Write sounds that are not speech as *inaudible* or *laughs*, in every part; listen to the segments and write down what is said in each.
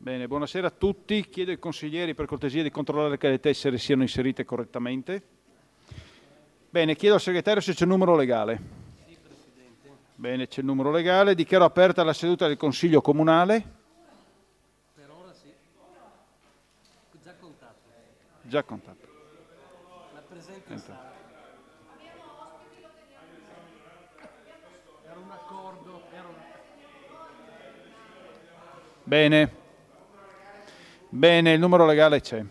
Bene, buonasera a tutti. Chiedo ai consiglieri per cortesia di controllare che le tessere siano inserite correttamente. Bene, chiedo al segretario se c'è il numero legale. Bene, c'è il numero legale. Dichiaro aperta la seduta del Consiglio Comunale. Per ora sì. Già contato. Già contato. La presente in sala. Era un accordo. Era un... Bene. Bene, il numero legale c'è.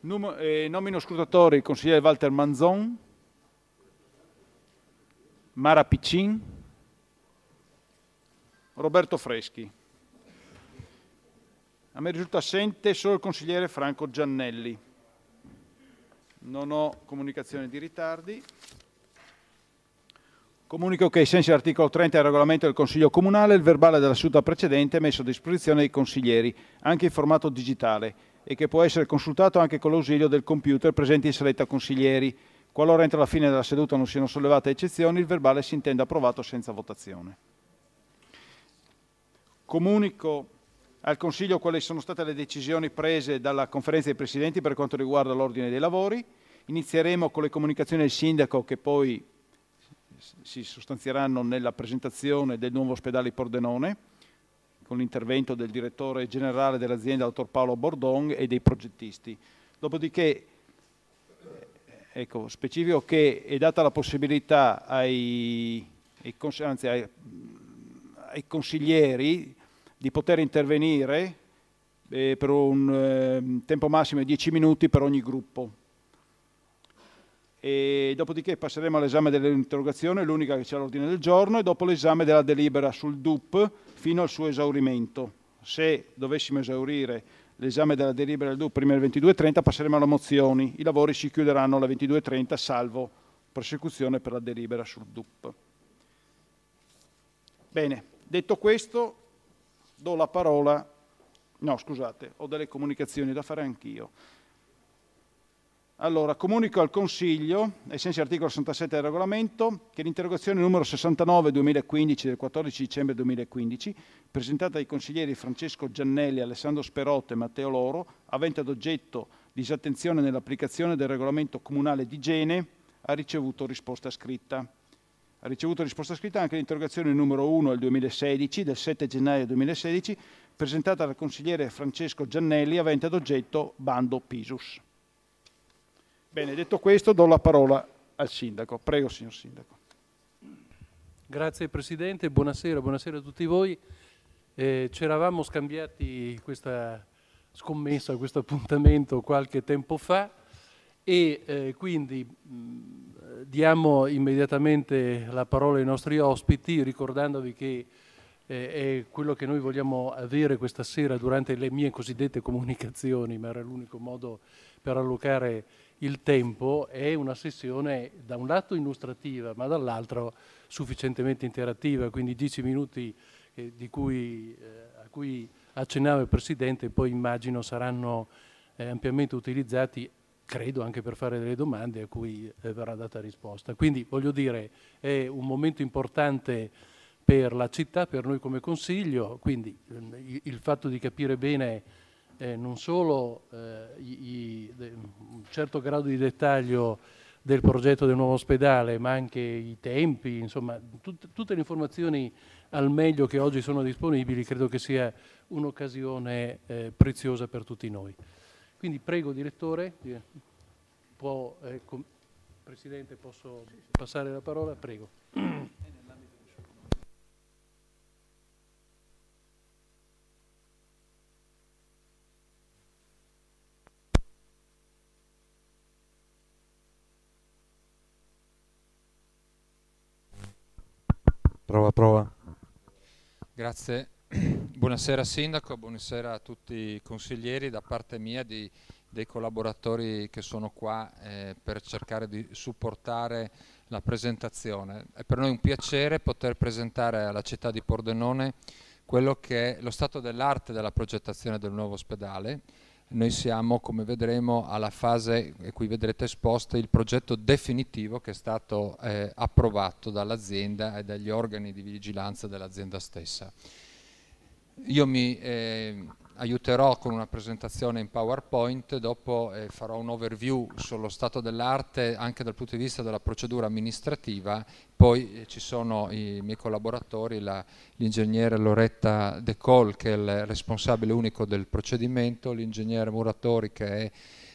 Num eh, nomino scrutatori il consigliere Walter Manzon, Mara Piccin, Roberto Freschi. A me risulta assente solo il consigliere Franco Giannelli. Non ho comunicazione di ritardi. Comunico che ai sensi dell'articolo 30 del regolamento del Consiglio Comunale il verbale della seduta precedente è messo a disposizione dei consiglieri, anche in formato digitale, e che può essere consultato anche con l'ausilio del computer presente in saletta consiglieri. Qualora entro la fine della seduta non siano sollevate eccezioni, il verbale si intende approvato senza votazione. Comunico al Consiglio quali sono state le decisioni prese dalla Conferenza dei Presidenti per quanto riguarda l'ordine dei lavori. Inizieremo con le comunicazioni del Sindaco che poi si sostanzieranno nella presentazione del nuovo ospedale Pordenone, con l'intervento del direttore generale dell'azienda, dottor Paolo Bordon, e dei progettisti. Dopodiché, eh, ecco, specifico che è data la possibilità ai, anzi, ai, mm, ai consiglieri di poter intervenire eh, per un eh, tempo massimo di 10 minuti per ogni gruppo e dopodiché passeremo all'esame dell'interrogazione, l'unica che c'è all'ordine del giorno, e dopo l'esame della delibera sul DUP fino al suo esaurimento. Se dovessimo esaurire l'esame della delibera del DUP prima delle 22.30 passeremo alle mozioni. I lavori si chiuderanno alle 22.30 salvo prosecuzione per la delibera sul DUP. Bene, detto questo do la parola... No, scusate, ho delle comunicazioni da fare anch'io. Allora, comunico al Consiglio, ai sensi dell'articolo 67 del regolamento, che l'interrogazione numero 69-2015 del 14 dicembre 2015, presentata dai consiglieri Francesco Giannelli, Alessandro Sperotto e Matteo Loro, avente ad oggetto disattenzione nell'applicazione del regolamento comunale di igiene, ha ricevuto risposta scritta. Ha ricevuto risposta scritta anche l'interrogazione numero 1 del 2016, del 7 gennaio 2016, presentata dal consigliere Francesco Giannelli, avente ad oggetto bando Pisus. Bene, detto questo do la parola al Sindaco. Prego, signor Sindaco. Grazie Presidente, buonasera, buonasera a tutti voi. Eh, Ci eravamo scambiati questa scommessa, questo appuntamento qualche tempo fa e eh, quindi mh, mm, diamo immediatamente la parola ai nostri ospiti ricordandovi che eh, è quello che noi vogliamo avere questa sera durante le mie cosiddette comunicazioni, ma era l'unico modo per allocare il tempo è una sessione da un lato illustrativa ma dall'altro sufficientemente interattiva, quindi dieci minuti eh, cui, eh, a cui accennava il Presidente poi immagino saranno eh, ampiamente utilizzati credo anche per fare delle domande a cui eh, verrà data risposta. Quindi voglio dire è un momento importante per la città, per noi come Consiglio, quindi ehm, il fatto di capire bene eh, non solo eh, i, de, un certo grado di dettaglio del progetto del nuovo ospedale, ma anche i tempi, insomma, tut, tutte le informazioni al meglio che oggi sono disponibili, credo che sia un'occasione eh, preziosa per tutti noi. Quindi prego direttore, può, ecco, Presidente posso passare la parola? Prego. Prova, prova. Grazie. *clears throat* Buonasera Sindaco, buonasera a tutti i consiglieri da parte mia di, dei collaboratori che sono qua eh, per cercare di supportare la presentazione. È per noi un piacere poter presentare alla città di Pordenone quello che è lo stato dell'arte della progettazione del nuovo ospedale noi siamo, come vedremo, alla fase, e qui vedrete esposta, il progetto definitivo che è stato eh, approvato dall'azienda e dagli organi di vigilanza dell'azienda stessa. Io mi eh, aiuterò con una presentazione in PowerPoint, dopo eh, farò un overview sullo stato dell'arte anche dal punto di vista della procedura amministrativa, poi eh, ci sono i miei collaboratori, l'ingegnere Loretta De Col che è il responsabile unico del procedimento, l'ingegnere Muratori che è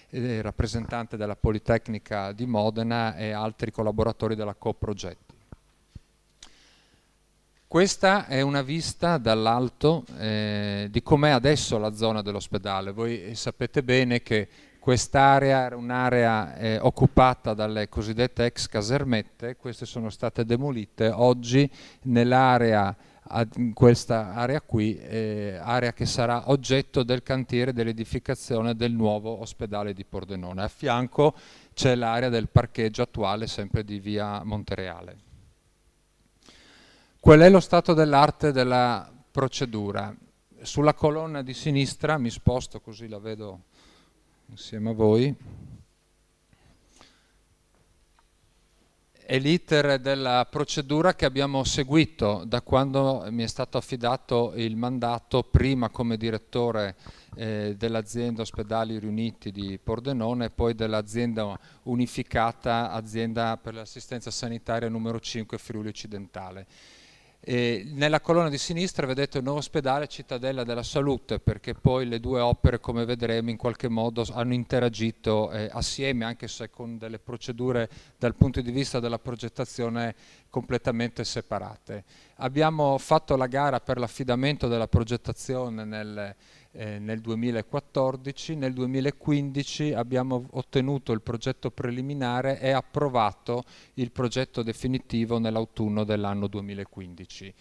eh, rappresentante della Politecnica di Modena e altri collaboratori della coprogetto. Questa è una vista dall'alto eh, di com'è adesso la zona dell'ospedale. Voi sapete bene che quest'area era un'area eh, occupata dalle cosiddette ex casermette, queste sono state demolite. Oggi nell'area in questa area qui, eh, area che sarà oggetto del cantiere dell'edificazione del nuovo ospedale di Pordenone. A fianco c'è l'area del parcheggio attuale sempre di via Montereale. Qual è lo stato dell'arte della procedura? Sulla colonna di sinistra, mi sposto così la vedo insieme a voi, è l'iter della procedura che abbiamo seguito da quando mi è stato affidato il mandato prima come direttore eh, dell'azienda Ospedali Riuniti di Pordenone e poi dell'azienda unificata azienda per l'assistenza sanitaria numero 5 Friuli Occidentale. E nella colonna di sinistra vedete il nuovo ospedale Cittadella della Salute perché poi le due opere come vedremo in qualche modo hanno interagito eh, assieme anche se con delle procedure dal punto di vista della progettazione completamente separate. Abbiamo fatto la gara per l'affidamento della progettazione nel eh, nel 2014, nel 2015 abbiamo ottenuto il progetto preliminare e approvato il progetto definitivo nell'autunno dell'anno 2015.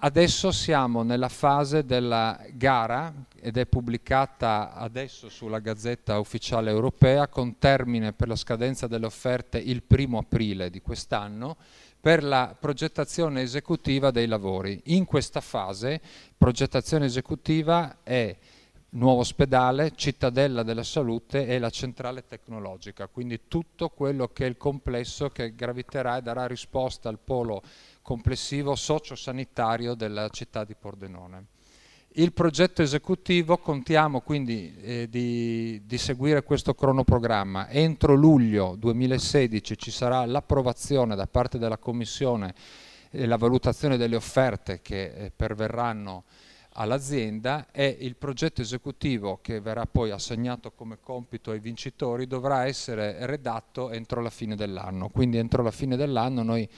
Adesso siamo nella fase della gara ed è pubblicata adesso sulla Gazzetta Ufficiale Europea con termine per la scadenza delle offerte il primo aprile di quest'anno per la progettazione esecutiva dei lavori. In questa fase progettazione esecutiva è nuovo ospedale, cittadella della salute e la centrale tecnologica, quindi tutto quello che è il complesso che graviterà e darà risposta al polo complessivo socio-sanitario della città di Pordenone il progetto esecutivo contiamo quindi eh, di, di, seguire questo cronoprogramma. Entro luglio 2016 ci sarà l'approvazione da parte della Commissione e eh, la valutazione delle offerte che eh, perverranno all'azienda e il progetto esecutivo che verrà poi assegnato come compito ai vincitori dovrà essere redatto entro la fine dell'anno. Quindi entro la fine dell'anno noi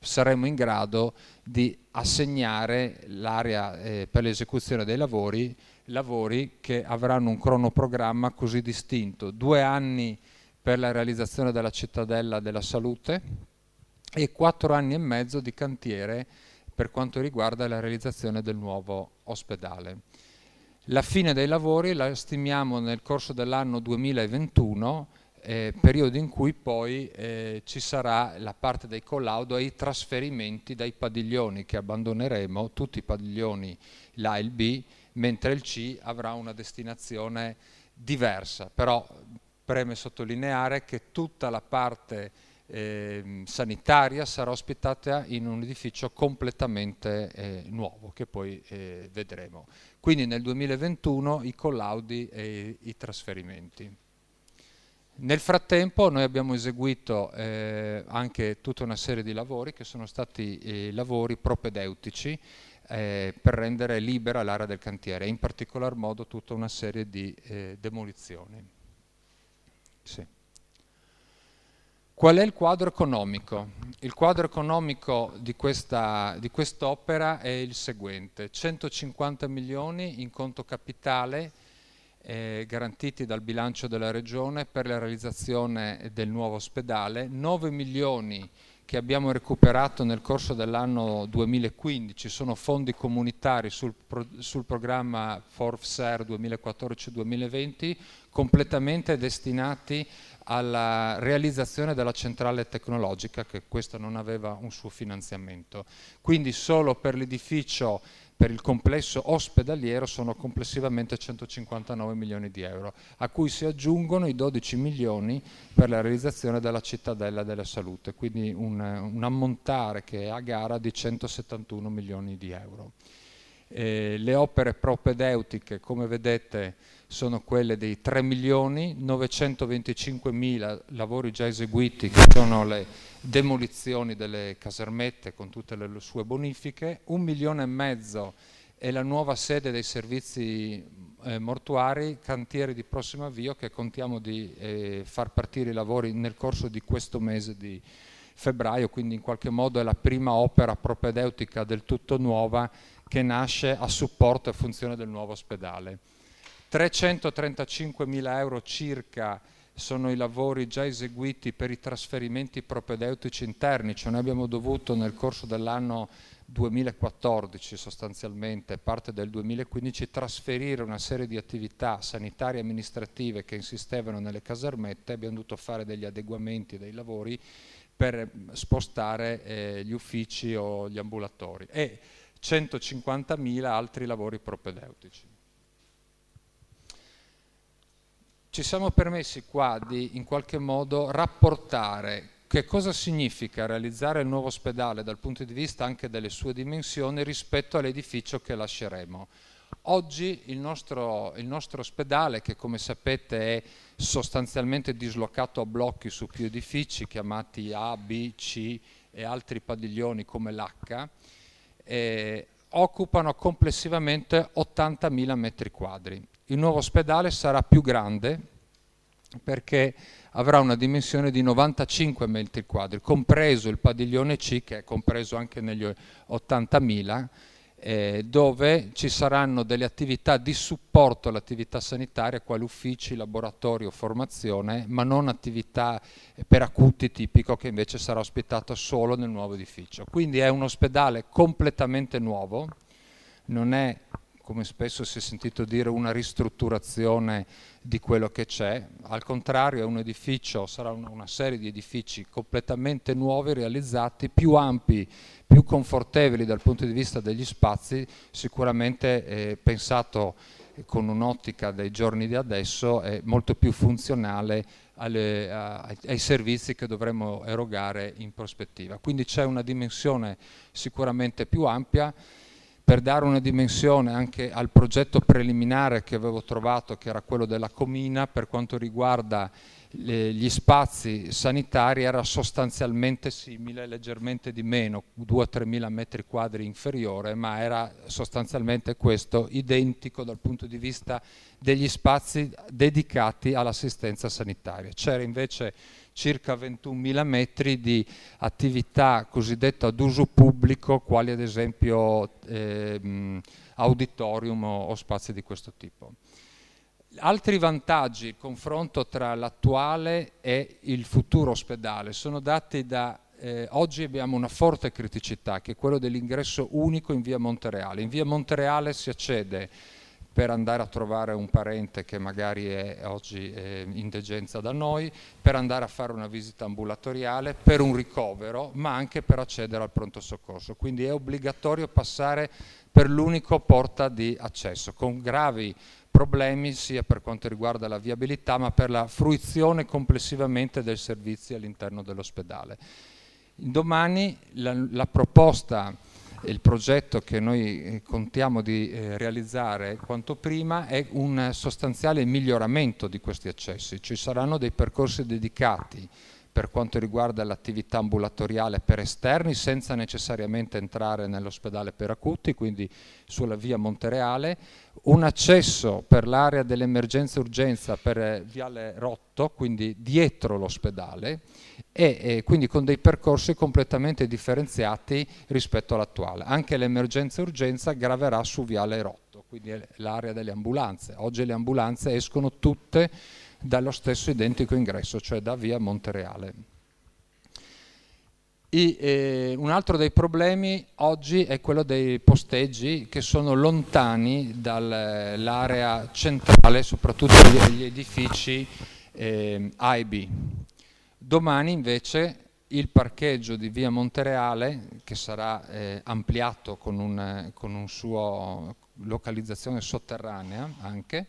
saremo in grado di assegnare l'area eh, per l'esecuzione dei lavori, lavori che avranno un cronoprogramma così distinto, due anni per la realizzazione della cittadella della salute e quattro anni e mezzo di cantiere per quanto riguarda la realizzazione del nuovo ospedale. La fine dei lavori la stimiamo nel corso dell'anno 2021 eh, periodo in cui poi eh, ci sarà la parte dei collaudo e i trasferimenti dai padiglioni che abbandoneremo, tutti i padiglioni l'A e il B, mentre il C avrà una destinazione diversa. Però preme sottolineare che tutta la parte eh, sanitaria sarà ospitata in un edificio completamente eh, nuovo che poi eh, vedremo. Quindi nel 2021 i collaudi e i trasferimenti. Nel frattempo noi abbiamo eseguito eh, anche tutta una serie di lavori che sono stati eh, lavori propedeutici eh, per rendere libera l'area del cantiere, in particolar modo tutta una serie di eh, demolizioni. Sì. Qual è il quadro economico? Il quadro economico di, questa, di quest'opera è il seguente, 150 milioni in conto capitale, eh, garantiti dal bilancio della Regione per la realizzazione del nuovo ospedale, 9 milioni che abbiamo recuperato nel corso dell'anno 2015 sono fondi comunitari sul, pro, sul programma FORFSER 2014-2020 completamente destinati alla realizzazione della centrale tecnologica che questa non aveva un suo finanziamento. Quindi solo per l'edificio per il complesso ospedaliero sono complessivamente 159 milioni di euro, a cui si aggiungono i 12 milioni per la realizzazione della cittadella della salute, quindi un, un ammontare che è a gara di 171 milioni di euro. Eh, le opere propedeutiche, come vedete, sono quelle dei 3 milioni 925 mila lavori già eseguiti che sono le demolizioni delle casermette con tutte le sue bonifiche, un milione e mezzo è la nuova sede dei servizi eh, mortuari, cantieri di prossimo avvio che contiamo di eh, far partire i lavori nel corso di questo mese di febbraio, quindi in qualche modo è la prima opera propedeutica del tutto nuova che nasce a supporto e funzione del nuovo ospedale. 335 mila euro circa sono i lavori già eseguiti per i trasferimenti propedeutici interni, cioè noi abbiamo dovuto nel corso dell'anno 2014 sostanzialmente, parte del 2015, trasferire una serie di attività sanitarie e amministrative che insistevano nelle casermette, abbiamo dovuto fare degli adeguamenti dei lavori per eh, spostare eh, gli uffici o gli ambulatori e 150.000 altri lavori propedeutici. ci siamo permessi qua di in qualche modo rapportare che cosa significa realizzare il nuovo ospedale dal punto di vista anche delle sue dimensioni rispetto all'edificio che lasceremo. Oggi il nostro, il nostro, ospedale, che come sapete è sostanzialmente dislocato a blocchi su più edifici chiamati A, B, C e altri padiglioni come l'H, eh, occupano complessivamente 80.000 metri quadri. Il nuovo ospedale sarà più grande perché avrà una dimensione di 95 metri quadri, compreso il padiglione C che è compreso anche negli 80.000 eh, dove ci saranno delle attività di supporto all'attività sanitaria, quali uffici, laboratorio, formazione, ma non attività eh, per acuti tipico che invece sarà ospitata solo nel nuovo edificio. Quindi è un ospedale completamente nuovo, non è come spesso si è sentito dire, una ristrutturazione di quello che c'è, al contrario è un edificio, sarà una serie di edifici completamente nuovi realizzati, più ampi più confortevoli dal punto di vista degli spazi, sicuramente eh, pensato eh, con un'ottica dei giorni di adesso è molto più funzionale alle, a, ai servizi che dovremmo erogare in prospettiva. Quindi c'è una dimensione sicuramente più ampia per dare una dimensione anche al progetto preliminare che avevo trovato, che era quello della Comina, per quanto riguarda le, gli spazi sanitari era sostanzialmente simile, leggermente di meno, 2-3 mila metri quadri inferiore, ma era sostanzialmente questo identico dal punto di vista degli spazi dedicati all'assistenza sanitaria. C'era invece circa 21 mila metri di attività cosiddetta ad uso pubblico, quali ad esempio eh, auditorium o, o spazi di questo tipo. Altri vantaggi, il confronto tra l'attuale e il futuro ospedale, sono dati da... Eh, oggi abbiamo una forte criticità che è quello dell'ingresso unico in via Montereale. In via Montereale si accede per andare a trovare un parente che magari è oggi eh, in degenza da noi, per andare a fare una visita ambulatoriale, per un ricovero, ma anche per accedere al pronto soccorso. Quindi è obbligatorio passare per l'unico porta di accesso, con gravi problemi sia per quanto riguarda la viabilità ma per la fruizione complessivamente dei servizi all'interno dell'ospedale. Domani la, la proposta il progetto che noi eh, contiamo di eh, realizzare quanto prima è un sostanziale miglioramento di questi accessi. Ci saranno dei percorsi dedicati per quanto riguarda l'attività ambulatoriale per esterni senza necessariamente entrare nell'ospedale per acuti, quindi sulla via Montereale, un accesso per l'area dell'emergenza urgenza per eh, Viale Rotto, quindi dietro l'ospedale e, e quindi con dei percorsi completamente differenziati rispetto all'attuale. Anche l'emergenza urgenza graverà su Viale Rotto, quindi l'area delle ambulanze. Oggi le ambulanze escono tutte dallo stesso identico ingresso, cioè da via Montereale. E, eh, un altro dei problemi oggi è quello dei posteggi che sono lontani dall'area centrale, soprattutto gli edifici eh, AIB. Domani invece il parcheggio di via Montereale, che sarà eh, ampliato con una un sua localizzazione sotterranea anche,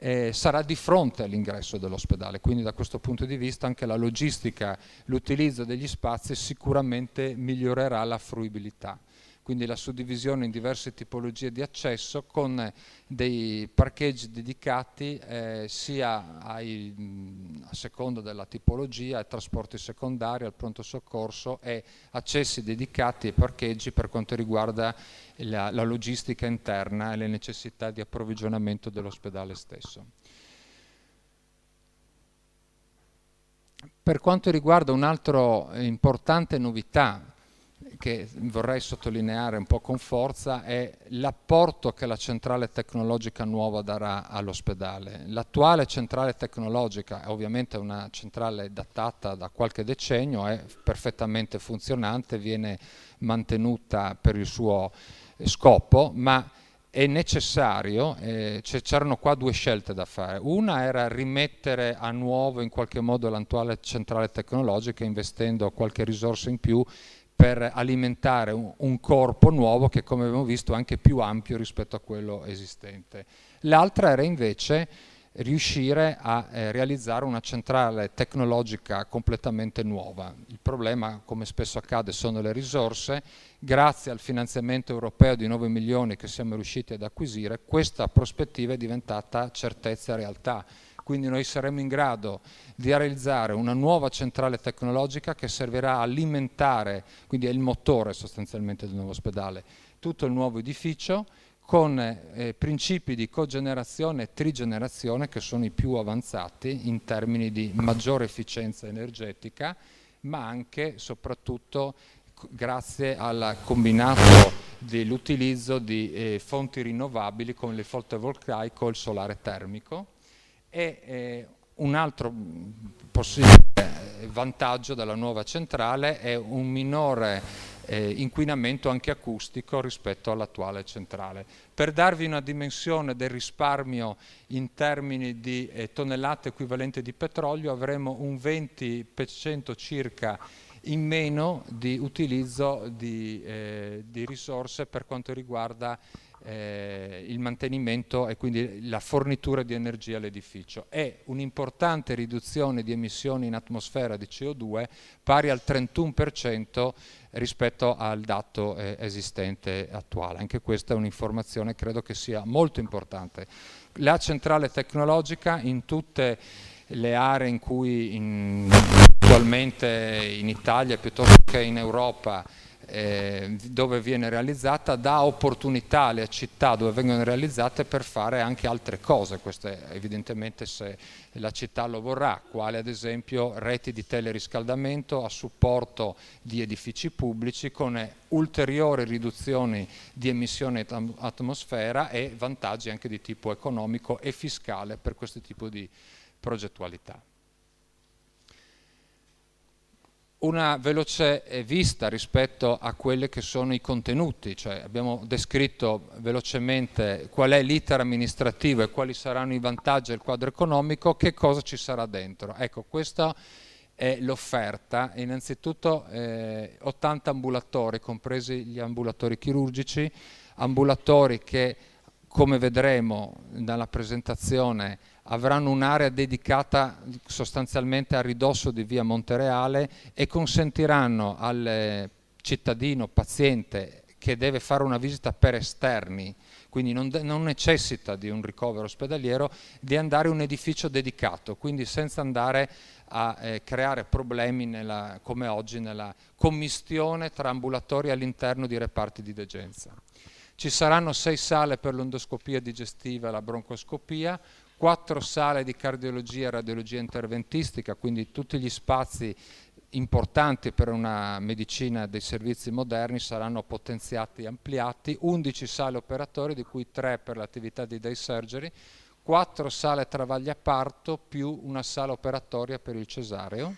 eh, sarà di fronte all'ingresso dell'ospedale, quindi da questo punto di vista anche la logistica, l'utilizzo degli spazi sicuramente migliorerà la fruibilità quindi la suddivisione in diverse tipologie di accesso con eh, dei parcheggi dedicati eh, sia ai, mm, a seconda della tipologia, ai trasporti secondari, al pronto soccorso e accessi dedicati ai parcheggi per quanto riguarda la, la logistica interna e le necessità di approvvigionamento dell'ospedale stesso. Per quanto riguarda un'altra importante novità che vorrei sottolineare un po' con forza è l'apporto che la centrale tecnologica nuova darà all'ospedale. L'attuale centrale tecnologica, ovviamente una centrale datata da qualche decennio, è perfettamente funzionante, viene mantenuta per il suo eh, scopo, ma è necessario, eh, c'erano qua due scelte da fare. Una era rimettere a nuovo in qualche modo l'attuale centrale tecnologica investendo qualche risorsa in più per alimentare un, un corpo nuovo che come abbiamo visto è anche più ampio rispetto a quello esistente. L'altra era invece riuscire a eh, realizzare una centrale tecnologica completamente nuova. Il problema, come spesso accade, sono le risorse. Grazie al finanziamento europeo di 9 milioni che siamo riusciti ad acquisire, questa prospettiva è diventata certezza realtà quindi noi saremo in grado di realizzare una nuova centrale tecnologica che servirà a alimentare, quindi è il motore sostanzialmente del nuovo ospedale, tutto il nuovo edificio con eh, principi di cogenerazione e trigenerazione che sono i più avanzati in termini di maggiore efficienza energetica, ma anche e soprattutto grazie al combinato dell'utilizzo di eh, fonti rinnovabili come il fotovoltaico e il solare termico e eh, un altro mm, possibile eh, vantaggio della nuova centrale è un minore eh, inquinamento anche acustico rispetto all'attuale centrale. Per darvi una dimensione del risparmio in termini di eh, tonnellate equivalente di petrolio avremo un 20% circa in meno di utilizzo di, eh, di risorse per quanto riguarda eh, il mantenimento e quindi la fornitura di energia all'edificio È un'importante riduzione di emissioni in atmosfera di CO2 pari al 31% rispetto al dato eh, esistente attuale. Anche questa è un'informazione credo che sia molto importante. La centrale tecnologica in tutte le aree in cui in, attualmente in Italia piuttosto che in Europa eh, dove viene realizzata dà opportunità alle città dove vengono realizzate per fare anche altre cose, questo è evidentemente se la città lo vorrà, quale ad esempio reti di teleriscaldamento a supporto di edifici pubblici con ulteriori riduzioni di emissione atmosfera e vantaggi anche di tipo economico e fiscale per questo tipo di progettualità. una veloce eh, vista rispetto a quelli che sono i contenuti, cioè abbiamo descritto velocemente qual è l'iter amministrativo e quali saranno i vantaggi del quadro economico, che cosa ci sarà dentro. Ecco, questa è l'offerta, innanzitutto eh, 80 ambulatori, compresi gli ambulatori chirurgici, ambulatori che come vedremo dalla presentazione avranno un'area dedicata sostanzialmente a ridosso di via Montereale e consentiranno al eh, cittadino, paziente che deve fare una visita per esterni, quindi non, non, necessita di un ricovero ospedaliero, di andare in un edificio dedicato, quindi senza andare a eh, creare problemi nella, come oggi nella commistione tra ambulatori all'interno di reparti di degenza. Ci saranno sei sale per l'endoscopia digestiva e la broncoscopia, quattro sale di cardiologia e radiologia interventistica, quindi tutti gli spazi importanti per una medicina dei servizi moderni saranno potenziati e ampliati, 11 sale operatori di cui 3 per l'attività di day surgery, 4 sale travaglia parto più una sala operatoria per il cesareo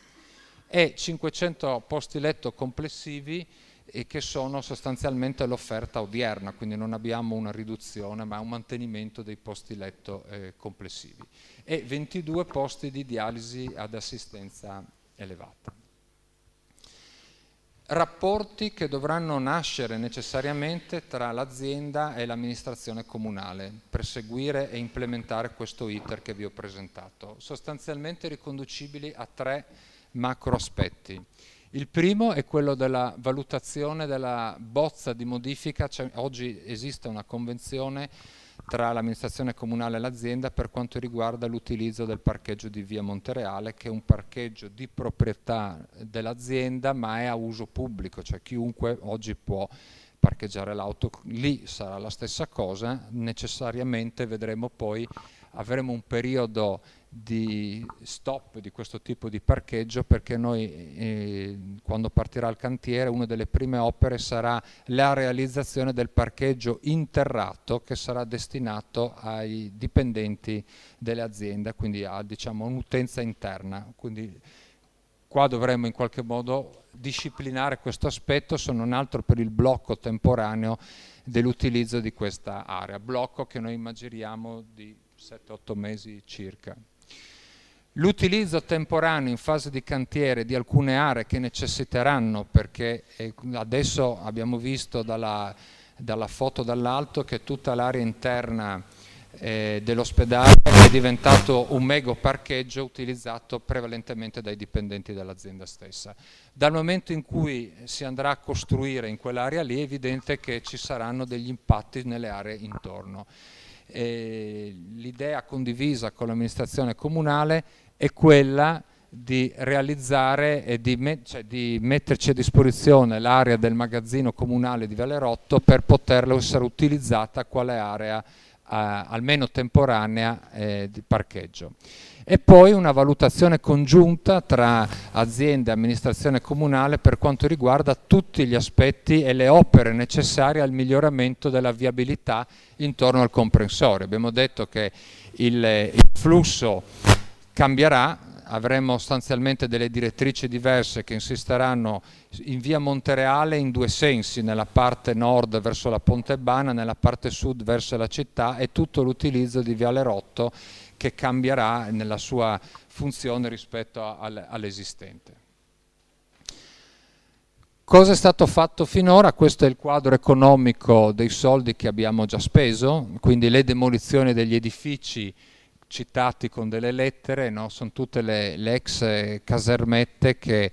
e 500 posti letto complessivi e che sono sostanzialmente l'offerta odierna, quindi non abbiamo una riduzione ma un mantenimento dei posti letto eh, complessivi e 22 posti di dialisi ad assistenza elevata. Rapporti che dovranno nascere necessariamente tra l'azienda e l'amministrazione comunale per seguire e implementare questo iter che vi ho presentato, sostanzialmente riconducibili a tre macro aspetti. Il primo è quello della valutazione della bozza di modifica, cioè, oggi esiste una convenzione tra l'amministrazione comunale e l'azienda per quanto riguarda l'utilizzo del parcheggio di via Montereale che è un parcheggio di proprietà dell'azienda ma è a uso pubblico, cioè chiunque oggi può parcheggiare l'auto, lì sarà la stessa cosa, necessariamente vedremo poi, avremo un periodo di stop di questo tipo di parcheggio perché noi eh, quando partirà il cantiere una delle prime opere sarà la realizzazione del parcheggio interrato che sarà destinato ai dipendenti dell'azienda, quindi a diciamo, un'utenza interna. Quindi qua dovremmo in qualche modo disciplinare questo aspetto se non altro per il blocco temporaneo dell'utilizzo di questa area, blocco che noi immaginiamo di 7-8 mesi circa. L'utilizzo temporaneo in fase di cantiere di alcune aree che necessiteranno, perché eh, adesso abbiamo visto dalla, dalla foto dall'alto che tutta l'area interna eh, dell'ospedale è diventato un mega parcheggio utilizzato prevalentemente dai dipendenti dell'azienda stessa. Dal momento in cui si andrà a costruire in quell'area lì è evidente che ci saranno degli impatti nelle aree intorno eh, l'idea condivisa con l'amministrazione comunale è quella di realizzare e di, me cioè di metterci a disposizione l'area del magazzino comunale di Valerotto per poterla essere utilizzata quale area eh, almeno temporanea eh, di parcheggio e poi una valutazione congiunta tra aziende e amministrazione comunale per quanto riguarda tutti gli aspetti e le opere necessarie al miglioramento della viabilità intorno al comprensorio. Abbiamo detto che il, il flusso cambierà, avremo sostanzialmente delle direttrici diverse che insisteranno in via Montereale in due sensi, nella parte nord verso la Ponte Bana, nella parte sud verso la città e tutto l'utilizzo di Viale Rotto che cambierà nella sua funzione rispetto all'esistente. Cosa è stato fatto finora? Questo è il quadro economico dei soldi che abbiamo già speso, quindi le demolizioni degli edifici citati con delle lettere, no? sono tutte le, le ex casermette che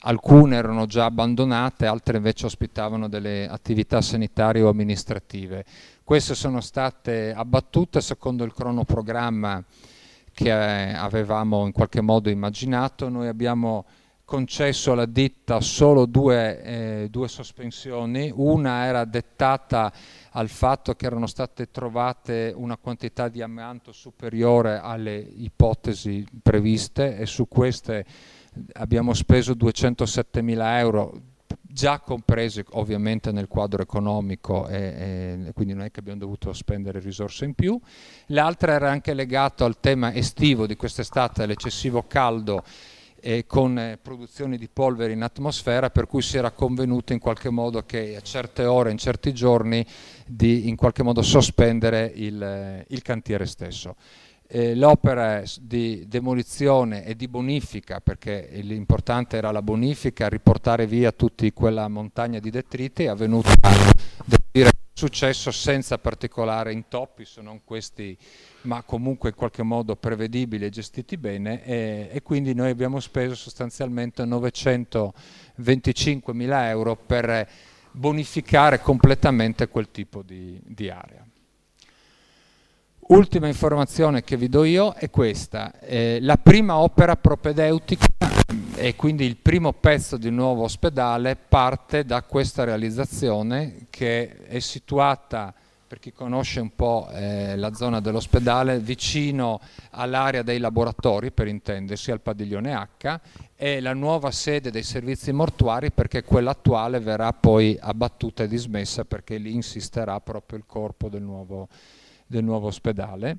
alcune erano già abbandonate, altre invece ospitavano delle attività sanitarie o amministrative. Queste sono state abbattute secondo il cronoprogramma che eh, avevamo in qualche modo immaginato. Noi abbiamo concesso alla ditta solo due, eh, due, sospensioni, una era dettata al fatto che erano state trovate una quantità di amianto superiore alle ipotesi previste e su queste abbiamo speso 207 mila euro già comprese ovviamente nel quadro economico e, e, quindi non è che abbiamo dovuto spendere risorse in più. L'altra era anche legata al tema estivo di quest'estate, l'eccessivo caldo eh, con eh, produzioni di polvere in atmosfera per cui si era convenuto in qualche modo che a certe ore, in certi giorni, di in qualche modo sospendere il, eh, il cantiere stesso eh, l'opera di demolizione e di bonifica, perché l'importante era la bonifica, riportare via tutta quella montagna di detriti, è avvenuta, devo dire, successo senza particolari intoppi se non questi ma comunque in qualche modo prevedibili e gestiti bene e, e quindi noi abbiamo speso sostanzialmente 925 mila euro per bonificare completamente quel tipo di, di area. Ultima informazione che vi do io è questa, eh, la prima opera propedeutica eh, e quindi il primo pezzo di nuovo ospedale parte da questa realizzazione che è situata, per chi conosce un po' eh, la zona dell'ospedale, vicino all'area dei laboratori per intendersi, al padiglione H è la nuova sede dei servizi mortuari perché quella attuale verrà poi abbattuta e dismessa perché lì insisterà proprio il corpo del nuovo ospedale del nuovo ospedale.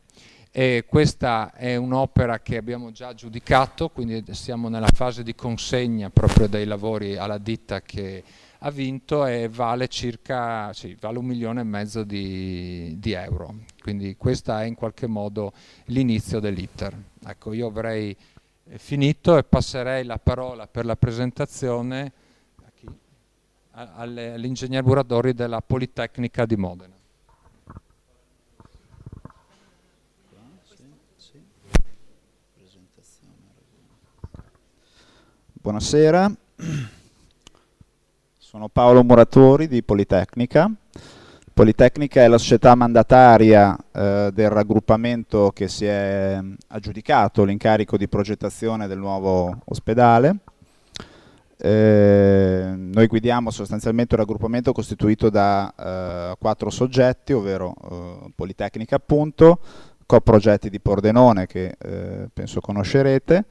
E questa è un'opera che abbiamo già giudicato, quindi siamo nella fase di consegna proprio dei lavori alla ditta che ha vinto e vale circa sì, vale un milione e mezzo di, di, euro. Quindi questo è in qualche modo l'inizio dell'iter. Ecco, io avrei eh, finito e passerei la parola per la presentazione all'ingegner Buradori della Politecnica di Modena. Buonasera, sono Paolo Muratori di Politecnica. Politecnica è la società mandataria eh, del raggruppamento che si è aggiudicato l'incarico di progettazione del nuovo ospedale. Eh, noi guidiamo sostanzialmente un raggruppamento costituito da eh, quattro soggetti, ovvero eh, Politecnica appunto, Coprogetti di Pordenone che eh, penso conoscerete,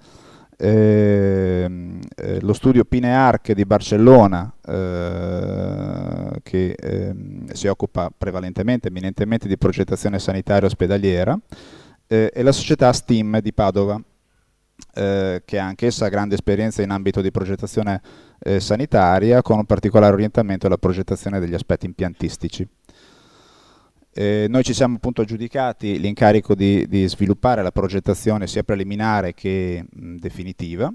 eh, eh, lo studio Pinearche di Barcellona eh, che ehm, si occupa prevalentemente, eminentemente di progettazione sanitaria ospedaliera eh, e la società STEAM di Padova eh, che ha anch'essa grande esperienza in ambito di progettazione eh, sanitaria con un particolare orientamento alla progettazione degli aspetti impiantistici. Eh, noi ci siamo appunto aggiudicati l'incarico di, di, sviluppare la progettazione sia preliminare che mh, definitiva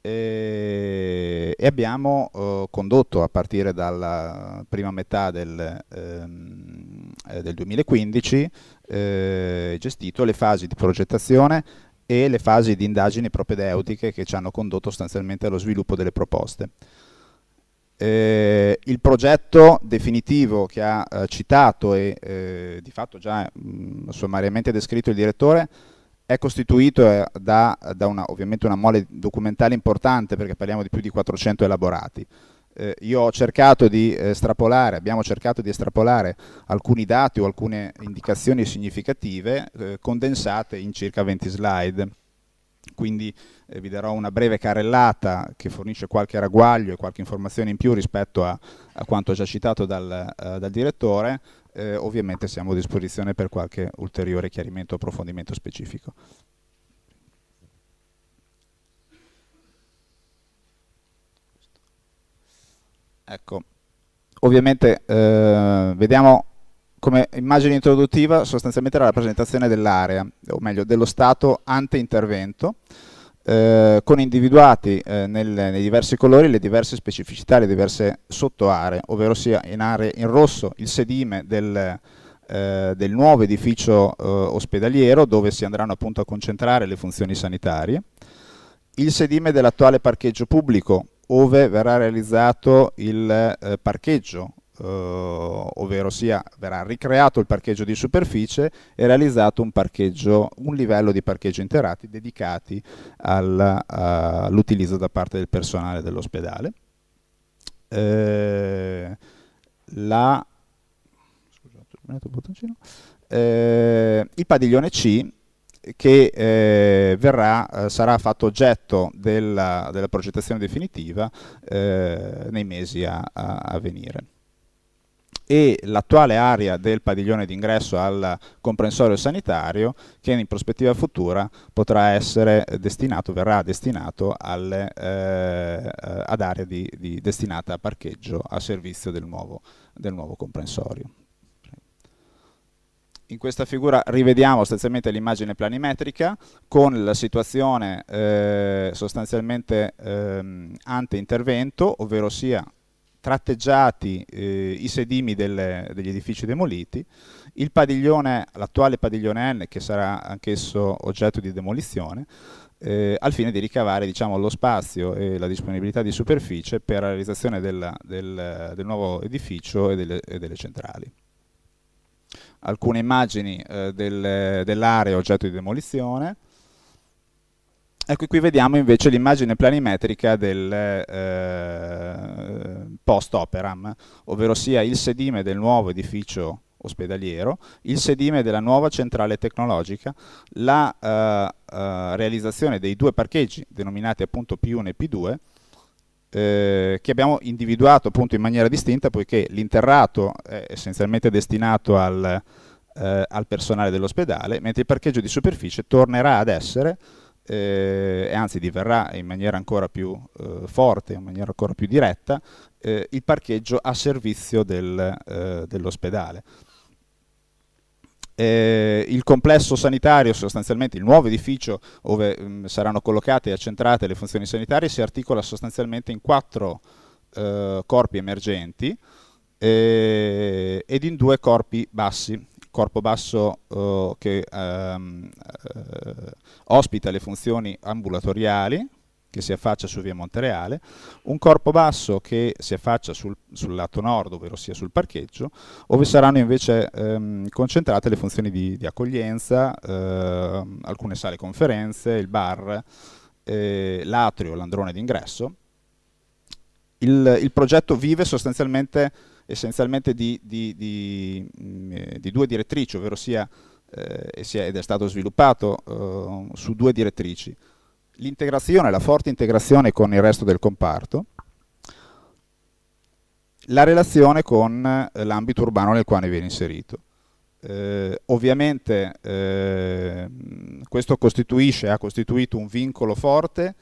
eh, e abbiamo eh, condotto a partire dalla prima metà del, ehm, eh, del 2015 eh, gestito le fasi di progettazione e le fasi di indagini propedeutiche che ci hanno condotto sostanzialmente allo sviluppo delle proposte. Eh, il progetto definitivo che ha eh, citato e eh, di fatto già mh, mm, sommariamente descritto il direttore è costituito eh, da, da una, ovviamente una mole documentale importante perché parliamo di più di 400 elaborati. Eh, io ho cercato di eh, estrapolare, abbiamo cercato di estrapolare alcuni dati o alcune indicazioni significative condensate in circa 20 slide quindi eh, vi darò una breve carrellata che fornisce qualche ragguaglio e qualche informazione in più rispetto a, a quanto già citato dal, uh, dal direttore, eh, ovviamente siamo a disposizione per qualche ulteriore chiarimento o approfondimento specifico. Ecco, ovviamente eh, vediamo come immagine introduttiva sostanzialmente era la presentazione dell'area, o meglio dello stato ante intervento, eh, con individuati eh, nel, nei diversi colori le diverse specificità, le diverse sottoaree, ovvero sia in, aree, in rosso il sedime del, eh, del nuovo edificio eh, ospedaliero dove si andranno appunto a concentrare le funzioni sanitarie, il sedime dell'attuale parcheggio pubblico, ove verrà realizzato il eh, parcheggio eh, ovvero sia verrà ricreato il parcheggio di superficie e realizzato un, un livello di parcheggio interati dedicati eh, all'utilizzo da parte del personale dell'ospedale. Eh, la, eh, il padiglione C che eh, verrà, eh, sarà fatto oggetto della, della progettazione definitiva nei mesi a, a, a venire e l'attuale area del padiglione d'ingresso al comprensorio sanitario che in prospettiva futura potrà essere destinato, verrà destinato alle, eh, ad area di, di, destinata a parcheggio a servizio del nuovo, del nuovo comprensorio. In questa figura rivediamo sostanzialmente l'immagine planimetrica con la situazione eh, sostanzialmente eh, ante intervento, ovvero sia tratteggiati eh, i sedimi delle, degli edifici demoliti, il padiglione, l'attuale padiglione N che sarà anch'esso oggetto di demolizione, eh, al fine di ricavare diciamo, lo spazio e la disponibilità di superficie per la realizzazione della, del, del, nuovo edificio e delle, e delle centrali alcune immagini eh, del, dell'area oggetto di demolizione Ecco qui vediamo invece l'immagine planimetrica del eh, post operam, ovvero sia il sedime del nuovo edificio ospedaliero, il sedime della nuova centrale tecnologica, la eh, eh, realizzazione dei due parcheggi denominati appunto P1 e P2 eh, che abbiamo individuato appunto in maniera distinta poiché l'interrato è essenzialmente destinato al, eh, al personale dell'ospedale mentre il parcheggio di superficie tornerà ad essere eh, e anzi diverrà in maniera ancora più eh, forte, in maniera ancora più diretta, eh, il parcheggio a servizio del, eh, dell'ospedale. Eh, il complesso sanitario, sostanzialmente il nuovo edificio dove mh, mm, saranno collocate e accentrate le funzioni sanitarie, si articola sostanzialmente in quattro eh, corpi emergenti ed in due corpi bassi, corpo basso eh, che ehm, eh, ospita le funzioni ambulatoriali, che si affaccia su via Montereale, un corpo basso che si affaccia sul, sul lato nord, ovvero sia sul parcheggio, dove saranno invece ehm, concentrate le funzioni di, di accoglienza, ehm, alcune sale conferenze, il bar, eh, l'atrio, l'androne d'ingresso. Il, il progetto vive sostanzialmente essenzialmente di, di, di, mm, eh, di due direttrici, ovvero sia, eh, ed è stato sviluppato eh, su due direttrici. L'integrazione, la forte integrazione con il resto del comparto, la relazione con eh, l'ambito urbano nel quale viene inserito. Eh, ovviamente eh, questo costituisce, ha costituito un vincolo forte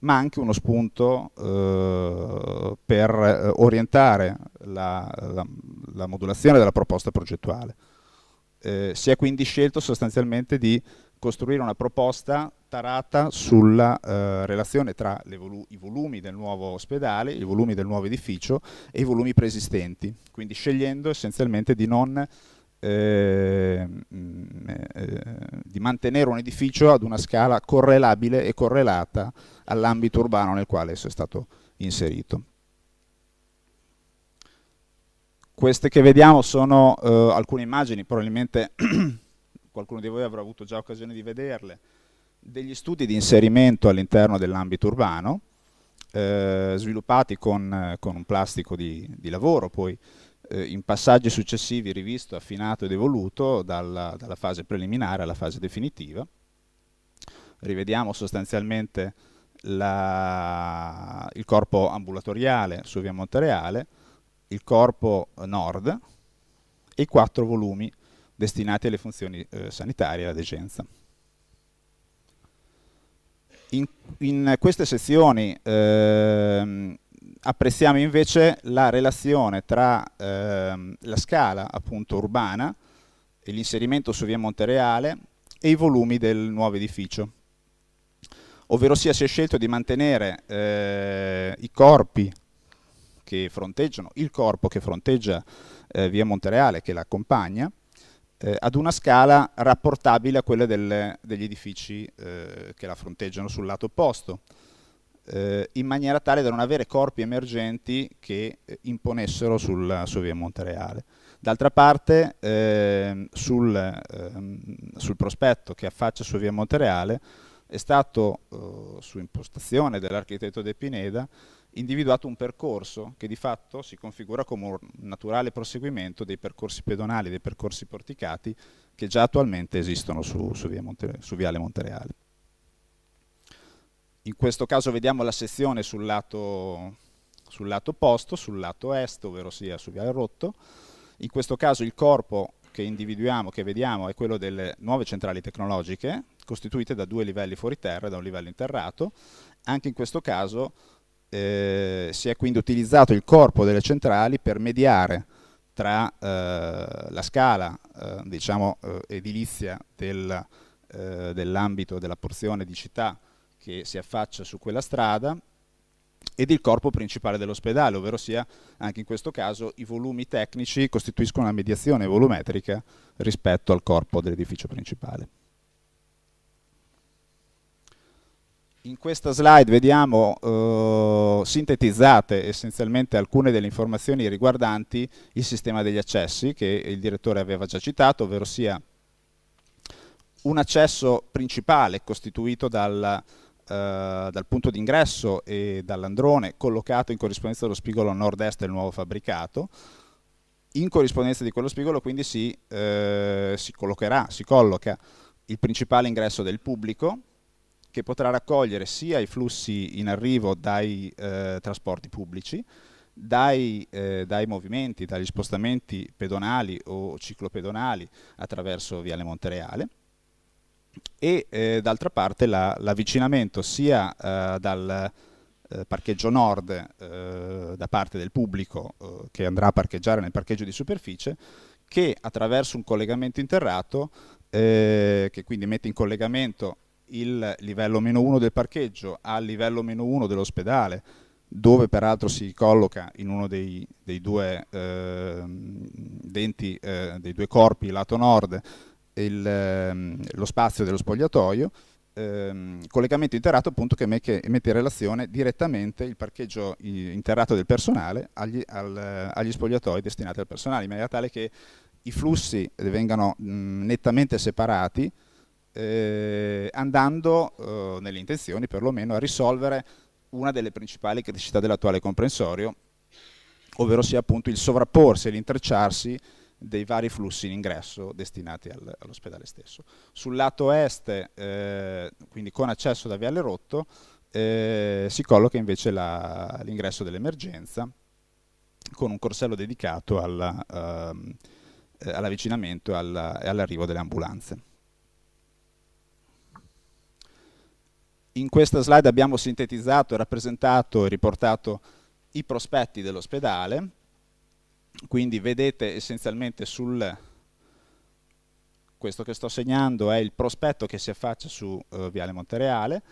ma anche uno spunto eh, per eh, orientare la, la, la, modulazione della proposta progettuale. Eh, si è quindi scelto sostanzialmente di costruire una proposta tarata sulla eh, relazione tra volu i volumi del nuovo ospedale, i volumi del nuovo edificio e i volumi preesistenti, quindi scegliendo essenzialmente di non Ehm, mm, eh, di mantenere un edificio ad una scala correlabile e correlata all'ambito urbano nel quale esso è stato inserito. Queste che vediamo sono eh, alcune immagini, probabilmente *clears throat* qualcuno di voi avrà avuto già occasione di vederle, degli studi di inserimento all'interno dell'ambito urbano, eh, sviluppati con, eh, con, un plastico di, di lavoro poi eh, in passaggi successivi rivisto, affinato ed evoluto dalla, dalla, fase preliminare alla fase definitiva. Rivediamo sostanzialmente la, il corpo ambulatoriale su via Montereale, il corpo nord e i quattro volumi destinati alle funzioni eh, sanitarie e alla degenza. In, in queste sezioni ehm, apprezziamo invece la relazione tra ehm, la scala appunto urbana e l'inserimento su via Montereale e i volumi del nuovo edificio. Ovvero sia si è scelto di mantenere eh, i corpi che fronteggiano, il corpo che fronteggia eh, via Montereale, che l'accompagna, eh, ad una scala rapportabile a quella del, degli edifici eh, che la fronteggiano sul lato opposto eh, in maniera tale da non avere corpi emergenti che eh, imponessero sulla, su via Montereale. D'altra parte eh, sul, eh, sul, prospetto che affaccia su via Montereale è stato, eh, su impostazione dell'architetto De Pineda, individuato un percorso che di fatto si configura come un naturale proseguimento dei percorsi pedonali, dei percorsi porticati che già attualmente esistono su, su, via Monte, su Viale Montereale in questo caso vediamo la sezione sul lato, sul lato opposto, sul lato est, ovvero sia su viale rotto. In questo caso il corpo che individuiamo, che vediamo, è quello delle nuove centrali tecnologiche, costituite da due livelli fuori terra e da un livello interrato. Anche in questo caso eh, si è quindi utilizzato il corpo delle centrali per mediare tra eh, la scala eh, diciamo, eh, edilizia del, eh, dell'ambito della porzione di città che si affaccia su quella strada ed il corpo principale dell'ospedale, ovvero sia anche in questo caso i volumi tecnici costituiscono una mediazione volumetrica rispetto al corpo dell'edificio principale. In questa slide vediamo eh, sintetizzate essenzialmente alcune delle informazioni riguardanti il sistema degli accessi che il direttore aveva già citato, ovvero sia un accesso principale costituito dal, eh, dal punto d'ingresso e dall'androne collocato in corrispondenza dello spigolo nord-est del nuovo fabbricato. In corrispondenza di quello spigolo quindi si, eh, si collocherà, si colloca il principale ingresso del pubblico che potrà raccogliere sia i flussi in arrivo dai eh, trasporti pubblici, dai, eh, dai, movimenti, dagli spostamenti pedonali o ciclopedonali attraverso Viale Montereale, e eh, d'altra parte la, l'avvicinamento sia eh, dal eh, parcheggio nord eh, da parte del pubblico eh, che andrà a parcheggiare nel parcheggio di superficie che attraverso un collegamento interrato eh, che quindi mette in collegamento il livello meno 1 del parcheggio al livello meno 1 dell'ospedale dove peraltro si colloca in uno dei, dei, due, ehm, denti, dei due corpi lato nord il, ehm, lo spazio dello spogliatoio, ehm, collegamento interrato appunto che mette, in relazione direttamente il parcheggio interrato del personale agli, al, agli spogliatoi destinati al personale, in maniera tale che i flussi vengano mh, nettamente separati eh, andando eh, nelle intenzioni perlomeno a risolvere una delle principali criticità dell'attuale comprensorio, ovvero sia appunto il sovrapporsi e l'intrecciarsi dei vari flussi in ingresso destinati al, all'ospedale stesso. Sul lato est, eh, quindi con accesso da Viale Rotto, eh, si colloca invece la, l'ingresso dell'emergenza con un corsello dedicato alla, ehm, eh, all'avvicinamento e alla, all'arrivo delle ambulanze. In questa slide abbiamo sintetizzato, rappresentato e riportato i prospetti dell'ospedale, quindi vedete essenzialmente sul questo che sto segnando è il prospetto che si affaccia su uh, Viale Montereale,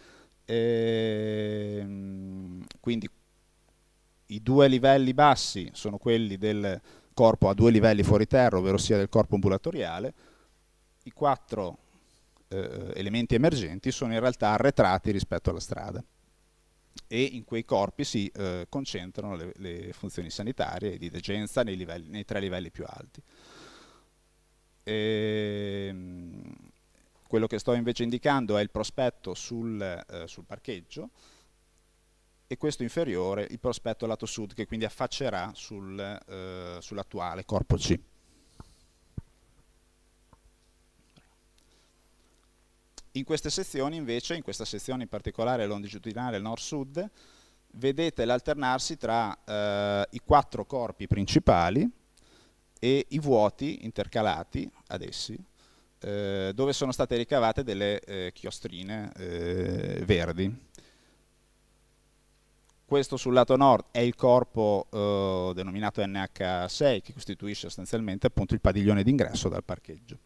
ehm, quindi i due livelli bassi sono quelli del corpo a due livelli fuori terra, ovvero sia del corpo ambulatoriale, i quattro eh, elementi emergenti sono in realtà arretrati rispetto alla strada e in quei corpi si eh, concentrano le, le, funzioni sanitarie e di degenza nei, livelli, nei tre livelli più alti. E, ehm, quello che sto invece indicando è il prospetto sul, eh, sul parcheggio e questo inferiore il prospetto lato sud che quindi affaccerà sul, eh, sull'attuale corpo C. In queste sezioni invece, in questa sezione in particolare longitudinale nord-sud, vedete l'alternarsi tra eh, i quattro corpi principali e i vuoti intercalati ad essi, eh, dove sono state ricavate delle eh, chiostrine eh, verdi. Questo sul lato nord è il corpo eh, denominato NH6 che costituisce sostanzialmente appunto, il padiglione d'ingresso dal parcheggio.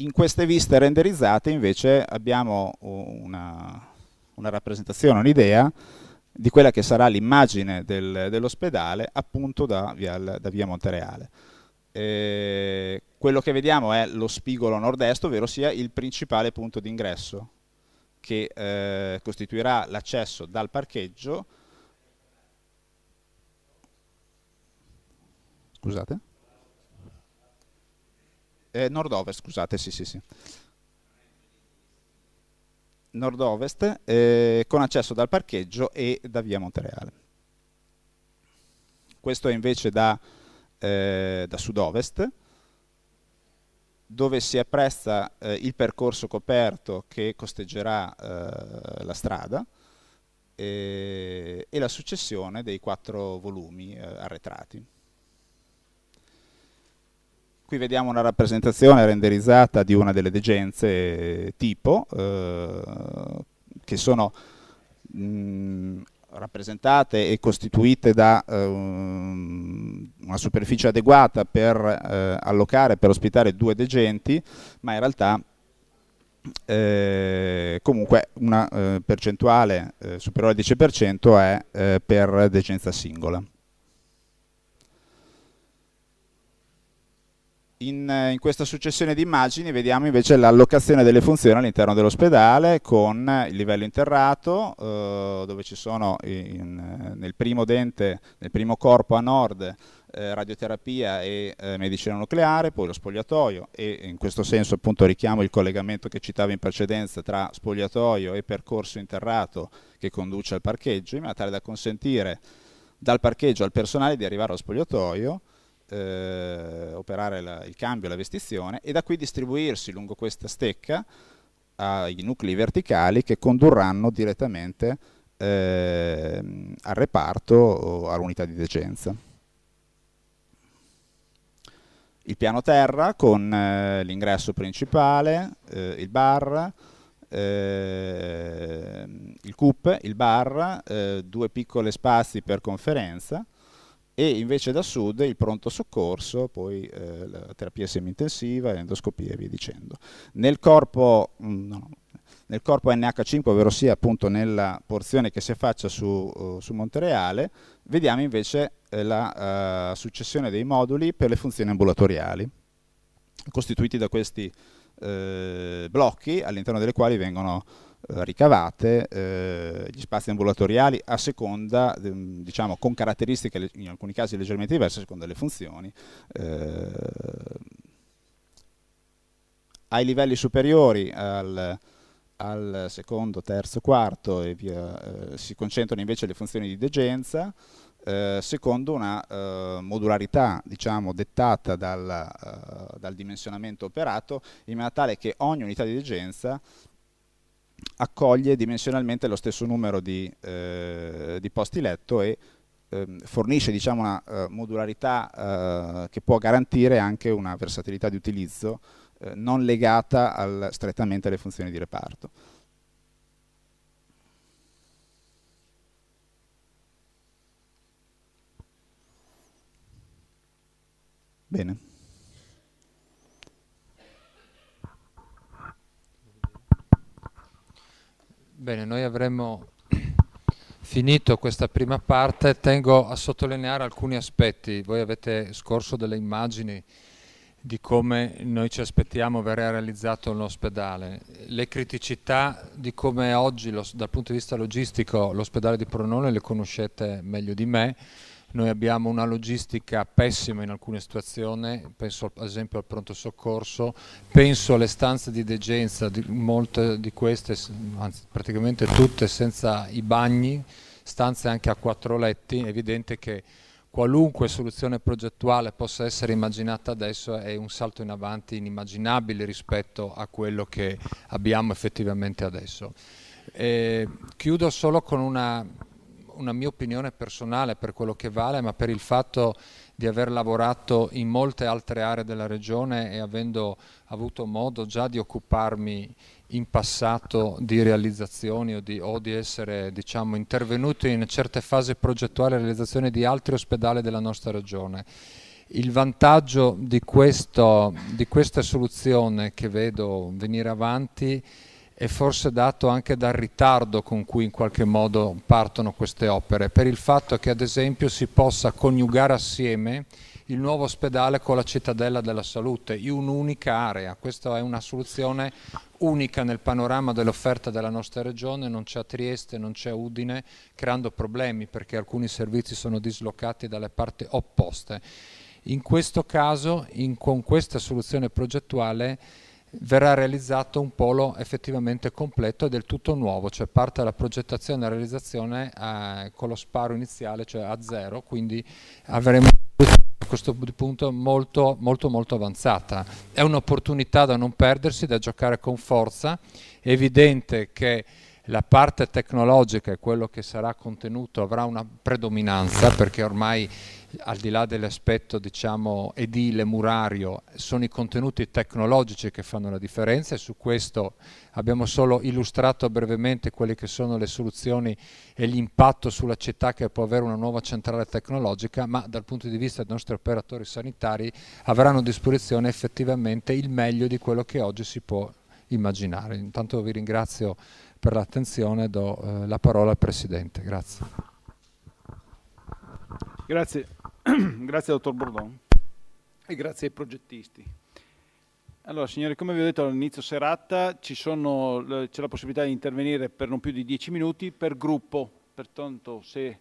In queste viste renderizzate invece abbiamo una, una rappresentazione, un'idea di quella che sarà l'immagine del, dell'ospedale appunto da via, da via Montereale. E quello che vediamo è lo spigolo nord-est, ovvero sia il principale punto d'ingresso che eh, costituirà l'accesso dal parcheggio scusate eh, nord-ovest, scusate, sì, sì, sì. Nord-ovest eh, con accesso dal parcheggio e da via Montreale Questo è invece da, eh, da sud-ovest, dove si apprezza eh, il percorso coperto che costeggerà eh, la strada eh, e la successione dei quattro volumi arretrati. Qui vediamo una rappresentazione renderizzata di una delle degenze eh, tipo, eh, che sono mh, rappresentate e costituite da eh, una superficie adeguata per eh, allocare, per ospitare due degenti, ma in realtà eh, comunque una eh, percentuale eh, superiore al 10% è eh, per degenza singola. in, eh, in, questa successione di immagini vediamo invece l'allocazione delle funzioni all'interno dell'ospedale con eh, il livello interrato eh, dove ci sono in, eh, nel primo dente, nel primo corpo a nord eh, radioterapia e eh, medicina nucleare, poi lo spogliatoio e in questo senso appunto richiamo il collegamento che citavo in precedenza tra spogliatoio e percorso interrato che conduce al parcheggio in maniera tale da consentire dal parcheggio al personale di arrivare allo spogliatoio eh, operare la, il cambio, la vestizione e da qui distribuirsi lungo questa stecca ai nuclei verticali che condurranno direttamente eh, al reparto o all'unità di decenza. Il piano terra con eh, l'ingresso principale, eh, il bar, eh, il CUP, il bar, eh, due piccoli spazi per conferenza, e invece da sud il pronto soccorso, poi eh, la terapia semi-intensiva, l'endoscopia e via dicendo. Nel corpo, mm, no, nel corpo NH5, ovvero sia appunto nella porzione che si affaccia su, uh, su Montereale, vediamo invece eh, la uh, successione dei moduli per le funzioni ambulatoriali, costituiti da questi eh, blocchi all'interno delle quali vengono eh, ricavate, eh, gli spazi ambulatoriali a seconda, ehm, diciamo, con caratteristiche in alcuni casi leggermente diverse a seconda delle funzioni. Eh, ai livelli superiori al, al, secondo, terzo, quarto e via eh, si concentrano invece le funzioni di degenza eh, secondo una uh, modularità diciamo, dettata dal, uh, dal, dimensionamento operato in maniera tale che ogni unità di degenza accoglie dimensionalmente lo stesso numero di, eh, di posti letto e ehm, fornisce diciamo, una uh, modularità uh, che può garantire anche una versatilità di utilizzo uh, non legata al, strettamente alle funzioni di reparto. Bene. Bene, noi avremmo finito questa prima parte, tengo a sottolineare alcuni aspetti. Voi avete scorso delle immagini di come noi ci aspettiamo verrà realizzato l'ospedale, le criticità di come oggi lo, dal punto di vista logistico l'ospedale di Pronone le conoscete meglio di me, noi abbiamo una logistica pessima in alcune situazioni, penso ad esempio al pronto soccorso, penso alle stanze di degenza, di molte di queste, anzi praticamente tutte senza i bagni, stanze anche a quattro letti, è evidente che qualunque soluzione progettuale possa essere immaginata adesso è un salto in avanti inimmaginabile rispetto a quello che abbiamo effettivamente adesso. E chiudo solo con una una mia opinione personale per quello che vale, ma per il fatto di aver lavorato in molte altre aree della regione e avendo avuto modo già di occuparmi in passato di realizzazioni o di, o di essere diciamo, intervenuto in certe fasi progettuali e realizzazioni di altri ospedali della nostra regione. Il vantaggio di, questo, di questa soluzione che vedo venire avanti è è forse dato anche dal ritardo con cui in qualche modo partono queste opere, per il fatto che ad esempio si possa coniugare assieme il nuovo ospedale con la cittadella della salute in un'unica area. Questa è una soluzione unica nel panorama dell'offerta della nostra regione, non c'è Trieste, non c'è Udine, creando problemi perché alcuni servizi sono dislocati dalle parti opposte. In questo caso, in, con questa soluzione progettuale, verrà realizzato un polo effettivamente completo e del tutto nuovo, cioè parte dalla progettazione e realizzazione eh, con lo sparo iniziale, cioè a zero, quindi avremo a questo punto molto molto molto avanzata. È un'opportunità da non perdersi, da giocare con forza, è evidente che la parte tecnologica e quello che sarà contenuto avrà una predominanza perché ormai al di là dell'aspetto diciamo, edile, murario, sono i contenuti tecnologici che fanno la differenza e su questo abbiamo solo illustrato brevemente quelle che sono le soluzioni e l'impatto sulla città che può avere una nuova centrale tecnologica, ma dal punto di vista dei nostri operatori sanitari avranno a disposizione effettivamente il meglio di quello che oggi si può immaginare. Intanto vi ringrazio per l'attenzione. Do eh, la parola al Presidente. Grazie. Grazie, *clears throat* grazie Dottor Bordon e grazie ai progettisti. Allora, signori, come vi ho detto all'inizio serata, sono, c'è la possibilità di intervenire per non più di 10 minuti per gruppo, pertanto se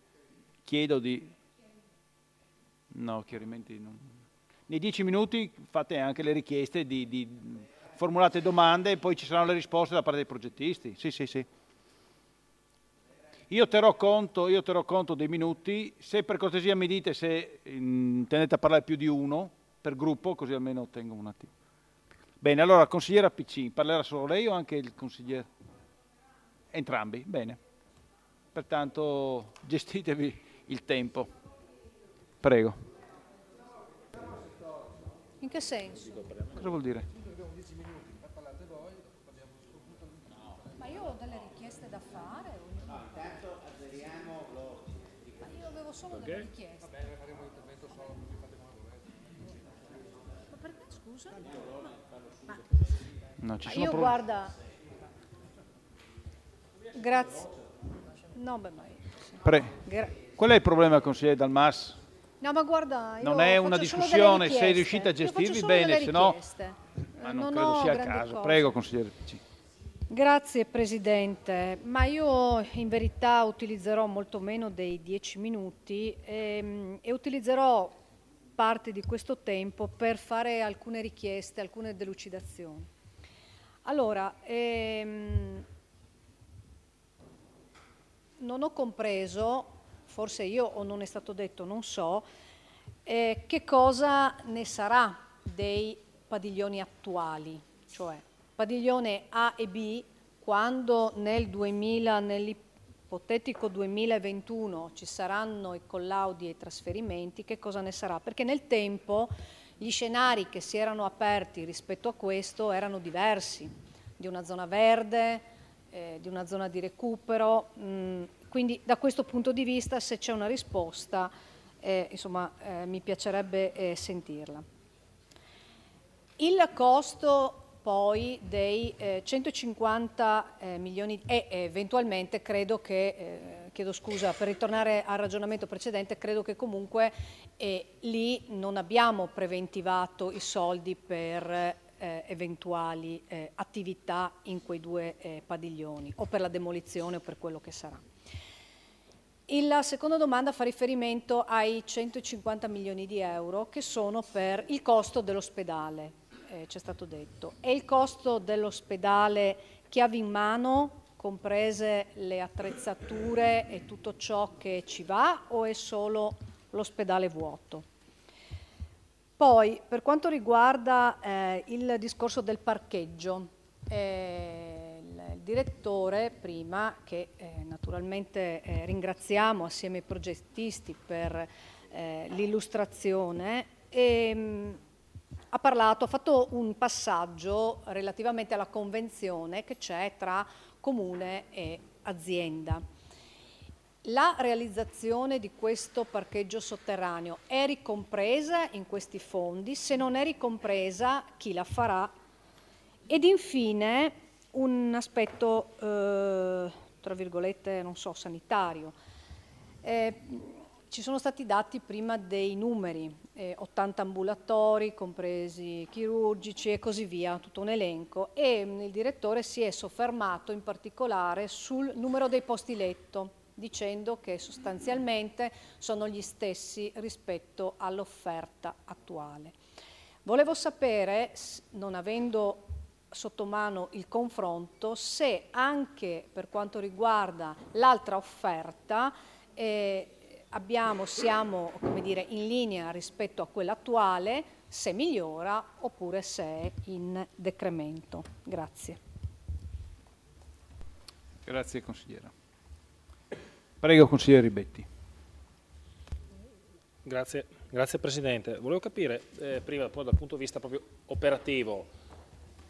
chiedo di... No, chiaramente non... Nei 10 minuti fate anche le richieste di, di formulate domande e poi ci saranno le risposte da parte dei progettisti. Sì, sì, sì. Io terrò conto, io terrò conto dei minuti, se per cortesia mi dite se intendete mm, a parlare più di uno per gruppo, così almeno tengo un attimo. Bene, allora consigliera Piccini, parlerà solo lei o anche il consigliere? Entrambi, bene. Pertanto gestitevi il tempo. Prego. In che senso? Cosa vuol dire? avevo solo okay. delle richieste. Va bene, faremo l'intervento solo così fate come volete. Ma perché scusa? Ma, ma, no, ci ma sono io problemi. guarda. Grazie. No, beh, ma Pre. Gra Qual è il problema, consigliere Dalmas? No, ma guarda, non è una discussione, sei riuscita a gestirvi bene, se no ma non, non credo sia il caso. Cose. Prego, consigliere Piccini. Grazie Presidente, ma io in verità utilizzerò molto meno dei dieci minuti e, ehm, e utilizzerò parte di questo tempo per fare alcune richieste, alcune delucidazioni. Allora, ehm, non ho compreso, forse io o non è stato detto, non so, eh, che cosa ne sarà dei padiglioni attuali, cioè Padiglione A e B, quando nel 2000, nell'ipotetico 2021 ci saranno i collaudi e i trasferimenti, che cosa ne sarà? Perché nel tempo gli scenari che si erano aperti rispetto a questo erano diversi, di una zona verde, eh, di una zona di recupero, mh, mm, quindi da questo punto di vista se c'è una risposta eh, insomma, eh, mi piacerebbe eh, sentirla. Il costo poi dei eh, 150 eh, milioni e eventualmente credo che, eh, chiedo scusa, per ritornare al ragionamento precedente, credo che comunque eh, lì non abbiamo preventivato i soldi per eh, eventuali attività in quei due padiglioni o per la demolizione o per quello che sarà. La seconda domanda fa riferimento ai 150 milioni di euro che sono per il costo dell'ospedale eh, ci è stato detto. E il costo dell'ospedale chiave in mano, comprese le attrezzature e tutto ciò che ci va, o è solo l'ospedale vuoto? Poi, per quanto riguarda eh, il discorso del parcheggio, eh, il direttore prima, che eh, naturalmente eh, ringraziamo assieme ai progettisti per eh, l'illustrazione, e, ehm, ha parlato, ha fatto un passaggio relativamente alla convenzione che c'è tra comune e azienda. La realizzazione di questo parcheggio sotterraneo è ricompresa in questi fondi, se non è ricompresa chi la farà? Ed infine un aspetto, eh, tra virgolette, non so, sanitario. Eh, ci sono stati dati prima dei numeri, eh, 80 ambulatori, compresi chirurgici e così via, tutto un elenco, e mm, il direttore si è soffermato in particolare sul numero dei posti letto, dicendo che sostanzialmente sono gli stessi rispetto all'offerta attuale. Volevo sapere, non avendo sotto mano il confronto, se anche per quanto riguarda l'altra offerta eh, abbiamo, siamo dire, in linea rispetto a quella attuale, se migliora oppure se è in decremento. Grazie. Grazie consigliera. Prego consigliere Ribetti. Grazie, grazie Presidente. Volevo capire, eh, prima poi dal punto di vista proprio operativo,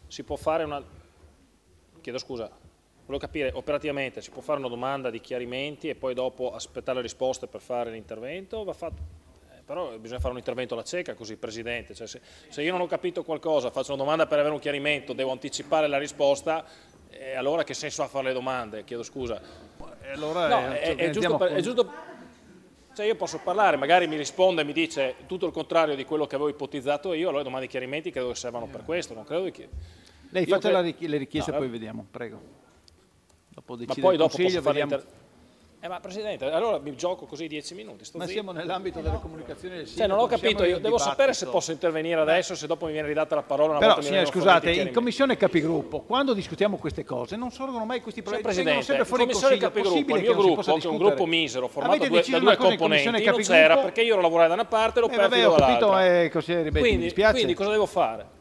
si può fare una... chiedo scusa, Volevo capire operativamente, si può fare una domanda di chiarimenti e poi dopo aspettare le risposte per fare l'intervento? Eh, però bisogna fare un intervento alla cieca così, Presidente. Cioè, se, se, io non ho capito qualcosa, faccio una domanda per avere un chiarimento, devo anticipare la risposta, eh, allora che senso ha fare le domande? Chiedo scusa. Eh, allora no, è, è, giusto per, è giusto cioè io posso parlare, magari mi risponde e mi dice tutto il contrario di quello che avevo ipotizzato io, allora domande e chiarimenti credo che servano per eh. questo, non credo che... Lei faccia credo... le richieste e no, poi eh. vediamo, prego. Dopo ma poi dopo posso fare inter... eh, ma Presidente, allora mi gioco così dieci minuti. ma zitto. siamo nell'ambito delle comunicazioni del Sindaco. Cioè, non ho capito, io devo sapere se posso intervenire adesso, se dopo mi viene ridata la parola. Però, signore, scusate, in Commissione Capigruppo, quando discutiamo queste cose, non sorgono mai questi problemi. Cioè, Presidente, sempre fuori in Commissione Capigruppo, il mio gruppo, che è un gruppo misero, formato due, da due componenti, non c'era perché io ero lavorare da una parte e l'ho eh, perso vabbè, ho capito, eh, così, quindi, mi dispiace. Quindi cosa devo fare?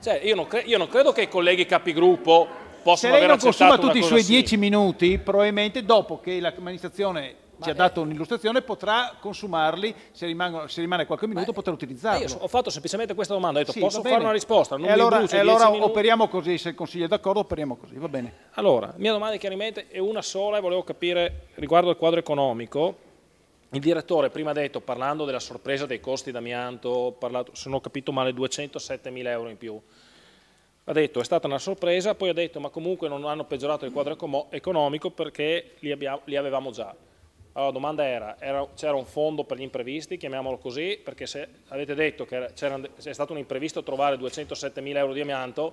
Cioè, io non credo che i colleghi Capigruppo possono aver accettato Se lei non consuma tutti i suoi dieci minuti, probabilmente dopo che l'amministrazione ci ha dato eh. un'illustrazione, potrà consumarli, se, rimango, se rimane qualche minuto Beh, potrà utilizzarlo. Io ho fatto semplicemente questa domanda, ho detto sì, posso fare una risposta, non e allora, e allora operiamo così, se il Consiglio è d'accordo operiamo così, va bene. Allora, mia domanda chiaramente è una sola e volevo capire riguardo al quadro economico, il direttore prima ha detto, parlando della sorpresa dei costi d'amianto, se non ho capito male, 207 mila euro in più ha detto è stata una sorpresa, poi ha detto ma comunque non hanno peggiorato il quadro economico perché li, abbiamo, li avevamo già. Allora la domanda era, era c'era un fondo per gli imprevisti, chiamiamolo così, perché se avete detto che è stato un imprevisto trovare 207 mila euro di amianto,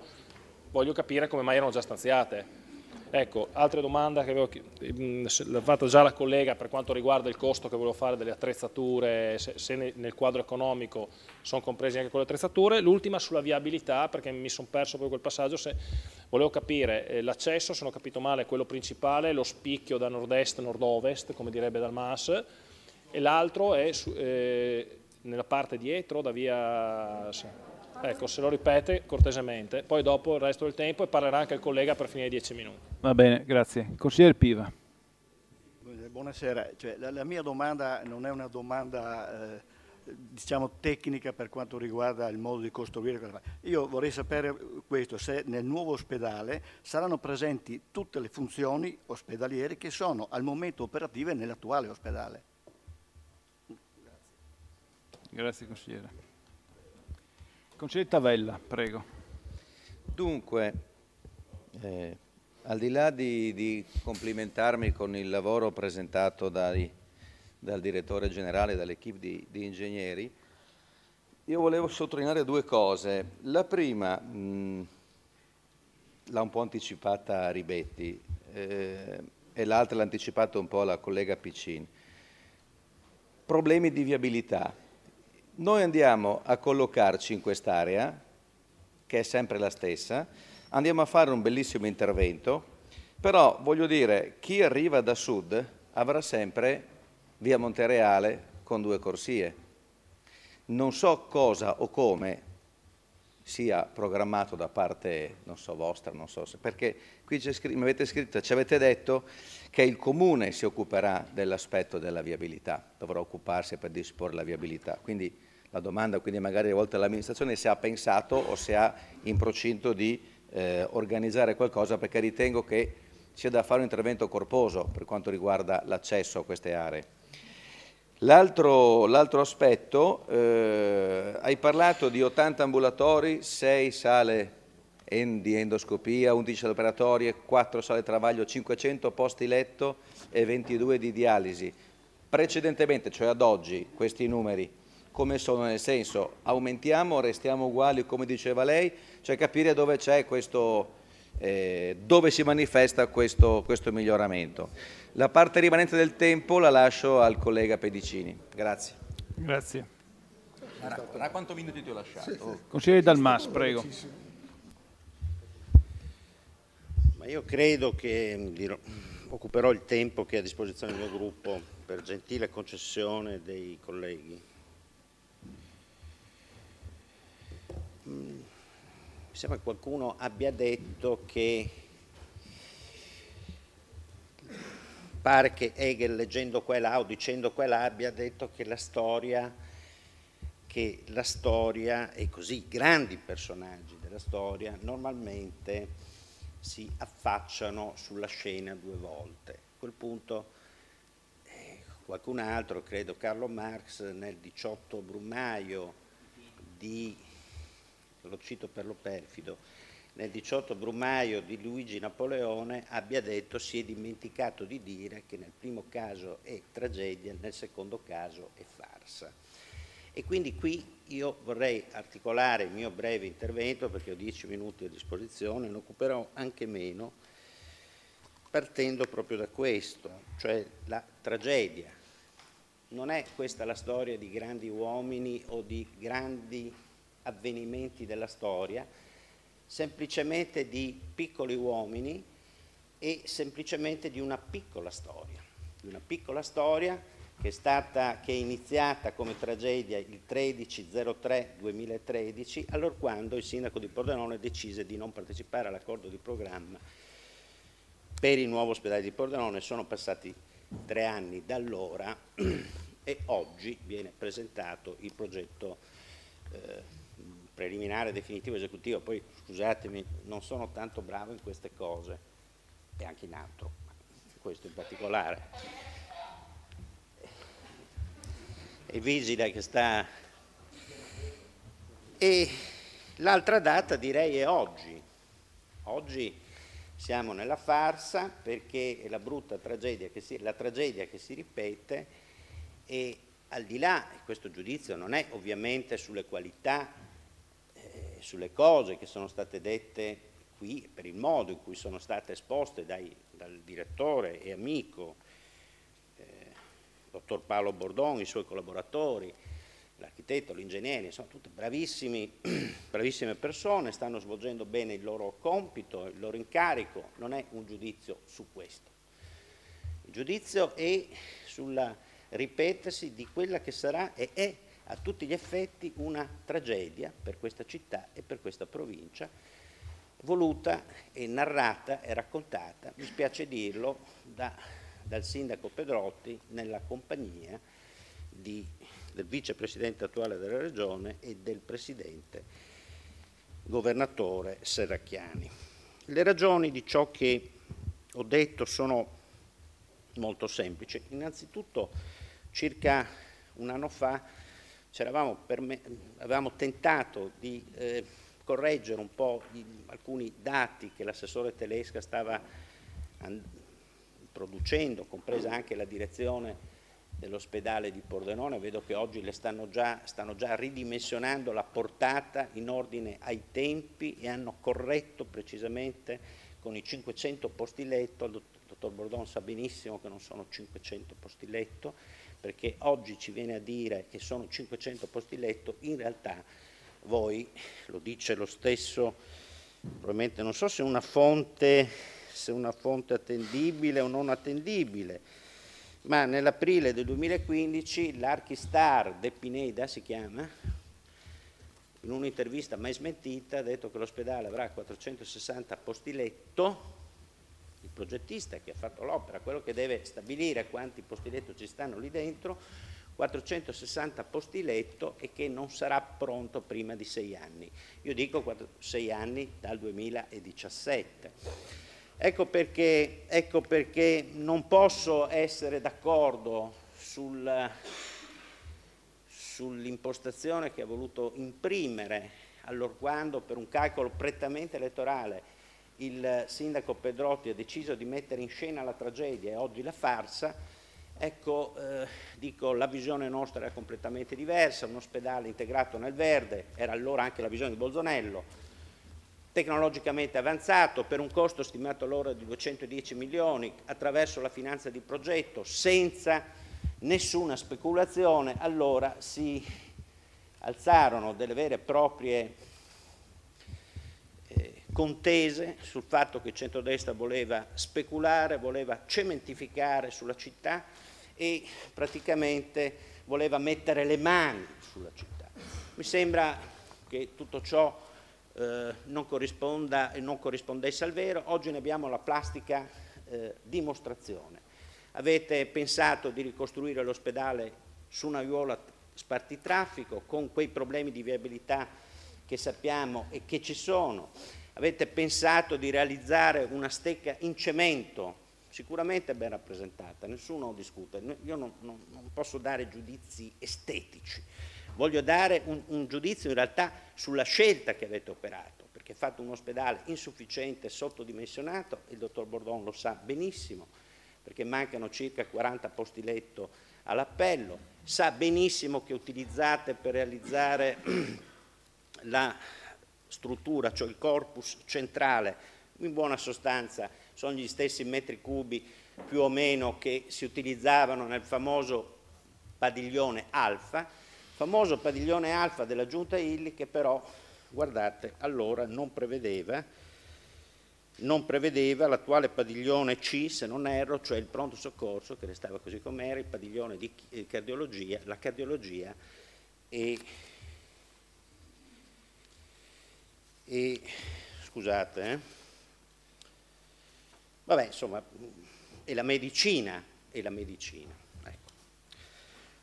voglio capire come mai erano già stanziate Ecco, altre domande che avevo mm, fatto già la collega per quanto riguarda il costo che volevo fare delle attrezzature, se, se nel quadro economico sono compresi anche quelle attrezzature. L'ultima sulla viabilità, perché mi sono perso proprio quel passaggio, se volevo capire eh, l'accesso, se non ho capito male, quello principale, lo spicchio da nord-est, nord-ovest, come direbbe dal MAS, e l'altro è su, eh, nella parte dietro, da via... Sì Ecco, se lo ripete cortesemente, poi dopo il resto del tempo e parlerà anche il collega per finire i dieci minuti. Va bene, grazie. Consigliere Piva. Eh, buonasera, cioè, la, la, mia domanda non è una domanda eh, diciamo tecnica per quanto riguarda il modo di costruire. Io vorrei sapere questo, se nel nuovo ospedale saranno presenti tutte le funzioni ospedaliere che sono al momento operative nell'attuale ospedale. Grazie. Grazie consigliere. Concetta Tavella, prego. Dunque, eh, al di là di, di, complimentarmi con il lavoro presentato dai, dal direttore generale e dall'equipe di, di, ingegneri, io volevo sottolineare due cose. La prima, l'ha un po' anticipata Ribetti eh, e l'altra l'ha anticipata un po' la collega Piccin. Problemi di viabilità noi andiamo a collocarci in quest'area, che è sempre la stessa, andiamo a fare un bellissimo intervento, però voglio dire, chi arriva da sud avrà sempre via Montereale con due corsie. Non so cosa o come sia programmato da parte, non so, vostra, non so se, perché qui mi avete scritto, ci avete detto che il comune si occuperà dell'aspetto della viabilità, dovrà occuparsi per disporre la viabilità, quindi la domanda quindi magari rivolta all'amministrazione se ha pensato o se ha in procinto di eh, organizzare qualcosa perché ritengo che sia da fare un intervento corposo per quanto riguarda l'accesso a queste aree. L'altro, aspetto, eh, hai parlato di 80 ambulatori, 6 sale di endoscopia, 11 operatorie, 4 sale travaglio, 500 posti letto e 22 di dialisi. Precedentemente, cioè ad oggi, questi numeri come sono, nel senso aumentiamo, restiamo uguali come diceva lei, cioè capire dove c'è questo, eh, dove si manifesta questo, questo miglioramento. La parte rimanente del tempo la lascio al collega Pedicini. Grazie. Grazie. Ra, quanto minuti ti ho lasciato? Sì, sì. Oh. Consigliere Dalmas, prego. Ma io credo che mm, dirò, occuperò il tempo che è a disposizione del mio gruppo per gentile concessione dei colleghi. mi sembra che qualcuno abbia detto che pare che Hegel leggendo quella o dicendo quella abbia detto che la storia, che la storia e così grandi personaggi della storia normalmente si affacciano sulla scena due volte. A quel punto eh, qualcun altro, credo Carlo Marx, nel 18 Brumaio di lo cito per lo perfido, nel 18 Brumaio di Luigi Napoleone abbia detto si è dimenticato di dire che nel primo caso è tragedia, nel secondo caso è farsa. E quindi qui io vorrei articolare il mio breve intervento, perché ho dieci minuti a disposizione, ne occuperò anche meno, partendo proprio da questo, cioè la tragedia. Non è questa la storia di grandi uomini o di grandi avvenimenti della storia, semplicemente di piccoli uomini e semplicemente di una piccola storia, di una piccola storia che è, stata, che è iniziata come tragedia il 13-03-2013, allorquando il sindaco di Pordenone decise di non partecipare all'accordo di programma per il nuovo ospedale di Pordenone. Sono passati tre anni da allora *clears throat* e oggi viene presentato il progetto eh, preliminare, definitivo, esecutivo, poi scusatemi, non sono tanto bravo in queste cose e anche in altro, ma questo in particolare. E Vigida che sta... E l'altra data direi è oggi. Oggi siamo nella farsa perché è la brutta tragedia che si, la tragedia che si ripete e al di là, questo giudizio non è ovviamente sulle qualità eh, sulle cose che sono state dette qui, per il modo in cui sono state esposte dai, dal direttore e amico, eh, dottor Paolo Bordon, i suoi collaboratori, l'architetto, l'ingegnere, sono tutte *clears throat* bravissime persone, stanno svolgendo bene il loro compito, il loro incarico, non è un giudizio su questo. Il giudizio è sulla ripetersi di quella che sarà e è a tutti gli effetti una tragedia per questa città e per questa provincia, voluta e narrata e raccontata, mi spiace dirlo, da, dal sindaco Pedrotti nella compagnia di, del vicepresidente attuale della regione e del presidente governatore Serracchiani. Le ragioni di ciò che ho detto sono molto semplici. Innanzitutto circa un anno fa avevamo tentato di eh, correggere un po' alcuni dati che l'assessore Telesca stava producendo, compresa anche la direzione dell'ospedale di Pordenone, vedo che oggi le stanno già, stanno già ridimensionando la portata in ordine ai tempi e hanno corretto precisamente con i 500 posti letto, il dottor Bordon sa benissimo che non sono 500 posti letto, perché oggi ci viene a dire che sono 500 posti letto, in realtà voi, lo dice lo stesso, probabilmente non so se una fonte, se una fonte attendibile o non attendibile, ma nell'aprile del 2015 l'Archistar De Pineda, si chiama, in un'intervista mai smentita, ha detto che l'ospedale avrà 460 posti letto il progettista, che ha fatto l'opera, quello che deve stabilire quanti posti letto ci stanno lì dentro, 460 posti letto e che non sarà pronto prima di sei anni. Io dico sei anni dal 2017. Ecco perché, ecco perché non posso essere d'accordo sul, sull'impostazione che ha voluto imprimere allorquando per un calcolo prettamente elettorale il sindaco Pedrotti ha deciso di mettere in scena la tragedia e oggi la farsa, ecco, eh, dico, la visione nostra era completamente diversa, un ospedale integrato nel verde, era allora anche la visione di Bolzonello, tecnologicamente avanzato, per un costo stimato allora di 210 milioni, attraverso la finanza di progetto, senza nessuna speculazione, allora si alzarono delle vere e proprie contese sul fatto che il centrodestra voleva speculare, voleva cementificare sulla città e praticamente voleva mettere le mani sulla città. Mi sembra che tutto ciò eh, non corrisponda e non corrispondesse al vero, oggi ne abbiamo la plastica eh, dimostrazione. Avete pensato di ricostruire l'ospedale su una viola spartitraffico con quei problemi di viabilità che sappiamo e che ci sono Avete pensato di realizzare una stecca in cemento, sicuramente ben rappresentata, nessuno discute. Io non, non, non posso dare giudizi estetici, voglio dare un, un giudizio in realtà sulla scelta che avete operato perché fate un ospedale insufficiente, sottodimensionato, il dottor Bordon lo sa benissimo, perché mancano circa 40 posti letto all'appello, sa benissimo che utilizzate per realizzare *clears throat* la struttura, cioè il corpus centrale, in buona sostanza sono gli stessi metri cubi più o meno che si utilizzavano nel famoso padiglione alfa, famoso padiglione alfa della giunta Illi che però, guardate, allora non prevedeva, non prevedeva l'attuale padiglione C, se non erro, cioè il pronto soccorso che restava così com'era, il padiglione di eh, cardiologia, la cardiologia e E, scusate, eh? vabbè, insomma, è la medicina, è la medicina. Ecco.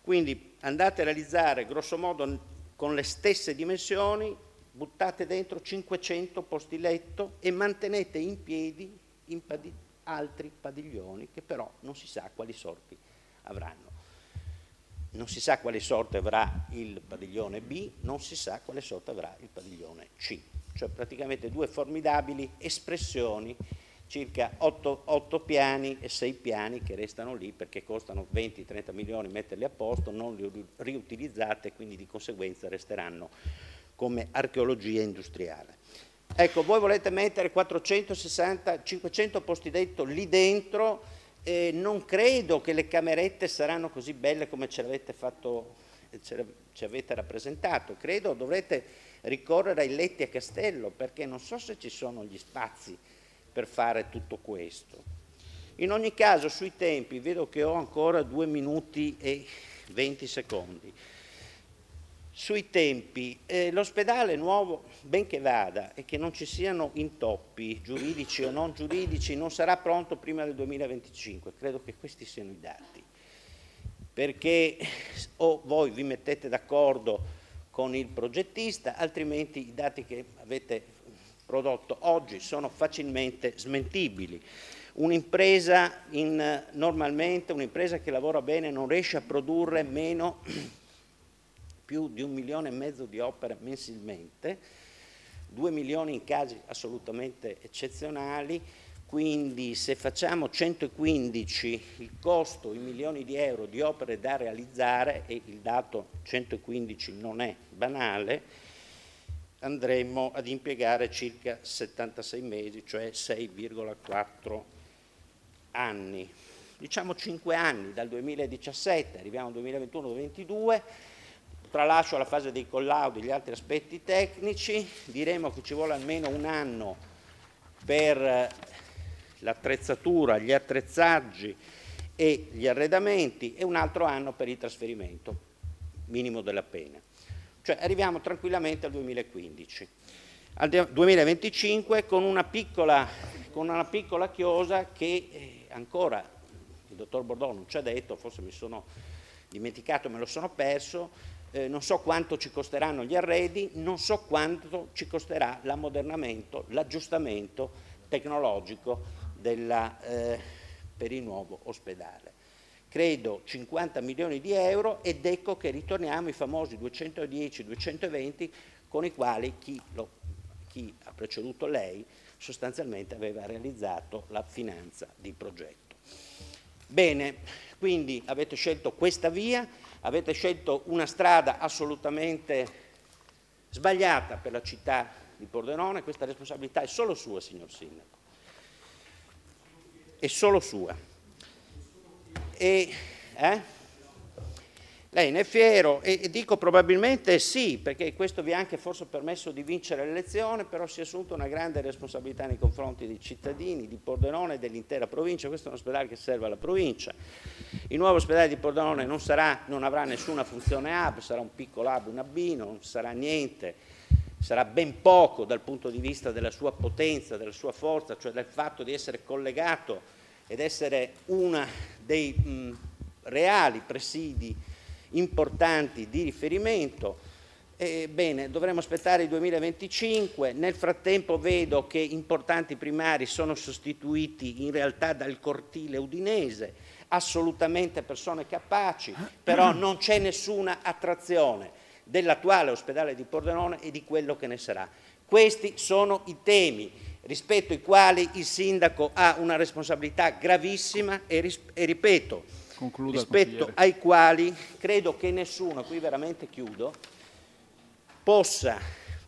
Quindi andate a realizzare grosso modo con le stesse dimensioni, buttate dentro 500 posti letto e mantenete in piedi in pad altri padiglioni che però non si sa quali sorti avranno. Non si sa quale sorte avrà il padiglione B, non si sa quale sorte avrà il padiglione C cioè praticamente due formidabili espressioni circa 8, piani e 6 piani che restano lì perché costano 20-30 milioni metterli a posto, non li riutilizzate e quindi di conseguenza resteranno come archeologia industriale. Ecco, voi volete mettere 460, 500 posti detto lì dentro, eh, non credo che le camerette saranno così belle come ce l'avete fatto, ce avete rappresentato, credo dovrete ricorrere ai letti a castello perché non so se ci sono gli spazi per fare tutto questo. In ogni caso sui tempi vedo che ho ancora due minuti e venti secondi. Sui tempi, eh, l'ospedale nuovo, benché vada e che non ci siano intoppi giuridici o non giuridici, non sarà pronto prima del 2025, credo che questi siano i dati, perché o voi vi mettete d'accordo con il progettista, altrimenti i dati che avete prodotto oggi sono facilmente smentibili. Un'impresa normalmente, un'impresa che lavora bene non riesce a produrre meno *clears throat* più di un milione e mezzo di opere mensilmente, due milioni in casi assolutamente eccezionali, quindi se facciamo 115 il costo in milioni di euro di opere da realizzare, e il dato 115 non è banale, andremo ad impiegare circa 76 mesi, cioè 6,4 anni. Diciamo 5 anni, dal 2017 arriviamo al 2021-2022, tralascio la fase dei collaudi, gli altri aspetti tecnici, diremo che ci vuole almeno un anno per l'attrezzatura, gli attrezzaggi e gli arredamenti e un altro anno per il trasferimento minimo della pena. Cioè arriviamo tranquillamente al 2015. Al 2025 con una piccola, con una piccola chiosa che eh, ancora il dottor Bordò non ci ha detto, forse mi sono dimenticato, me lo sono perso, eh, non so quanto ci costeranno gli arredi, non so quanto ci costerà l'ammodernamento, l'aggiustamento tecnologico della, eh, per il nuovo ospedale. Credo 50 milioni di euro ed ecco che ritorniamo ai famosi 210-220 con i quali chi, lo, chi ha preceduto lei sostanzialmente aveva realizzato la finanza di progetto. Bene, quindi avete scelto questa via, avete scelto una strada assolutamente sbagliata per la città di Pordenone, questa responsabilità è solo sua, signor Sindaco è solo sua. E, eh? Lei ne è fiero e, dico probabilmente sì, perché questo vi ha anche forse permesso di vincere l'elezione, però si è assunto una grande responsabilità nei confronti dei cittadini di Pordenone e dell'intera provincia. Questo è un ospedale che serve alla provincia. Il nuovo ospedale di Pordenone non, sarà, non avrà nessuna funzione hub, sarà un piccolo hub, un AB, non sarà niente sarà ben poco dal punto di vista della sua potenza, della sua forza, cioè del fatto di essere collegato ed essere uno dei mh, reali presidi importanti di riferimento. Ebbene, dovremo aspettare il 2025, nel frattempo vedo che importanti primari sono sostituiti in realtà dal cortile udinese, assolutamente persone capaci, però non c'è nessuna attrazione dell'attuale ospedale di Pordenone e di quello che ne sarà. Questi sono i temi rispetto ai quali il sindaco ha una responsabilità gravissima e, e ripeto, Concludo rispetto ai quali credo che nessuno, qui veramente chiudo, possa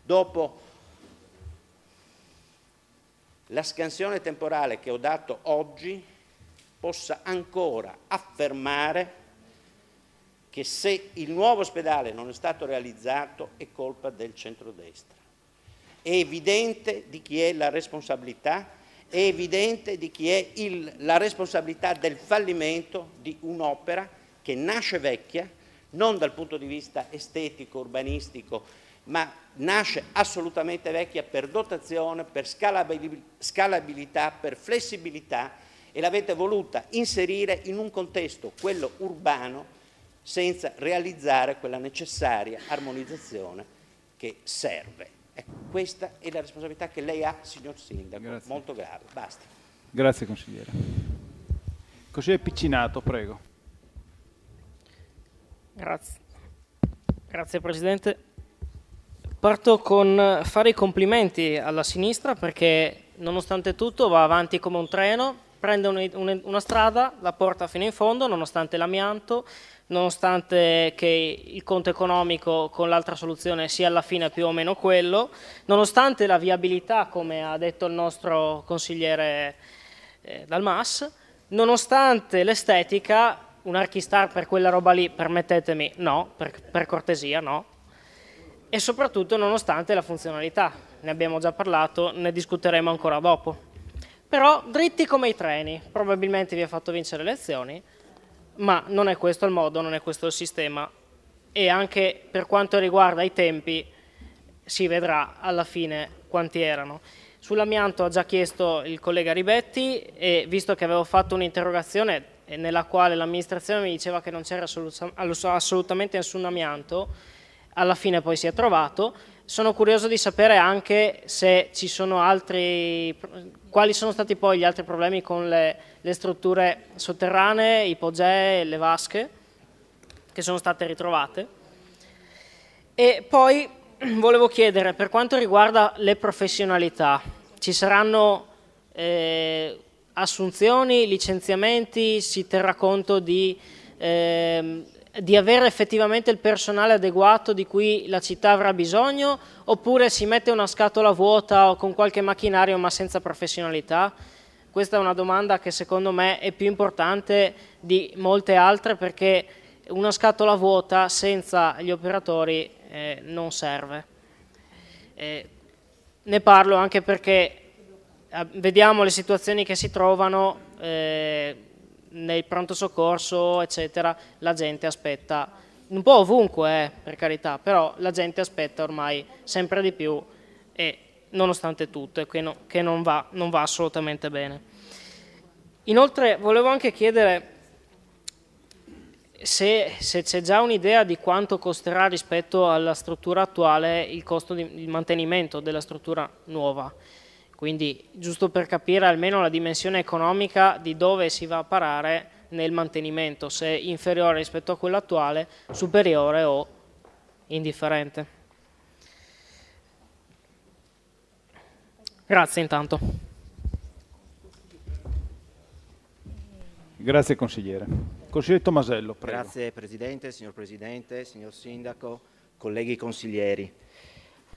dopo la scansione temporale che ho dato oggi possa ancora affermare che se il nuovo ospedale non è stato realizzato è colpa del centrodestra. È evidente di chi è la responsabilità, è evidente di chi è il, la responsabilità del fallimento di un'opera che nasce vecchia, non dal punto di vista estetico, urbanistico, ma nasce assolutamente vecchia per dotazione, per scalabilità, per flessibilità e l'avete voluta inserire in un contesto, quello urbano, senza realizzare quella necessaria armonizzazione che serve. Ecco, questa è la responsabilità che lei ha, signor Sindaco, Grazie. molto grave. Basta. Grazie consigliere. Consigliere Piccinato, prego. Grazie. Grazie Presidente. Parto con fare i complimenti alla sinistra perché nonostante tutto va avanti come un treno, prende una strada, la porta fino in fondo nonostante l'amianto, nonostante che il conto economico con l'altra soluzione sia alla fine più o meno quello, nonostante la viabilità, come ha detto il nostro consigliere eh, dal MAS, nonostante l'estetica, un archistar per quella roba lì, permettetemi, no, per, per cortesia, no, e soprattutto nonostante la funzionalità, ne abbiamo già parlato, ne discuteremo ancora dopo. Però dritti come i treni, probabilmente vi ha fatto vincere le lezioni, ma non è questo il modo, non è questo il sistema e anche per quanto riguarda i tempi si vedrà alla fine quanti erano. Sull'amianto ha già chiesto il collega Ribetti e visto che avevo fatto un'interrogazione eh, nella quale l'amministrazione mi diceva che non c'era assolutamente nessun amianto, alla fine poi si è trovato, sono curioso di sapere anche se ci sono altri, quali sono stati poi gli altri problemi con le, le strutture sotterranee, i pogee, le vasche che sono state ritrovate. E poi *clears throat* volevo chiedere, per quanto riguarda le professionalità, ci saranno eh, assunzioni, licenziamenti, si terrà conto di eh, di avere effettivamente il personale adeguato di cui la città avrà bisogno oppure si mette una scatola vuota o con qualche macchinario ma senza professionalità? Questa è una domanda che secondo me è più importante di molte altre perché una scatola vuota senza gli operatori eh, non serve. Eh, ne parlo anche perché eh, vediamo le situazioni che si trovano eh, nei pronto soccorso, eccetera, la gente aspetta, un po' ovunque eh, per carità, però la gente aspetta ormai sempre di più e nonostante tutto, e che, no, che non, va, non va assolutamente bene. Inoltre volevo anche chiedere se, c'è già un'idea di quanto costerà rispetto alla struttura attuale il costo di il mantenimento della struttura nuova. Quindi giusto per capire almeno la dimensione economica di dove si va a parare nel mantenimento, se inferiore rispetto a quello attuale, superiore o indifferente. Grazie intanto. Grazie consigliere. Consigliere Tomasello, prego. Grazie Presidente, signor Presidente, signor Sindaco, colleghi consiglieri.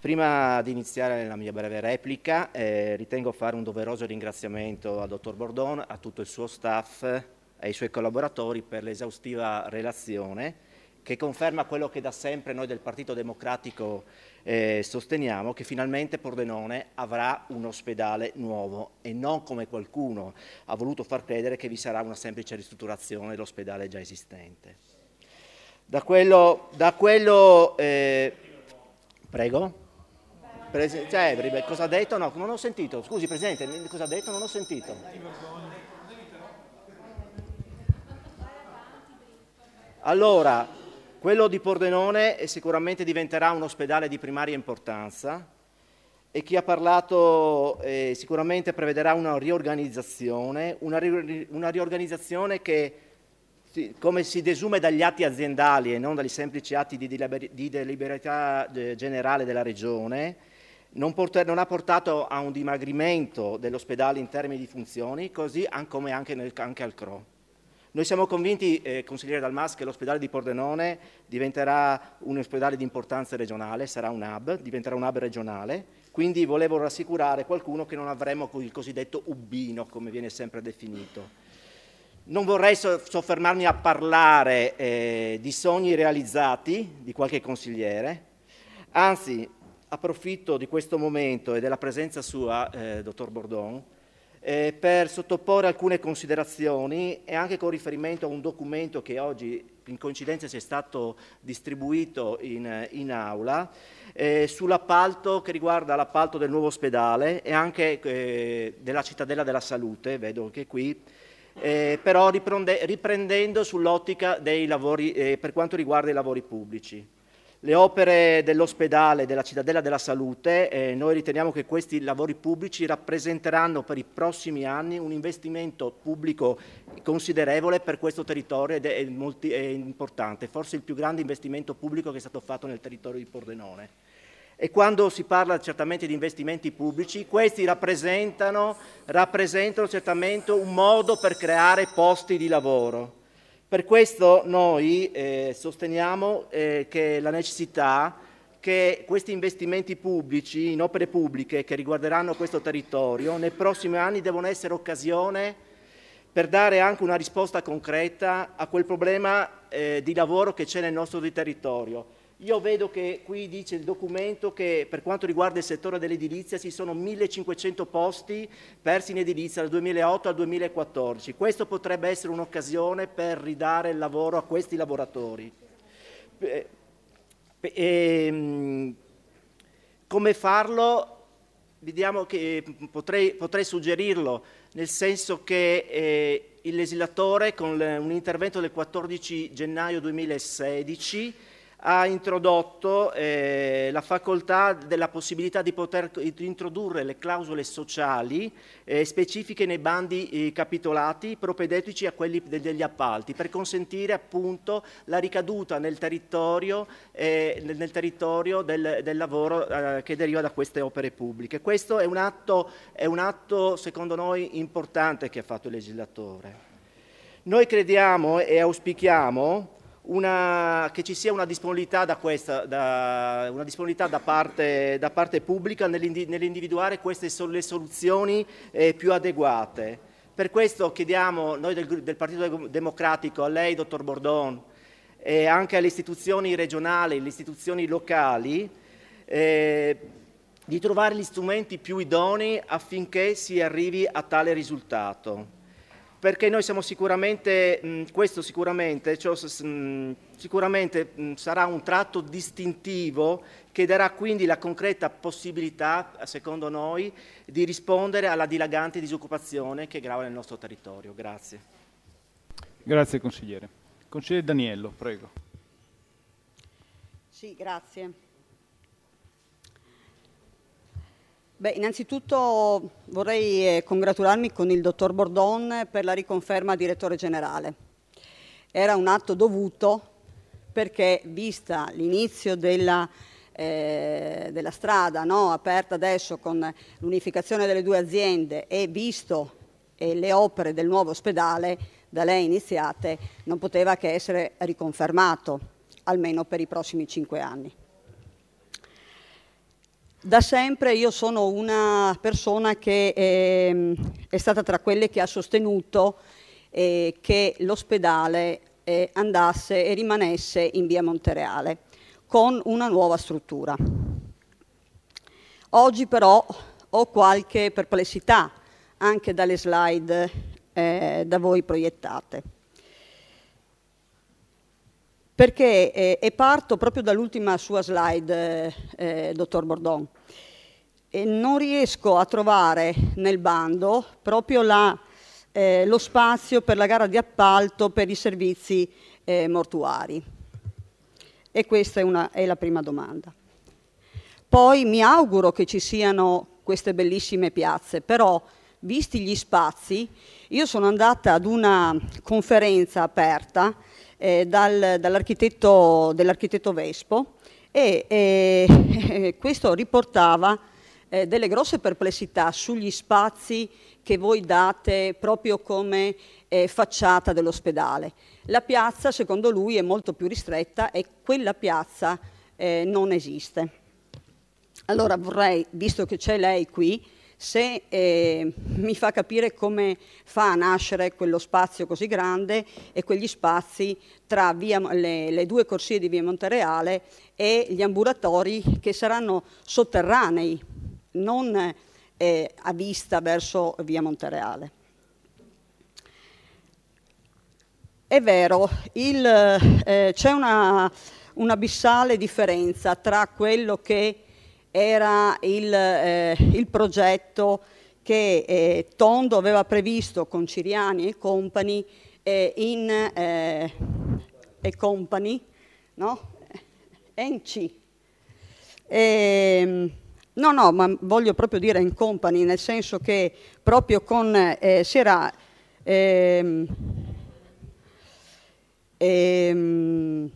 Prima di iniziare la mia breve replica, eh, ritengo fare un doveroso ringraziamento al dottor Bordon, a tutto il suo staff e ai suoi collaboratori per l'esaustiva relazione che conferma quello che da sempre noi del Partito Democratico eh, sosteniamo, che finalmente Pordenone avrà un ospedale nuovo e non come qualcuno ha voluto far credere che vi sarà una semplice ristrutturazione dell'ospedale già esistente. Da quello... Da quello eh, prego? Presi- cioè, cosa ha detto? No, non ho sentito. Scusi Presidente, cosa ha detto? Non ho sentito. Allora, quello di Pordenone sicuramente diventerà un ospedale di primaria importanza e chi ha parlato eh, sicuramente prevederà una riorganizzazione, una, ri- una riorganizzazione che come si desume dagli atti aziendali e non dagli semplici atti di, deliber- di deliberata eh, generale della Regione, non, porter, non, ha portato a un dimagrimento dell'ospedale in termini di funzioni, così come anche, nel, anche al CRO. Noi siamo convinti, eh, consigliere Dalmas, che l'ospedale di Pordenone diventerà un ospedale di importanza regionale, sarà un hub, diventerà un hub regionale, quindi volevo rassicurare qualcuno che non avremo il cosiddetto ubbino, come viene sempre definito. Non vorrei soffermarmi a parlare eh, di sogni realizzati di qualche consigliere, anzi approfitto di questo momento e della presenza sua, eh, dottor Bordon, eh, per sottoporre alcune considerazioni e anche con riferimento a un documento che oggi in coincidenza si è stato distribuito in, in aula, eh, sull'appalto che riguarda l'appalto del nuovo ospedale e anche eh, della cittadella della salute, vedo che qui, eh, però riprende, riprendendo sull'ottica dei lavori, eh, per quanto riguarda i lavori pubblici. Le opere dell'ospedale, della cittadella della salute, eh, noi riteniamo che questi lavori pubblici rappresenteranno per i prossimi anni un investimento pubblico considerevole per questo territorio ed è, molti, è importante, forse il più grande investimento pubblico che è stato fatto nel territorio di Pordenone. E quando si parla certamente di investimenti pubblici, questi rappresentano, rappresentano certamente un modo per creare posti di lavoro. Per questo noi eh, sosteniamo eh, che la necessità che questi investimenti pubblici in opere pubbliche che riguarderanno questo territorio nei prossimi anni devono essere occasione per dare anche una risposta concreta a quel problema eh, di lavoro che c'è nel nostro territorio. Io vedo che qui dice il documento che per quanto riguarda il settore dell'edilizia ci sono 1500 posti persi in edilizia dal 2008 al 2014. Questo potrebbe essere un'occasione per ridare il lavoro a questi lavoratori. E, ehm, come farlo? Vediamo che potrei, potrei suggerirlo, nel senso che eh, il legislatore con un intervento del 14 gennaio 2016 ha introdotto eh, la facoltà della possibilità di poter introdurre le clausole sociali eh, specifiche nei bandi eh, capitolati propedeutici a quelli degli appalti per consentire appunto la ricaduta nel territorio, eh, nel territorio del, del, lavoro eh, che deriva da queste opere pubbliche. Questo è un, atto, è un atto secondo noi importante che ha fatto il legislatore. Noi crediamo e auspichiamo una, che ci sia una disponibilità da, questa, da, una disponibilità da, parte, da parte, pubblica nell'individuare queste le soluzioni eh, più adeguate. Per questo chiediamo noi del, del Partito Democratico, a lei, dottor Bordon, e anche alle istituzioni regionali, alle istituzioni locali, eh, di trovare gli strumenti più idonei affinché si arrivi a tale risultato perché noi siamo sicuramente, mh, mm, questo sicuramente, cioè, mh, mm, sicuramente mh, mm, sarà un tratto distintivo che darà quindi la concreta possibilità, secondo noi, di rispondere alla dilagante disoccupazione che grava nel nostro territorio. Grazie. Grazie consigliere. Consigliere Daniello, prego. Sì, grazie. Beh, innanzitutto vorrei eh, congratularmi con il dottor Bordon per la riconferma a direttore generale. Era un atto dovuto perché, vista l'inizio della eh, della strada no, aperta adesso con l'unificazione delle due aziende e visto eh, le opere del nuovo ospedale da lei iniziate, non poteva che essere riconfermato, almeno per i prossimi cinque anni. Da sempre io sono una persona che è, ehm, è stata tra quelle che ha sostenuto eh, che l'ospedale eh, andasse e rimanesse in via Montereale con una nuova struttura. Oggi però ho qualche perplessità anche dalle slide eh, da voi proiettate perché eh, e parto proprio dall'ultima sua slide, eh, eh, dottor Bordon. E non riesco a trovare nel bando proprio la, eh, lo spazio per la gara di appalto per i servizi eh, mortuari. E questa è, una, è la prima domanda. Poi mi auguro che ci siano queste bellissime piazze, però visti gli spazi, io sono andata ad una conferenza aperta eh, dal, dall'architetto, dell'architetto Vespo e eh, *laughs* questo riportava eh, delle grosse perplessità sugli spazi che voi date proprio come eh, facciata dell'ospedale. La piazza, secondo lui, è molto più ristretta e quella piazza eh, non esiste. Allora vorrei, visto che c'è lei qui, se eh, mi fa capire come fa a nascere quello spazio così grande e quegli spazi tra via, le, le, due corsie di via Montereale e gli ambulatori che saranno sotterranei, non eh, a vista verso via Montereale. È vero, eh, c'è una un'abissale differenza tra quello che era il, eh, il progetto che eh, Tondo aveva previsto con Ciriani e Company eh, in eh, e Company, no? Enci. E, ehm, no, no, ma voglio proprio dire in company, nel senso che proprio con eh, si era ehm, ehm,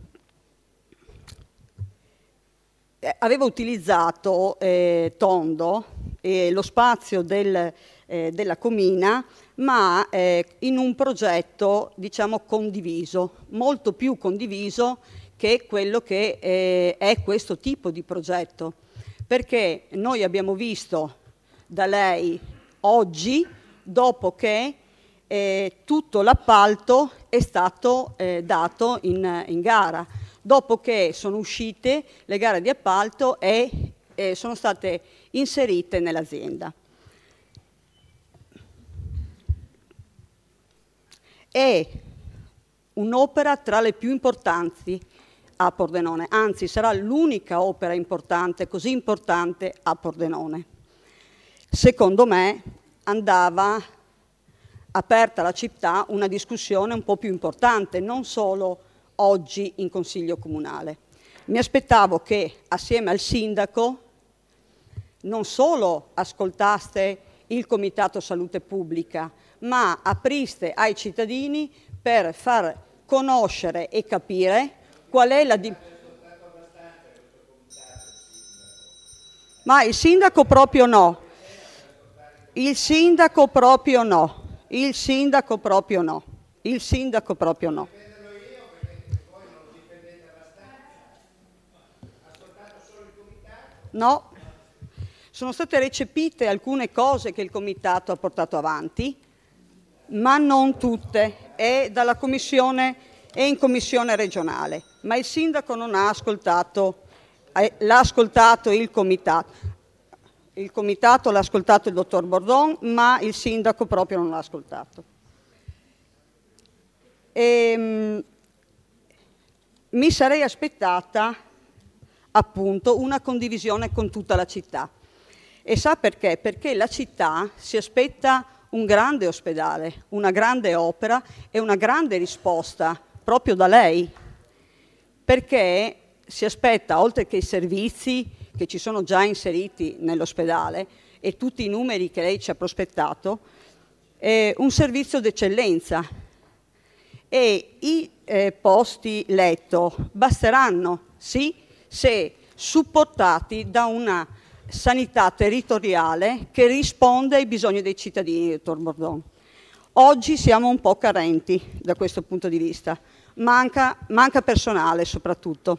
eh, avevo utilizzato eh, tondo e eh, lo spazio del, eh, della comina, ma eh, in un progetto diciamo condiviso, molto più condiviso che quello che è questo tipo di progetto. Perché noi abbiamo visto da lei oggi, dopo che eh, tutto l'appalto è stato eh, dato in, in, gara dopo che sono uscite le gare di appalto e eh, sono state inserite nell'azienda. È un'opera tra le più importanti a Pordenone, anzi sarà l'unica opera importante, così importante a Pordenone. Secondo me andava aperta alla città una discussione un po' più importante, non solo oggi in Consiglio Comunale. Mi aspettavo che assieme al Sindaco non solo ascoltaste il Comitato Salute Pubblica, ma apriste ai cittadini per far conoscere e capire qual è la... Di... Ma il sindaco proprio no. Il sindaco proprio no. Il sindaco proprio no. Il sindaco proprio no. No, sono state recepite alcune cose che il Comitato ha portato avanti, ma non tutte, e dalla Commissione e in Commissione regionale. Ma il Sindaco non ha ascoltato, eh, l'ha ascoltato il Comitato. Il comitato l'ha ascoltato il dottor Bordon, ma il sindaco proprio non l'ha ascoltato. E, ehm, mh, mi sarei aspettata appunto una condivisione con tutta la città. E sa perché? Perché la città si aspetta un grande ospedale, una grande opera e una grande risposta proprio da lei, perché si aspetta, oltre che i servizi che ci sono già inseriti nell'ospedale e tutti i numeri che lei ci ha prospettato, un servizio d'eccellenza e i eh, posti letto basteranno, sì, se supportati da una sanità territoriale che risponde ai bisogni dei cittadini, dottor Bordon. Oggi siamo un po' carenti da questo punto di vista, manca, manca personale soprattutto.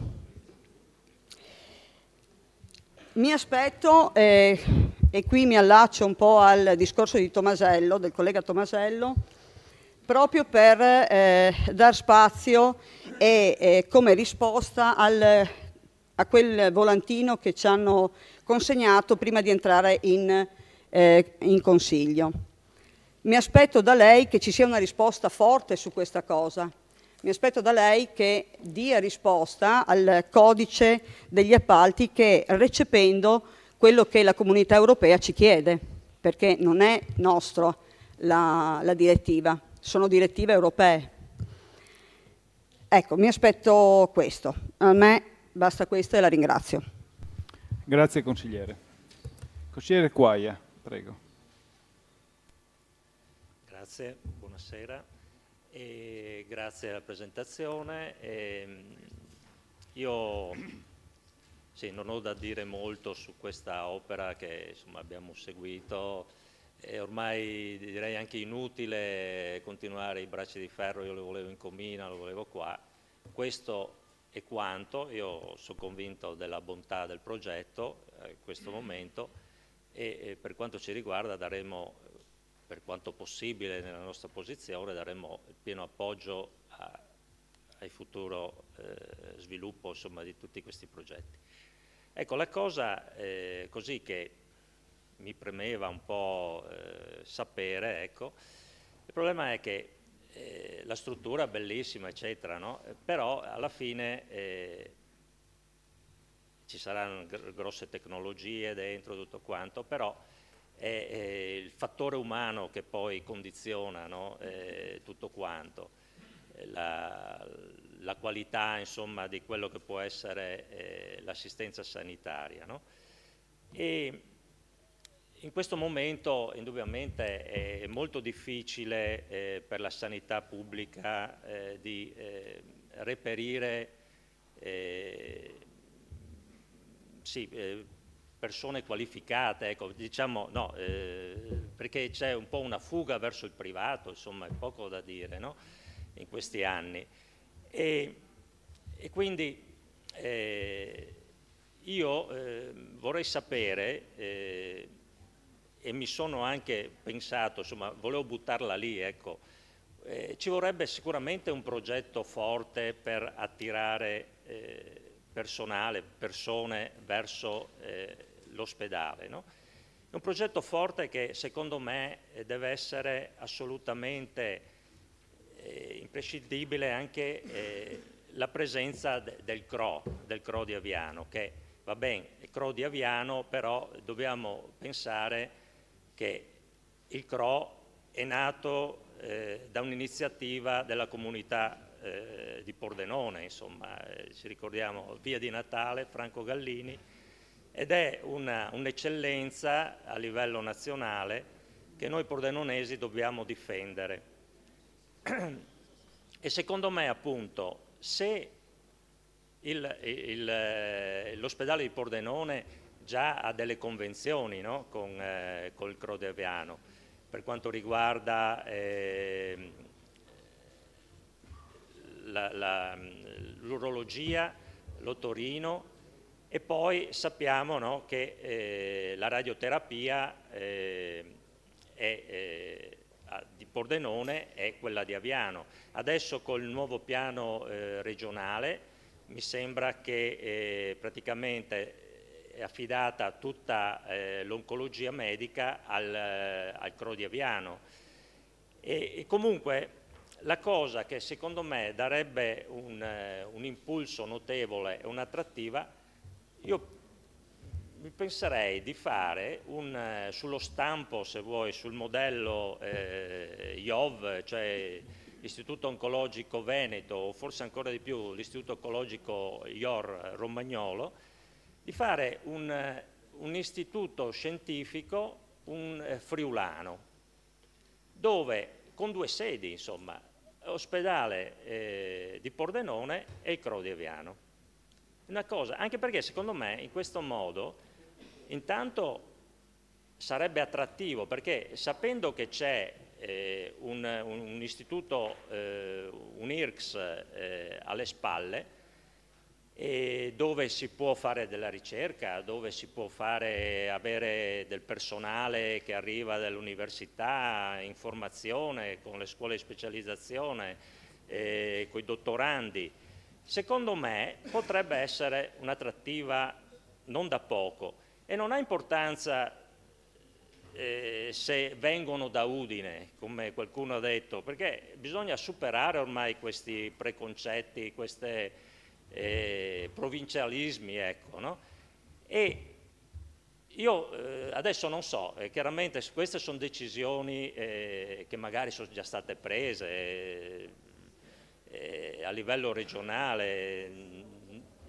Mi aspetto, eh, e qui mi allaccio un po' al discorso di Tomasello, del collega Tomasello, proprio per eh, dar spazio e eh, come risposta al a quel volantino che ci hanno consegnato prima di entrare in, eh, in Consiglio. Mi aspetto da lei che ci sia una risposta forte su questa cosa. Mi aspetto da lei che dia risposta al codice degli appalti che recependo quello che la comunità europea ci chiede, perché non è nostra la, la direttiva, sono direttive europee. Ecco, mi aspetto questo. A me Basta questo e la ringrazio. Grazie consigliere. Consigliere Quaia, prego. Grazie, buonasera. E grazie alla presentazione. E ehm, io sì, non ho da dire molto su questa opera che insomma, abbiamo seguito. È ormai direi anche inutile continuare i bracci di ferro, io lo volevo in Comina, lo volevo qua. Questo e quanto, io sono convinto della bontà del progetto eh, in questo momento e, e per quanto ci riguarda daremo, per quanto possibile nella nostra posizione, daremo il pieno appoggio a, ai futuro eh, sviluppo insomma, di tutti questi progetti. Ecco, la cosa eh, così che mi premeva un po' eh, sapere, ecco, il problema è che eh, la struttura bellissima, eccetera, no? Eh, però alla fine eh, ci saranno grosse tecnologie dentro, tutto quanto, però è, è, il fattore umano che poi condiziona no? eh, tutto quanto. Eh, la, la qualità insomma, di quello che può essere l'assistenza sanitaria. No? E, in questo momento indubbiamente è molto difficile eh, per la sanità pubblica eh, di eh, reperire eh, sì, eh, persone qualificate, ecco, diciamo, no, eh, perché c'è un po' una fuga verso il privato, insomma è poco da dire no? in questi anni. E, e quindi io vorrei sapere e mi sono anche pensato, insomma, volevo buttarla lì, ecco, eh, ci vorrebbe sicuramente un progetto forte per attirare eh, personale, persone verso eh, l'ospedale. No? un progetto forte che secondo me eh, deve essere assolutamente eh, imprescindibile anche eh, la presenza de del, CRO, del CRO di Aviano, che va bene, il CRO di Aviano però dobbiamo pensare che il CRO è nato eh, da un'iniziativa della comunità eh, di Pordenone, insomma, eh, ci ricordiamo Via di Natale, Franco Gallini, ed è un'eccellenza un a livello nazionale che noi pordenonesi dobbiamo difendere. E secondo me appunto se eh, l'ospedale di Pordenone già ha delle convenzioni no? con eh, col Crodeviano per quanto riguarda eh, l'urologia, l'otorino e poi sappiamo no, che eh, la radioterapia eh, è, eh, di Pordenone è quella di Aviano. Adesso col nuovo piano eh, regionale mi sembra che eh, praticamente è affidata tutta eh, l'oncologia medica al, eh, al Aviano. E, e, comunque la cosa che secondo me darebbe un, eh, un impulso notevole e un'attrattiva, io mi penserei di fare un, eh, sullo stampo, se vuoi, sul modello eh, IOV, cioè l'Istituto Oncologico Veneto o forse ancora di più l'Istituto Oncologico IOR Romagnolo, di fare un, un istituto scientifico un, eh, friulano, dove con due sedi, insomma, ospedale eh, di Pordenone e il Crodiviano. Una cosa, anche perché secondo me in questo modo intanto sarebbe attrattivo, perché sapendo che c'è eh, un, un, istituto, eh, un IRCS eh, alle spalle, dove si può fare della ricerca, dove si può fare, avere del personale che arriva dall'università, in formazione, con le scuole di specializzazione, eh, con i dottorandi. Secondo me potrebbe essere un'attrattiva non da poco e non ha importanza eh, se vengono da Udine, come qualcuno ha detto, perché bisogna superare ormai questi preconcetti, queste eh, provincialismi, ecco, no? E io eh, adesso non so, eh, chiaramente queste sono decisioni eh, che magari sono già state prese eh, eh, a livello regionale. Mm,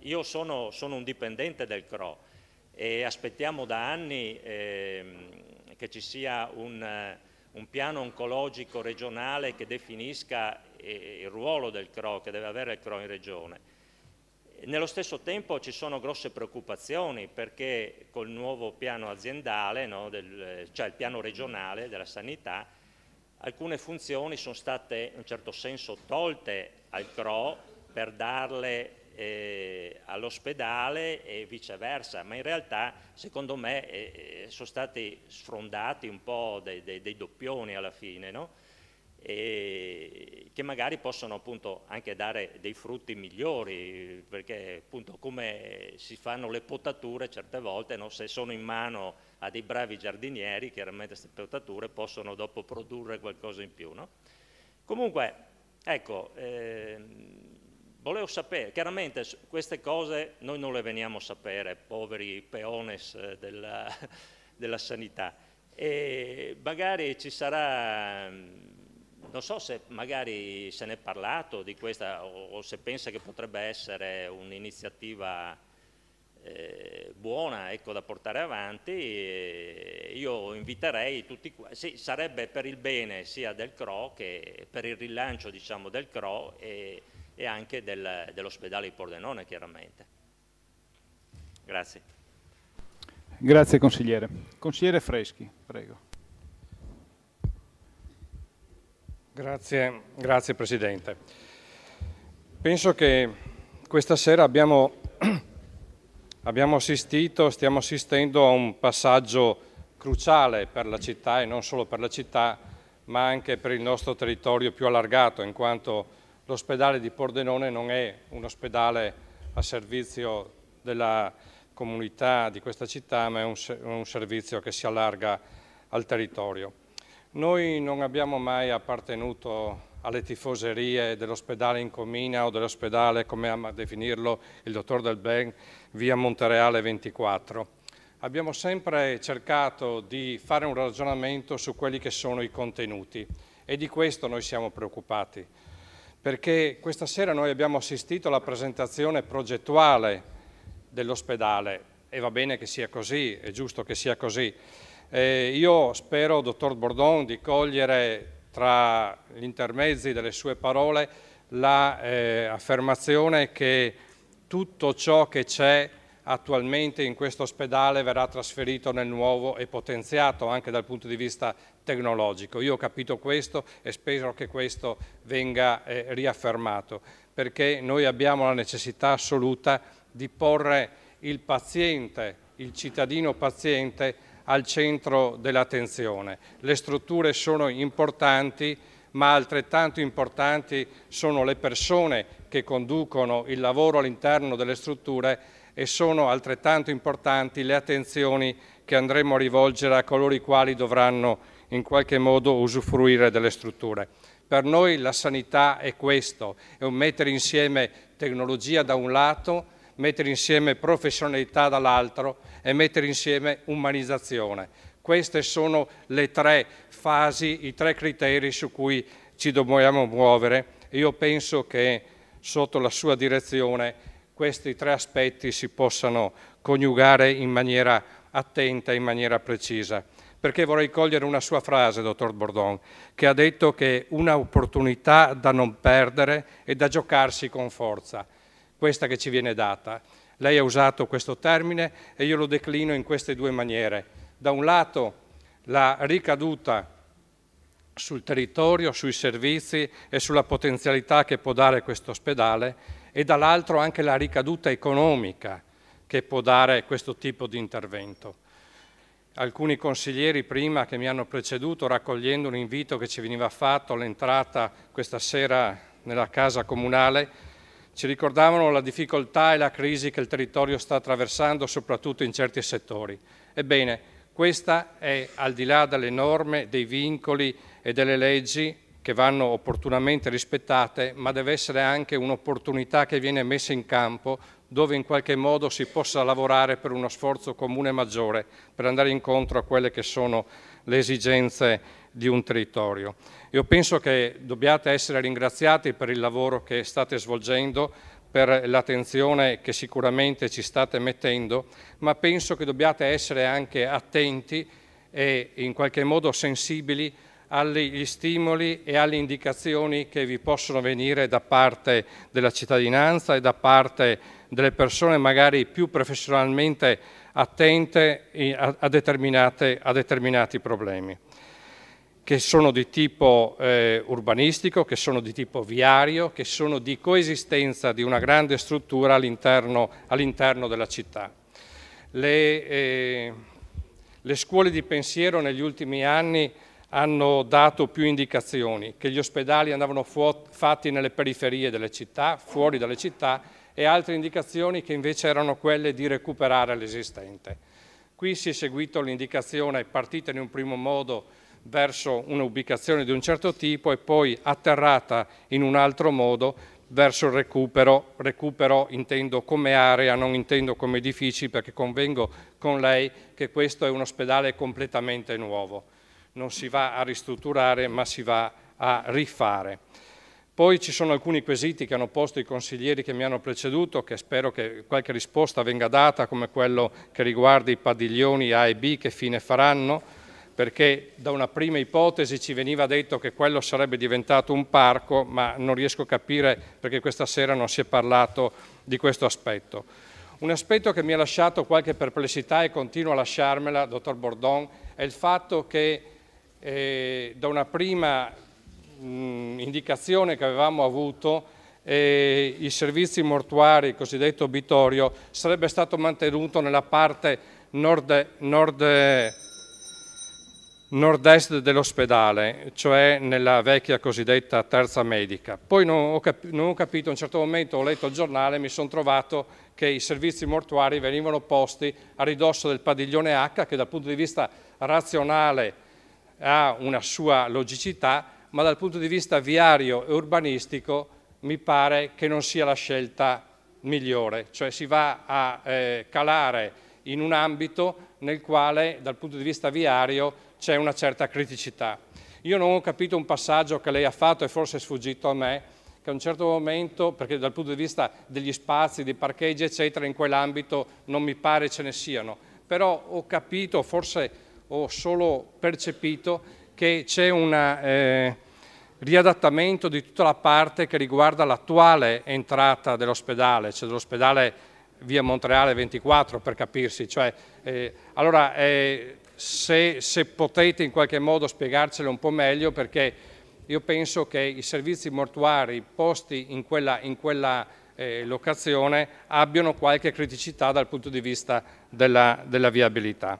io sono, sono, un dipendente del CRO e aspettiamo da anni ehm, che ci sia un, un piano oncologico regionale che definisca il ruolo del CRO, che deve avere il CRO in regione. Nello stesso tempo ci sono grosse preoccupazioni perché col nuovo piano aziendale, no, del, cioè il piano regionale della sanità, alcune funzioni sono state in un certo senso tolte al CRO per darle eh, all'ospedale e viceversa, ma in realtà secondo me eh, eh sono stati sfrondati un po' dei, dei, dei doppioni alla fine, no? e che magari possono appunto anche dare dei frutti migliori, perché appunto come si fanno le potature certe volte, no? se sono in mano a dei bravi giardinieri, chiaramente queste potature possono dopo produrre qualcosa in più. No? Comunque, ecco, eh, volevo sapere, chiaramente queste cose noi non le veniamo a sapere, poveri peones eh, della, *laughs* della sanità, e magari ci sarà non so se magari se ne è parlato di questa o, o se pensa che potrebbe essere un'iniziativa eh, buona ecco, da portare avanti. Eh, io inviterei tutti, sì, sarebbe per il bene sia del CRO che per il rilancio diciamo, del CRO e, e anche del, dell'ospedale di Pordenone chiaramente. Grazie. Grazie consigliere. Consigliere Freschi, prego. Grazie, grazie Presidente. Penso che questa sera abbiamo, *clears throat* abbiamo assistito, stiamo assistendo a un passaggio cruciale per la città e non solo per la città, ma anche per il nostro territorio più allargato, in quanto l'ospedale di Pordenone non è un ospedale a servizio della comunità di questa città, ma è un, servizio che si allarga al territorio. Noi non abbiamo mai appartenuto alle tifoserie dell'ospedale in Comina o dell'ospedale, come ama definirlo il dottor Del Ben, via Montereale 24. Abbiamo sempre cercato di fare un ragionamento su quelli che sono i contenuti e di questo noi siamo preoccupati, perché questa sera noi abbiamo assistito alla presentazione progettuale dell'ospedale e va bene che sia così, è giusto che sia così, eh, io spero, dottor Bordon, di cogliere tra gli intermezzi delle sue parole l'affermazione la, eh, che tutto ciò che c'è attualmente in questo ospedale verrà trasferito nel nuovo e potenziato anche dal punto di vista tecnologico. Io ho capito questo e spero che questo venga eh, riaffermato perché noi abbiamo la necessità assoluta di porre il paziente, il cittadino paziente al centro dell'attenzione. Le strutture sono importanti, ma altrettanto importanti sono le persone che conducono il lavoro all'interno delle strutture e sono altrettanto importanti le attenzioni che andremo a rivolgere a coloro i quali dovranno in qualche modo usufruire delle strutture. Per noi la sanità è questo, è un mettere insieme tecnologia da un lato, mettere insieme professionalità dall'altro e mettere insieme umanizzazione. Queste sono le tre fasi, i tre criteri su cui ci dobbiamo muovere. Io penso che sotto la sua direzione questi tre aspetti si possano coniugare in maniera attenta, in maniera precisa. Perché vorrei cogliere una sua frase, dottor Bordon, che ha detto che è un'opportunità da non perdere e da giocarsi con forza questa che ci viene data. Lei ha usato questo termine e io lo declino in queste due maniere. Da un lato la ricaduta sul territorio, sui servizi e sulla potenzialità che può dare questo ospedale e dall'altro anche la ricaduta economica che può dare questo tipo di intervento. Alcuni consiglieri prima che mi hanno preceduto, raccogliendo un invito che ci veniva fatto all'entrata questa sera nella casa comunale, ci ricordavano la difficoltà e la crisi che il territorio sta attraversando, soprattutto in certi settori. Ebbene, questa è, al di là delle norme, dei vincoli e delle leggi che vanno opportunamente rispettate, ma deve essere anche un'opportunità che viene messa in campo dove in qualche modo si possa lavorare per uno sforzo comune maggiore, per andare incontro a quelle che sono le esigenze di un territorio. Io penso che dobbiate essere ringraziati per il lavoro che state svolgendo, per l'attenzione che sicuramente ci state mettendo, ma penso che dobbiate essere anche attenti e in qualche modo sensibili agli stimoli e alle indicazioni che vi possono venire da parte della cittadinanza e da parte delle persone magari più professionalmente attente a, a, a determinati problemi che sono di tipo eh, urbanistico, che sono di tipo viario, che sono di coesistenza di una grande struttura all'interno, all della città. Le, eh, le scuole di pensiero negli ultimi anni hanno dato più indicazioni, che gli ospedali andavano fatti nelle periferie delle città, fuori dalle città, e altre indicazioni che invece erano quelle di recuperare l'esistente. Qui si è seguito l'indicazione partita in un primo modo verso un'ubicazione di un certo tipo e poi atterrata in un altro modo verso il recupero, recupero intendo come area, non intendo come edifici perché convengo con lei che questo è un ospedale completamente nuovo, non si va a ristrutturare ma si va a rifare. Poi ci sono alcuni quesiti che hanno posto i consiglieri che mi hanno preceduto, che spero che qualche risposta venga data, come quello che riguarda i padiglioni A e B, che fine faranno perché da una prima ipotesi ci veniva detto che quello sarebbe diventato un parco, ma non riesco a capire perché questa sera non si è parlato di questo aspetto. Un aspetto che mi ha lasciato qualche perplessità e continua a lasciarmela, dottor Bordon, è il fatto che eh, da una prima mh, indicazione che avevamo avuto eh, i servizi mortuari, il cosiddetto obitorio, sarebbe stato mantenuto nella parte nord, nord nord-est dell'ospedale, cioè nella vecchia cosiddetta terza medica. Poi non ho, cap- non ho capito, a un certo momento ho letto il giornale e mi sono trovato che i servizi mortuari venivano posti a ridosso del padiglione H che dal punto di vista razionale ha una sua logicità, ma dal punto di vista viario e urbanistico mi pare che non sia la scelta migliore, cioè si va a eh, calare in un ambito nel quale dal punto di vista viario c'è una certa criticità. Io non ho capito un passaggio che lei ha fatto e forse è sfuggito a me, che a un certo momento, perché dal punto di vista degli spazi, dei parcheggi, eccetera, in quell'ambito non mi pare ce ne siano, però ho capito, forse ho solo percepito, che c'è un eh, riadattamento di tutta la parte che riguarda l'attuale entrata dell'ospedale, cioè dell'ospedale via Montreale 24 per capirsi, cioè, eh, allora eh, se, se potete in qualche modo spiegarcelo un po' meglio perché io penso che i servizi mortuari posti in quella, in quella eh, locazione abbiano qualche criticità dal punto di vista della, della viabilità.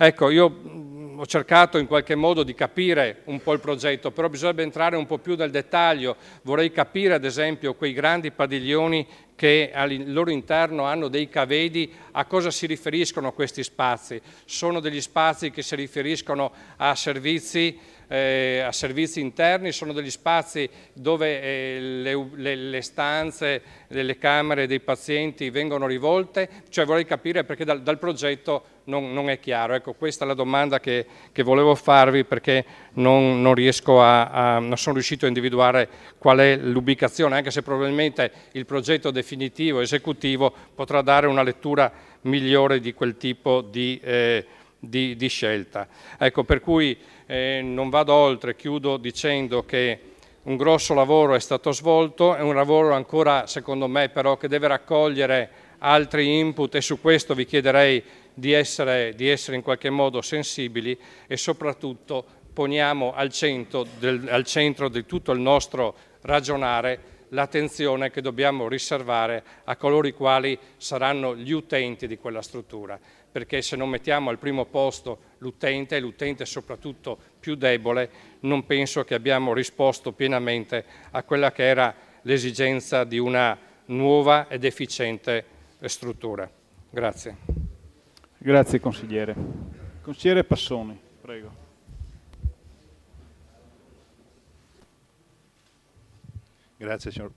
Ecco, io mm, ho cercato in qualche modo di capire un po' il progetto, però bisognerebbe entrare un po' più nel dettaglio. Vorrei capire ad esempio quei grandi padiglioni che al loro interno hanno dei cavedi, a cosa si riferiscono questi spazi? Sono degli spazi che si riferiscono a servizi eh, a servizi interni, sono degli spazi dove eh, le, le, le, stanze delle camere dei pazienti vengono rivolte, cioè vorrei capire perché dal, dal progetto non, non, è chiaro. Ecco, questa è la domanda che, che volevo farvi perché non, non, a, a, non, sono riuscito a individuare qual è l'ubicazione, anche se probabilmente il progetto definitivo, esecutivo, potrà dare una lettura migliore di quel tipo di... Eh, di, di scelta. Ecco, per cui eh, non vado oltre, chiudo dicendo che un grosso lavoro è stato svolto, è un lavoro ancora, secondo me, però, che deve raccogliere altri input e su questo vi chiederei di essere, di essere in qualche modo sensibili e soprattutto poniamo al centro, del, al centro di tutto il nostro ragionare l'attenzione che dobbiamo riservare a coloro i quali saranno gli utenti di quella struttura perché se non mettiamo al primo posto l'utente l'utente soprattutto più debole, non penso che abbiamo risposto pienamente a quella che era l'esigenza di una nuova ed efficiente eh, struttura. Grazie. Grazie consigliere. Consigliere Passoni, prego. Grazie signor.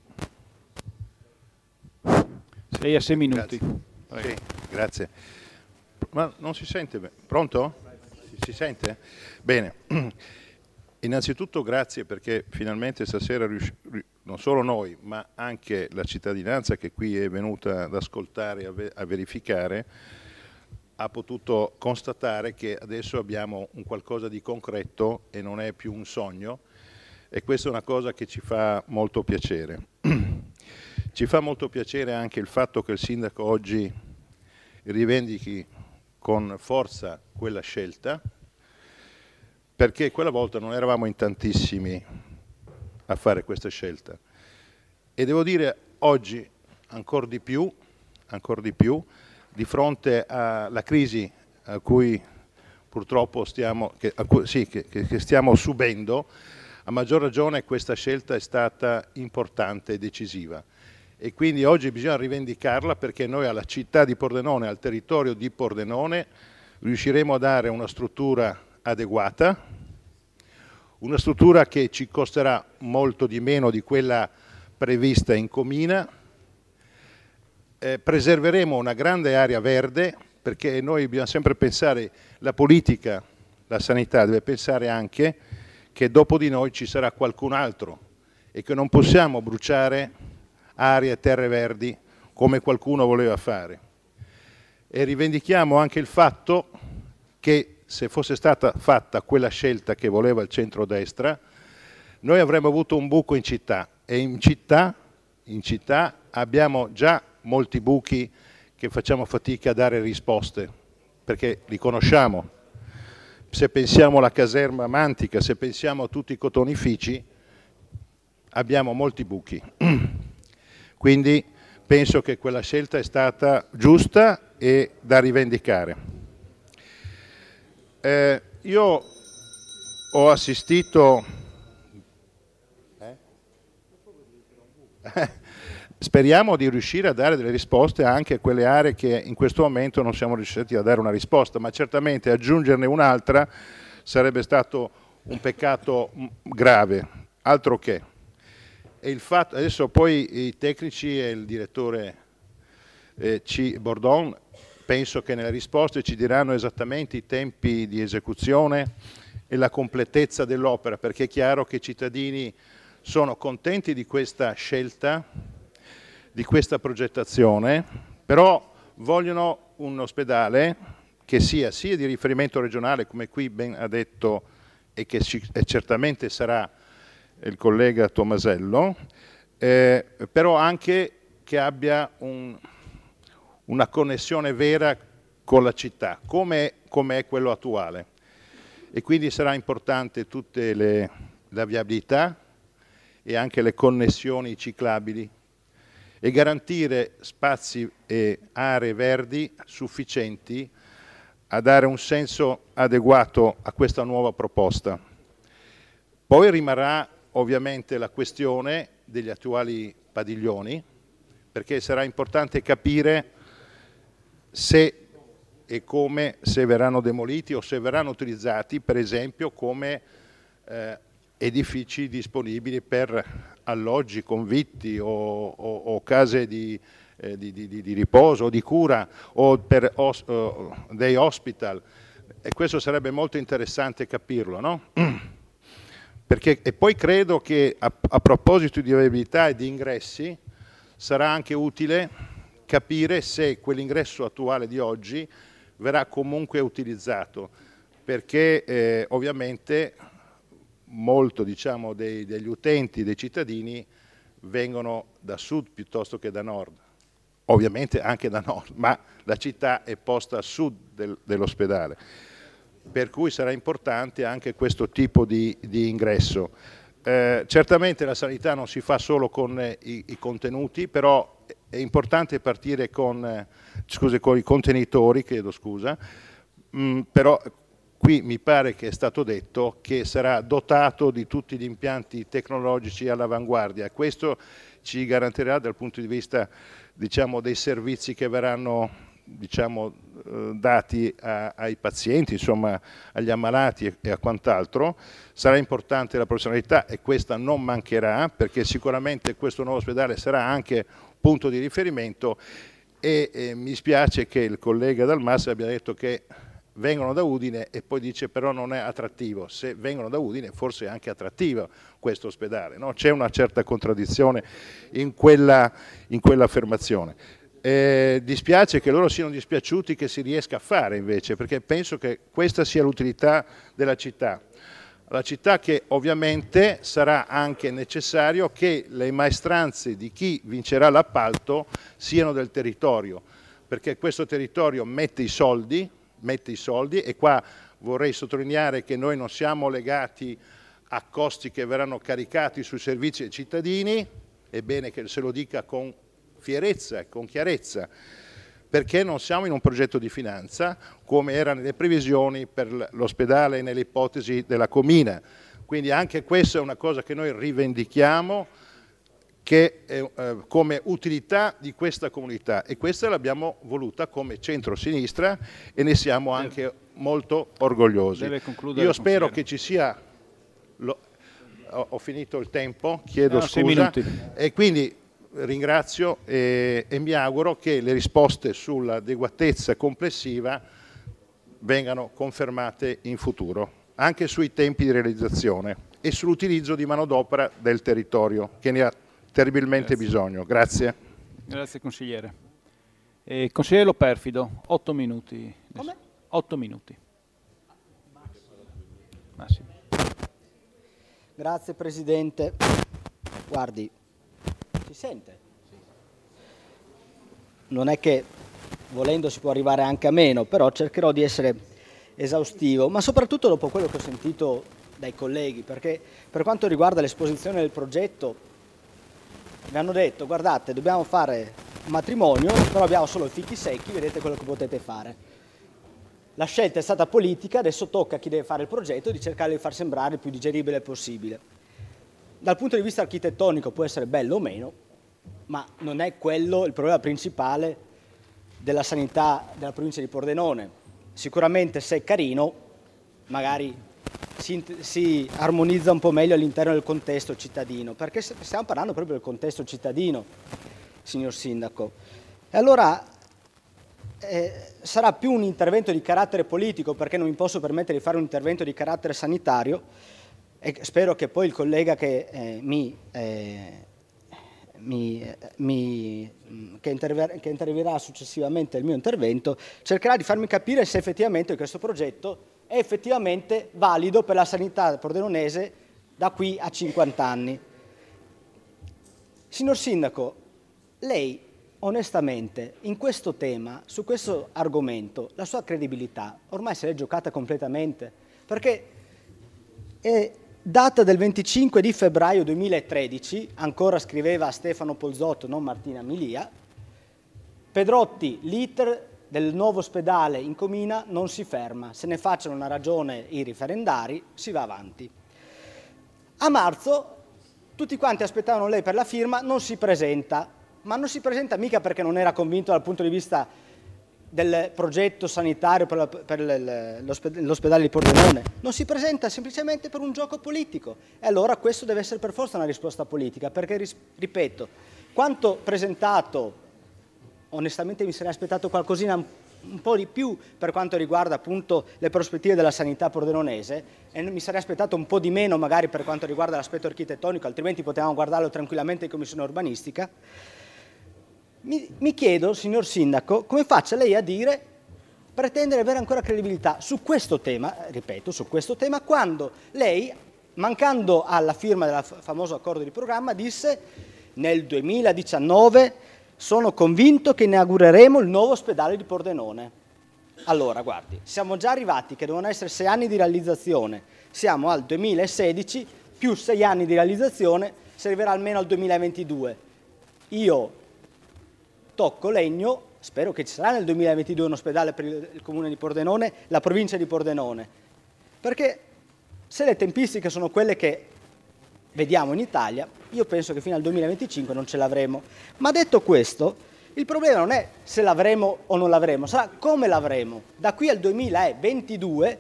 Sei a sei minuti. Grazie. Sì, grazie. Ma non si sente bene. Pronto? Si sente? Bene. *clears throat* Innanzitutto grazie perché finalmente stasera non solo noi, ma anche la cittadinanza che qui è venuta ad ascoltare e a verificare, ha potuto constatare che adesso abbiamo un qualcosa di concreto e non è più un sogno e questa è una cosa che ci fa molto piacere. *clears throat* Ci fa molto piacere anche il fatto che il sindaco oggi rivendichi con forza quella scelta, perché quella volta non eravamo in tantissimi a fare questa scelta. E devo dire oggi ancora di più, ancora di più, di fronte alla crisi a cui purtroppo stiamo, che, cui, sì, che, che stiamo subendo, a maggior ragione questa scelta è stata importante e decisiva e quindi oggi bisogna rivendicarla perché noi alla città di Pordenone, al territorio di Pordenone, riusciremo a dare una struttura adeguata, una struttura che ci costerà molto di meno di quella prevista in Comina, eh, preserveremo una grande area verde perché noi dobbiamo sempre pensare, la politica, la sanità deve pensare anche che dopo di noi ci sarà qualcun altro e che non possiamo bruciare aree e terre verdi come qualcuno voleva fare. E rivendichiamo anche il fatto che se fosse stata fatta quella scelta che voleva il centrodestra, noi avremmo avuto un buco in città e in città, in città abbiamo già molti buchi che facciamo fatica a dare risposte, perché li conosciamo. Se pensiamo alla caserma mantica, se pensiamo a tutti i cotonifici, abbiamo molti buchi. *clears throat* Quindi penso che quella scelta è stata giusta e da rivendicare. Eh, io ho assistito... Eh? *laughs* Speriamo di riuscire a dare delle risposte anche a quelle aree che in questo momento non siamo riusciti a dare una risposta, ma certamente aggiungerne un'altra sarebbe stato un peccato mm, grave, altro che e il fatto, adesso poi i tecnici e il direttore eh, C. Bordon penso che nelle risposte ci diranno esattamente i tempi di esecuzione e la completezza dell'opera, perché è chiaro che i cittadini sono contenti di questa scelta, di questa progettazione, però vogliono un ospedale che sia sia di riferimento regionale, come qui ben ha detto, e che certamente sarà il collega Tomasello, eh, però anche che abbia un, una connessione vera con la città, come, come, è quello attuale. E quindi sarà importante tutta la viabilità e anche le connessioni ciclabili e garantire spazi e aree verdi sufficienti a dare un senso adeguato a questa nuova proposta. Poi rimarrà ovviamente la questione degli attuali padiglioni, perché sarà importante capire se e come se verranno demoliti o se verranno utilizzati per esempio come eh, edifici disponibili per alloggi, convitti o, o, o case di, eh, di, di, di, riposo o di cura o per os, oh, dei hospital e questo sarebbe molto interessante capirlo. No? *clears throat* Perché, e poi credo che a, a proposito di viabilità e di ingressi sarà anche utile capire se quell'ingresso attuale di oggi verrà comunque utilizzato, perché eh, ovviamente molto diciamo, dei, degli utenti, dei cittadini, vengono da sud piuttosto che da nord, ovviamente anche da nord, ma la città è posta a sud del, dell'ospedale per cui sarà importante anche questo tipo di, di ingresso. Eh, certamente la sanità non si fa solo con eh, i, i contenuti, però è importante partire con, eh, scusa, con i contenitori, chiedo scusa, mh, mm, però qui mi pare che è stato detto che sarà dotato di tutti gli impianti tecnologici all'avanguardia. Questo ci garantirà dal punto di vista diciamo, dei servizi che verranno diciamo, eh, dati a, ai pazienti, insomma, agli ammalati e, e a quant'altro. Sarà importante la professionalità e questa non mancherà perché sicuramente questo nuovo ospedale sarà anche punto di riferimento e, e mi spiace che il collega Dalmas abbia detto che vengono da Udine e poi dice però non è attrattivo, se vengono da Udine forse è anche attrattivo questo ospedale, no? c'è una certa contraddizione in quella, in quell'affermazione. Eh, dispiace che loro siano dispiaciuti che si riesca a fare invece, perché penso che questa sia l'utilità della città. La città che ovviamente sarà anche necessario che le maestranze di chi vincerà l'appalto siano del territorio, perché questo territorio mette i soldi, mette i soldi e qua vorrei sottolineare che noi non siamo legati a costi che verranno caricati sui servizi ai cittadini, è bene che se lo dica con fierezza, e con chiarezza, perché non siamo in un progetto di finanza come era nelle previsioni per l'ospedale e nell'ipotesi della Comina. Quindi anche questa è una cosa che noi rivendichiamo che, eh, come utilità di questa comunità e questa l'abbiamo voluta come centro-sinistra e ne siamo anche molto orgogliosi. Io spero che ci sia... Lo, ho, ho, finito il tempo, chiedo no, scusa. E quindi ringrazio e, e mi auguro che le risposte sull'adeguatezza complessiva vengano confermate in futuro, anche sui tempi di realizzazione e sull'utilizzo di manodopera del territorio, che ne ha terribilmente Grazie. bisogno. Grazie. Grazie consigliere. Eh, consigliere Lo Perfido, otto minuti. Come? Otto minuti. Massimo. Grazie Presidente. Guardi, si sente. Non è che volendo si può arrivare anche a meno, però cercherò di essere esaustivo, ma soprattutto dopo quello che ho sentito dai colleghi, perché per quanto riguarda l'esposizione del progetto mi hanno detto guardate dobbiamo fare matrimonio, però abbiamo solo i fichi secchi, vedete quello che potete fare. La scelta è stata politica, adesso tocca a chi deve fare il progetto di cercare di far sembrare il più digeribile possibile dal punto di vista architettonico può essere bello o meno, ma non è quello il problema principale della sanità della provincia di Pordenone. Sicuramente se è carino, magari si, si armonizza un po' meglio all'interno del contesto cittadino, perché stiamo parlando proprio del contesto cittadino, signor Sindaco. E allora eh, sarà più un intervento di carattere politico, perché non mi posso permettere di fare un intervento di carattere sanitario, e spero che poi il collega che, eh, mi, eh, mi, eh, mi, mm, che, interver che interverrà successivamente al mio intervento cercherà di farmi capire se effettivamente questo progetto è effettivamente valido per la sanità pordenonese da qui a 50 anni. Signor Sindaco, lei onestamente in questo tema, su questo argomento, la sua credibilità ormai se l'è giocata completamente perché è Data del 25 di febbraio 2013, ancora scriveva Stefano Polzotto, non Martina Milia, Pedrotti, l'iter del nuovo ospedale in Comina non si ferma, se ne facciano una ragione i referendari, si va avanti. A marzo tutti quanti aspettavano lei per la firma, non si presenta, ma non si presenta mica perché non era convinto dal punto di vista del progetto sanitario per, la, per l'ospedale di Pordenone, non si presenta semplicemente per un gioco politico e allora questo deve essere per forza una risposta politica perché, ripeto, quanto presentato, onestamente mi sarei aspettato qualcosina un po' di più per quanto riguarda appunto le prospettive della sanità pordenonese e mi sarei aspettato un po' di meno magari per quanto riguarda l'aspetto architettonico, altrimenti potevamo guardarlo tranquillamente in commissione urbanistica. Mi, mi chiedo, signor Sindaco, come faccia lei a dire pretendere di avere ancora credibilità su questo tema, ripeto, su questo tema, quando lei, mancando alla firma del famoso accordo di programma, disse nel 2019 sono convinto che inaugureremo il nuovo ospedale di Pordenone. Allora, guardi, siamo già arrivati, che devono essere sei anni di realizzazione, siamo al 2016, più sei anni di realizzazione, si arriverà almeno al 2022. Io Tocco Legno, spero che ci sarà nel 2022 un ospedale per il comune di Pordenone, la provincia di Pordenone, perché se le tempistiche sono quelle che vediamo in Italia, io penso che fino al 2025 non ce l'avremo. Ma detto questo, il problema non è se l'avremo o non l'avremo, sarà come l'avremo. Da qui al 2022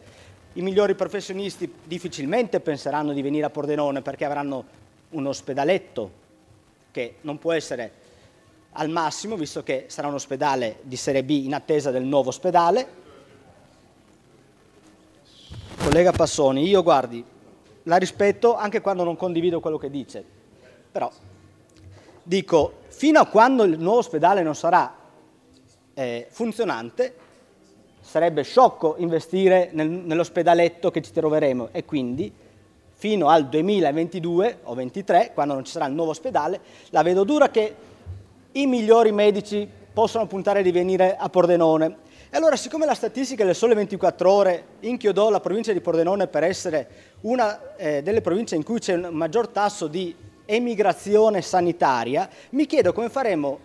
i migliori professionisti difficilmente penseranno di venire a Pordenone perché avranno un ospedaletto che non può essere al massimo, visto che sarà un ospedale di serie B in attesa del nuovo ospedale. Collega Passoni, io guardi, la rispetto anche quando non condivido quello che dice, però dico, fino a quando il nuovo ospedale non sarà eh, funzionante, sarebbe sciocco investire nel, nell'ospedaletto che ci troveremo e quindi fino al 2022 o 2023, quando non ci sarà il nuovo ospedale, la vedo dura che i migliori medici possono puntare a divenire a Pordenone. E allora, siccome la statistica delle sole 24 ore inchiodò la provincia di Pordenone per essere una eh, delle province in cui c'è un maggior tasso di emigrazione sanitaria, mi chiedo come faremo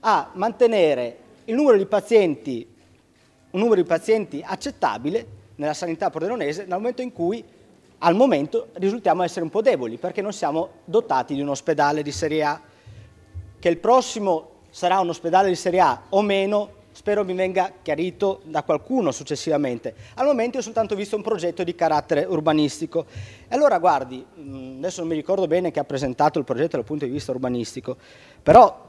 a mantenere il numero di pazienti, un numero di pazienti accettabile nella sanità pordenonese nel momento in cui al momento risultiamo essere un po' deboli perché non siamo dotati di un ospedale di serie A che il prossimo sarà un ospedale di serie A o meno, spero mi venga chiarito da qualcuno successivamente. Al momento ho soltanto visto un progetto di carattere urbanistico. E allora guardi, mm, adesso non mi ricordo bene chi ha presentato il progetto dal punto di vista urbanistico, però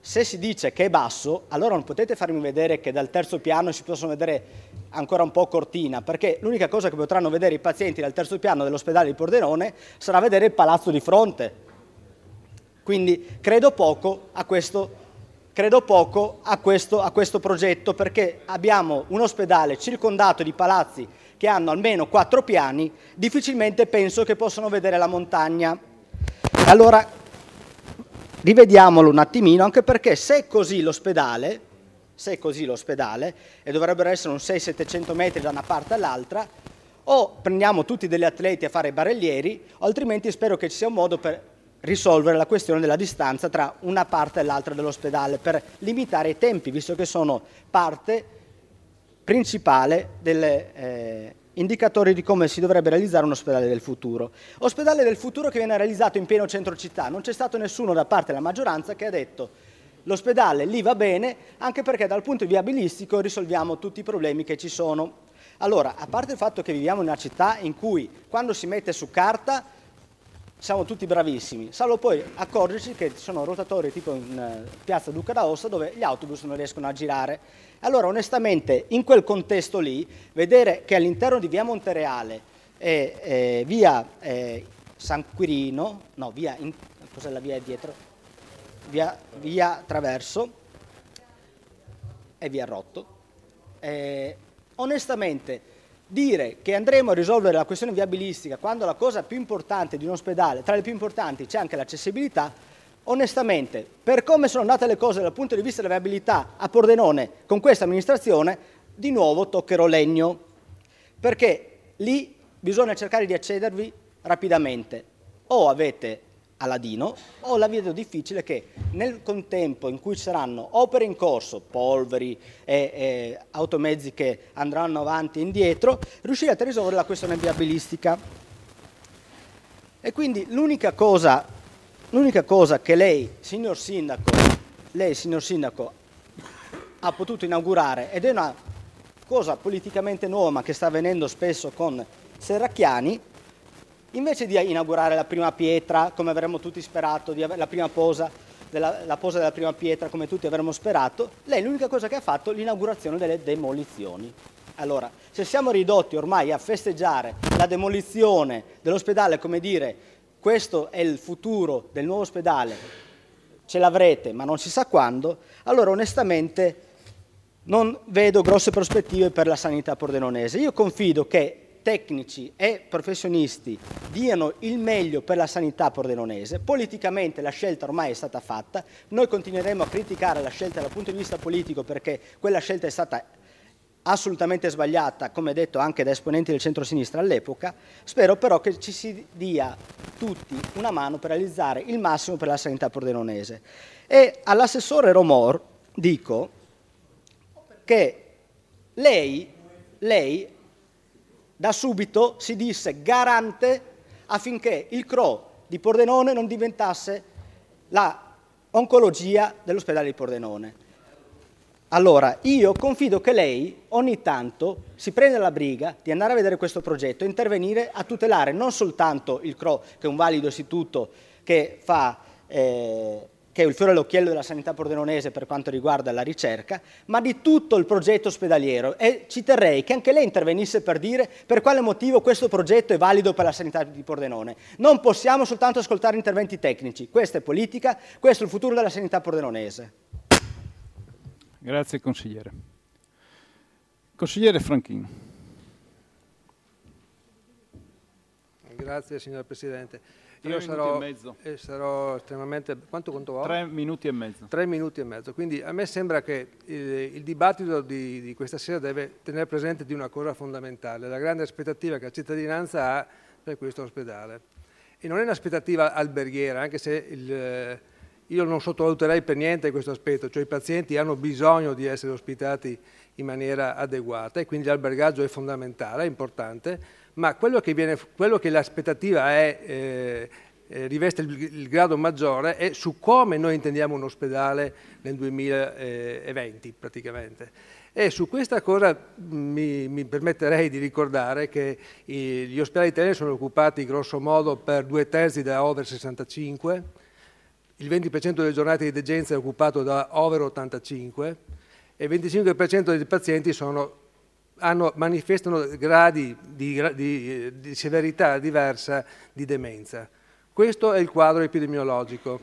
se si dice che è basso, allora non potete farmi vedere che dal terzo piano si possono vedere ancora un po' cortina, perché l'unica cosa che potranno vedere i pazienti dal terzo piano dell'ospedale di Pordenone sarà vedere il palazzo di fronte, quindi credo poco a questo credo poco a questo, a questo, progetto perché abbiamo un ospedale circondato di palazzi che hanno almeno quattro piani, difficilmente penso che possano vedere la montagna. Allora, rivediamolo un attimino, anche perché se è così l'ospedale, se è così l'ospedale, e dovrebbero essere un 6-700 metri da una parte all'altra, o prendiamo tutti degli atleti a fare i barellieri, altrimenti spero che ci sia un modo per risolvere la questione della distanza tra una parte e l'altra dell'ospedale per limitare i tempi, visto che sono parte principale degli eh, indicatori di come si dovrebbe realizzare un ospedale del futuro. Ospedale del futuro che viene realizzato in pieno centro città, non c'è stato nessuno da parte della maggioranza che ha detto l'ospedale lì va bene anche perché dal punto di viabilistico risolviamo tutti i problemi che ci sono. Allora, a parte il fatto che viviamo in una città in cui quando si mette su carta siamo tutti bravissimi, salvo poi accorgerci che ci sono rotatori tipo in eh, piazza Duca d'Aosta dove gli autobus non riescono a girare. Allora onestamente in quel contesto lì vedere che all'interno di via Montereale e eh, via eh, San Quirino, no via, in, cos'è la via dietro? Via, via Traverso e via Rotto, eh, onestamente Dire che andremo a risolvere la questione viabilistica quando la cosa più importante di un ospedale, tra le più importanti c'è anche l'accessibilità, onestamente, per come sono andate le cose dal punto di vista della viabilità a Pordenone con questa amministrazione, di nuovo toccherò legno, perché lì bisogna cercare di accedervi rapidamente. O avete Aladino, ho la vedo difficile che nel contempo in cui ci saranno opere in corso, polveri e, e automezzi che andranno avanti e indietro, riuscirete a risolvere la questione viabilistica. E quindi l'unica cosa, cosa, che lei, signor sindaco, lei, signor sindaco, ha potuto inaugurare, ed è una cosa politicamente nuova ma che sta avvenendo spesso con Serracchiani, Invece di inaugurare la prima pietra, come avremmo tutti sperato, la prima posa della, la posa della prima pietra come tutti avremmo sperato, lei l'unica cosa che ha fatto è l'inaugurazione delle demolizioni. Allora, se siamo ridotti ormai a festeggiare la demolizione dell'ospedale, come dire, questo è il futuro del nuovo ospedale, ce l'avrete, ma non si sa quando, allora onestamente non vedo grosse prospettive per la sanità pordenonese. Io confido che tecnici e professionisti diano il meglio per la sanità pordenonese. Politicamente la scelta ormai è stata fatta, noi continueremo a criticare la scelta dal punto di vista politico perché quella scelta è stata assolutamente sbagliata, come detto anche da esponenti del centro-sinistra all'epoca, spero però che ci si dia tutti una mano per realizzare il massimo per la sanità pordenonese. E all'assessore Romor dico che lei, lei da subito si disse garante affinché il CRO di Pordenone non diventasse l'oncologia dell'ospedale di Pordenone. Allora, io confido che lei ogni tanto si prenda la briga di andare a vedere questo progetto e intervenire a tutelare non soltanto il CRO, che è un valido istituto che fa... Eh, che è il fiore all'occhiello della sanità pordenonese per quanto riguarda la ricerca, ma di tutto il progetto ospedaliero e ci terrei che anche lei intervenisse per dire per quale motivo questo progetto è valido per la sanità di Pordenone. Non possiamo soltanto ascoltare interventi tecnici, questa è politica, questo è il futuro della sanità pordenonese. Grazie consigliere. Consigliere Franchini. Grazie signor Presidente. Io sarò, e sarò estremamente... Quanto conto ho? Tre minuti e mezzo. Tre minuti e mezzo. Quindi a me sembra che il, il dibattito di, di, questa sera deve tenere presente di una cosa fondamentale, la grande aspettativa che la cittadinanza ha per questo ospedale. E non è un'aspettativa alberghiera, anche se il, eh, io non sottovaluterei per niente questo aspetto, cioè i pazienti hanno bisogno di essere ospitati in maniera adeguata e quindi l'albergaggio è fondamentale, è importante, ma quello che, viene, quello che l'aspettativa è, eh, eh, riveste il, il, grado maggiore è su come noi intendiamo un ospedale nel 2020 praticamente. E su questa cosa mi, mi permetterei di ricordare che i, gli ospedali italiani sono occupati grosso modo per due terzi da over 65, il 20% delle giornate di degenza è occupato da over 85 e il 25% dei pazienti sono hanno, manifestano gradi di, di, di, severità diversa di demenza. Questo è il quadro epidemiologico.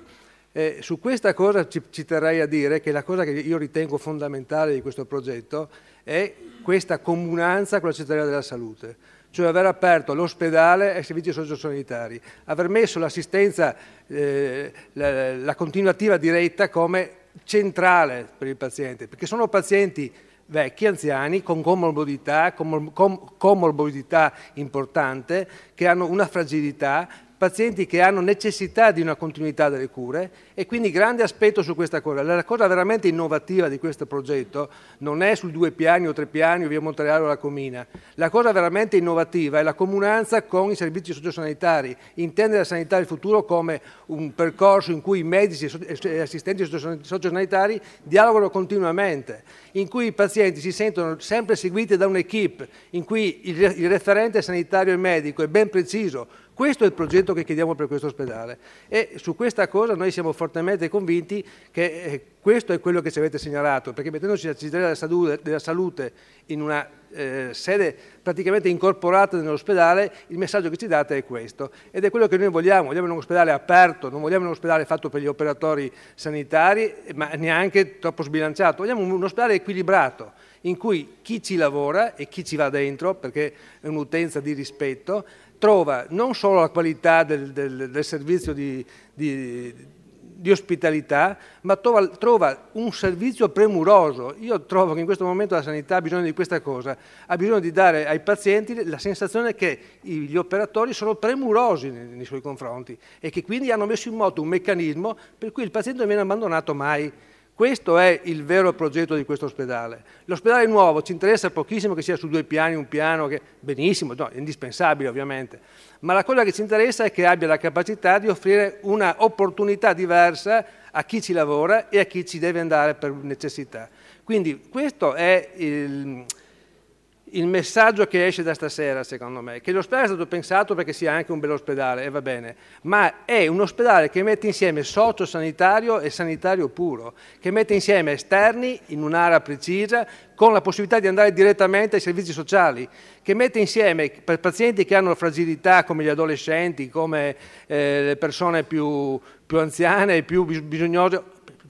Eh, su questa cosa ci, ci terrei a dire che la cosa che io ritengo fondamentale di questo progetto è questa comunanza con la cittadina della salute cioè aver aperto l'ospedale e i servizi sociosanitari, aver messo l'assistenza, eh, la, la continuativa diretta come centrale per il paziente, perché sono pazienti vecchi, anziani, con comorbidità, comorbidità importante, che hanno una fragilità pazienti che hanno necessità di una continuità delle cure e quindi grande aspetto su questa cosa. La cosa veramente innovativa di questo progetto non è sul due piani o tre piani o via Montereale o la Comina, la cosa veramente innovativa è la comunanza con i servizi sociosanitari, intendere la sanità del futuro come un percorso in cui i medici e assistenti sociosanitari dialogano continuamente, in cui i pazienti si sentono sempre seguiti da un'equipe, in cui il referente sanitario e medico è ben preciso questo è il progetto che chiediamo per questo ospedale e su questa cosa noi siamo fortemente convinti che eh, questo è quello che ci avete segnalato, perché mettendoci la cittadina della salute, della salute in una eh, sede praticamente incorporata nell'ospedale, il messaggio che ci date è questo. Ed è quello che noi vogliamo, vogliamo un ospedale aperto, non vogliamo un ospedale fatto per gli operatori sanitari, ma neanche troppo sbilanciato, vogliamo un ospedale equilibrato, in cui chi ci lavora e chi ci va dentro, perché è un'utenza di rispetto, trova non solo la qualità del, del, del servizio di, di, di, ospitalità, ma trova, trova, un servizio premuroso. Io trovo che in questo momento la sanità ha bisogno di questa cosa, ha bisogno di dare ai pazienti la sensazione che gli operatori sono premurosi nei, nei suoi confronti e che quindi hanno messo in moto un meccanismo per cui il paziente non viene abbandonato mai. Questo è il vero progetto di questo ospedale. L'ospedale nuovo ci interessa pochissimo che sia su due piani, un piano, che benissimo, no, è indispensabile ovviamente, ma la cosa che ci interessa è che abbia la capacità di offrire un'opportunità diversa a chi ci lavora e a chi ci deve andare per necessità. Quindi questo è il il messaggio che esce da stasera, secondo me, che l'ospedale è stato pensato perché sia anche un bell'ospedale, e va bene, ma è un ospedale che mette insieme socio-sanitario e sanitario puro, che mette insieme esterni in un'area precisa, con la possibilità di andare direttamente ai servizi sociali, che mette insieme pazienti che hanno fragilità come gli adolescenti, come eh, le persone più, più anziane e più bisognose,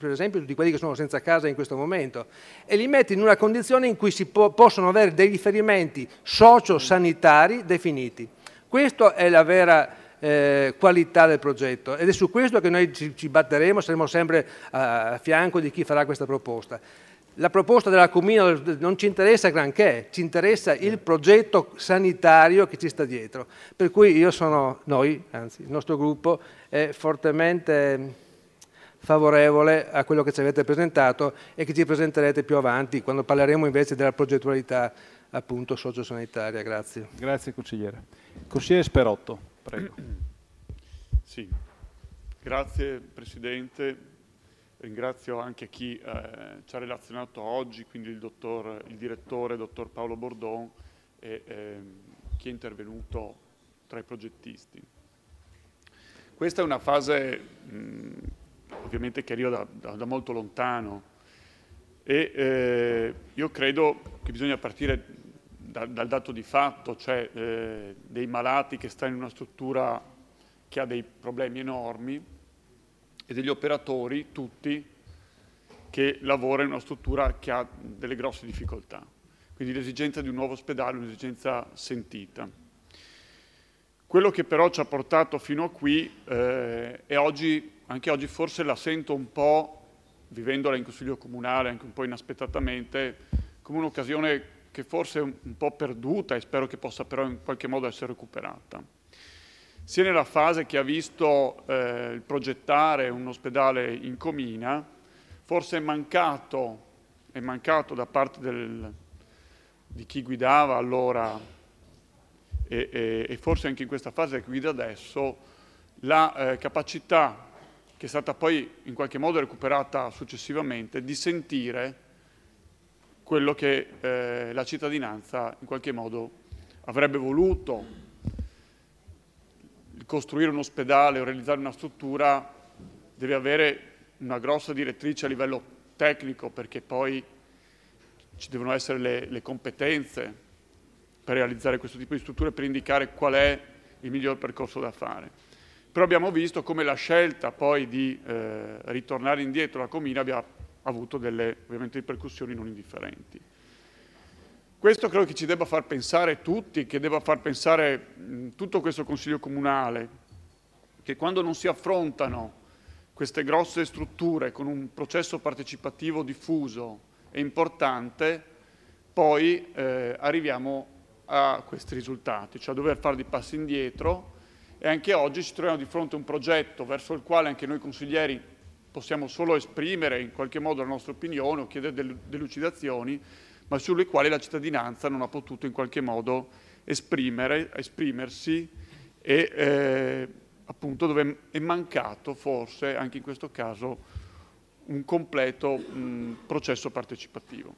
per esempio di quelli che sono senza casa in questo momento, e li mette in una condizione in cui si po possono avere dei riferimenti socio-sanitari definiti. Questa è la vera eh, qualità del progetto ed è su questo che noi ci, ci batteremo, saremo sempre eh, a fianco di chi farà questa proposta. La proposta della Comino non ci interessa granché, ci interessa il progetto sanitario che ci sta dietro. Per cui io sono, noi, anzi il nostro gruppo, è fortemente favorevole a quello che ci avete presentato e che ci presenterete più avanti quando parleremo invece della progettualità appunto sociosanitaria. Grazie. Grazie consigliere. Consigliere Sperotto, prego. *clears throat* Sì, grazie Presidente. Ringrazio anche chi eh, ci ha relazionato oggi, quindi il, dottor, il direttore, dottor Paolo Bordon, e eh, chi è intervenuto tra i progettisti. Questa è una fase mh, ovviamente che arriva da, da, da molto lontano e eh, io credo che bisogna partire da, dal dato di fatto, cioè eh, dei malati che stanno in una struttura che ha dei problemi enormi e degli operatori, tutti, che lavora in una struttura che ha delle grosse difficoltà. Quindi l'esigenza di un nuovo ospedale è un'esigenza sentita. Quello che però ci ha portato fino a qui eh, è oggi anche oggi forse la sento un po', vivendola in Consiglio Comunale, anche un po' inaspettatamente, come un'occasione che forse è un po' perduta e spero che possa però in qualche modo essere recuperata. Sia nella fase che ha visto eh, progettare un ospedale in Comina, forse è mancato, è mancato da parte del, di chi guidava allora e, e, e, forse anche in questa fase che guida adesso, la eh, capacità che è stata poi in qualche modo recuperata successivamente, di sentire quello che eh, la cittadinanza in qualche modo avrebbe voluto. Costruire un ospedale o realizzare una struttura deve avere una grossa direttrice a livello tecnico perché poi ci devono essere le, le competenze per realizzare questo tipo di strutture, per indicare qual è il miglior percorso da fare però abbiamo visto come la scelta poi di eh, ritornare indietro alla Comina abbia avuto delle ovviamente ripercussioni non indifferenti. Questo credo che ci debba far pensare tutti, che debba far pensare mh, tutto questo Consiglio Comunale, che quando non si affrontano queste grosse strutture con un processo partecipativo diffuso e importante, poi eh, arriviamo a questi risultati, cioè a dover fare dei passi indietro, e anche oggi ci troviamo di fronte a un progetto verso il quale anche noi consiglieri possiamo solo esprimere in qualche modo la nostra opinione o chiedere delucidazioni, ma sulle quali la cittadinanza non ha potuto in qualche modo esprimere, esprimersi e eh, appunto dove è mancato forse anche in questo caso un completo mh, processo partecipativo.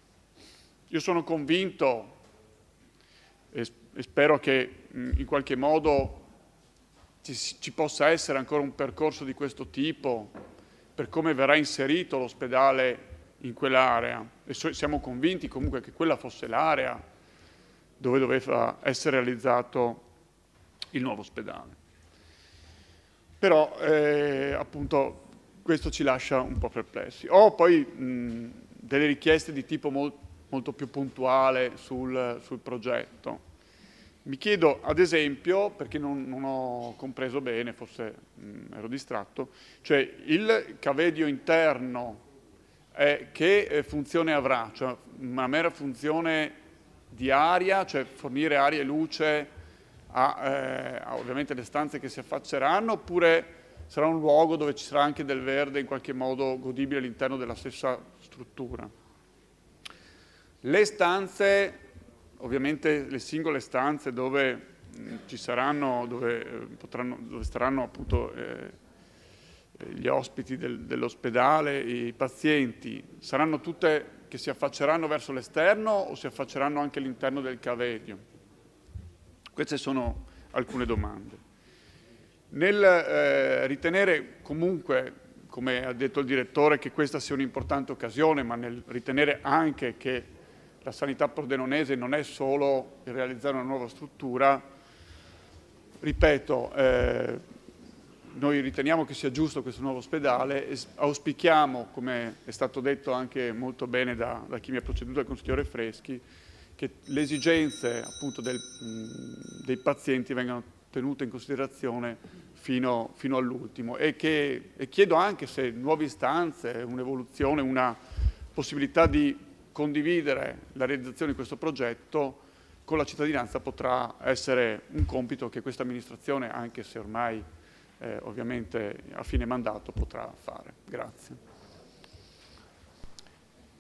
Io sono convinto e, spero che mh, in qualche modo ci, ci possa essere ancora un percorso di questo tipo per come verrà inserito l'ospedale in quell'area. E so, siamo convinti comunque che quella fosse l'area dove doveva essere realizzato il nuovo ospedale. Però eh, appunto questo ci lascia un po' perplessi. Ho poi mh, delle richieste di tipo molto molto più puntuale sul, sul progetto. Mi chiedo, ad esempio, perché non, non ho compreso bene, forse mh, mm, ero distratto, cioè il cavedio interno eh, che funzione avrà? Cioè una mera funzione di aria, cioè fornire aria e luce a, eh, a ovviamente le stanze che si affacceranno, oppure sarà un luogo dove ci sarà anche del verde in qualche modo godibile all'interno della stessa struttura? Le stanze ovviamente le singole stanze dove mm, ci saranno, dove, eh, potranno, dove staranno appunto eh, gli ospiti del, dell'ospedale, i pazienti, saranno tutte che si affacceranno verso l'esterno o si affacceranno anche all'interno del caverio? Queste sono alcune domande. Nel eh, ritenere comunque, come ha detto il direttore, che questa sia un'importante occasione, ma nel ritenere anche che la sanità pordenonese non è solo il realizzare una nuova struttura, ripeto, eh, noi riteniamo che sia giusto questo nuovo ospedale, auspichiamo, come è stato detto anche molto bene da, da chi mi ha proceduto, il consigliere Freschi, che le esigenze appunto, del, dei pazienti vengano tenute in considerazione fino, fino all'ultimo e, e, chiedo anche se nuove istanze, un'evoluzione, una possibilità di condividere la realizzazione di questo progetto con la cittadinanza potrà essere un compito che questa amministrazione, anche se ormai eh, ovviamente a fine mandato, potrà fare. Grazie.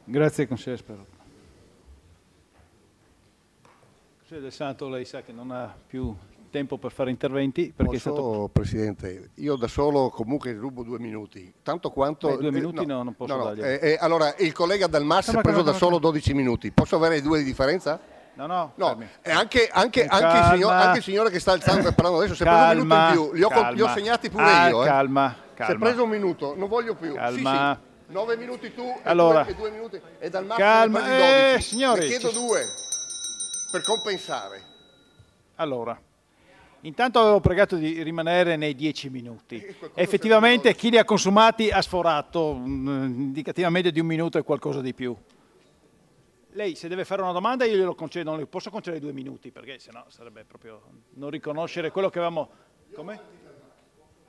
Grazie consigliere Sperotto. Consigliere Santo, lei sa che non ha più tempo per fare interventi. Perché Posso, stato... Presidente, io da solo comunque rubo due minuti. Tanto quanto... Beh, due eh, minuti eh, no, no, non posso no, no. Eh, eh, allora, il collega Dal Mas ha preso da solo 12 minuti. Posso avere due di differenza? No, no, no. E eh, anche, anche, eh, anche, il signor, anche, il signore, che sta alzando e parlando adesso si è preso un minuto in più. Li ho, li ho segnati pure ah, io. Calma, calma. Si è preso un minuto, non voglio più. Calma. Sì, sì. 9 minuti tu allora, e 2 minuti e dal massimo calma, 12. Eh, signori, ne chiedo ci... due per compensare. Allora, Intanto avevo pregato di rimanere nei dieci minuti. Effettivamente chi li ha consumati ha sforato mm, indicativamente di un minuto e qualcosa di più. Lei se deve fare una domanda io glielo concedo, non le posso concedere due minuti perché sennò sarebbe proprio non riconoscere quello che avevamo... Come?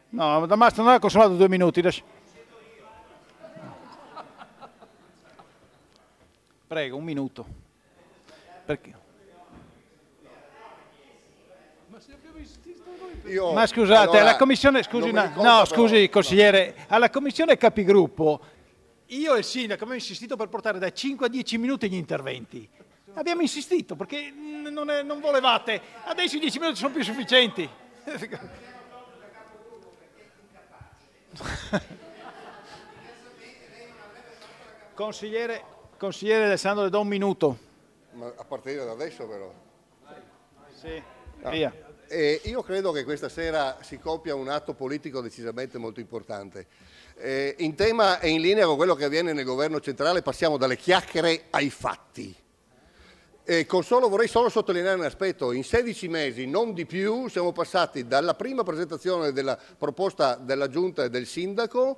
No, Damastro non ha consumato due minuti. Prego, un minuto. Perché? Io, Ma scusate, allora, alla commissione, scusi, no, però, scusi consigliere, no. alla commissione capigruppo io e il sindaco abbiamo insistito per portare da 5 a 10 minuti gli interventi. Abbiamo insistito perché non, è, non volevate. Adesso i 10 minuti sono più sufficienti. *laughs* consigliere, consigliere Alessandro, le do un minuto. Ma a partire da adesso però. Sì, ah. via. Eh, io credo che questa sera si compia un atto politico decisamente molto importante. Eh, in tema e in linea con quello che avviene nel governo centrale passiamo dalle chiacchiere ai fatti. Eh, solo, vorrei solo sottolineare un aspetto, in 16 mesi, non di più, siamo passati dalla prima presentazione della proposta della Giunta e del Sindaco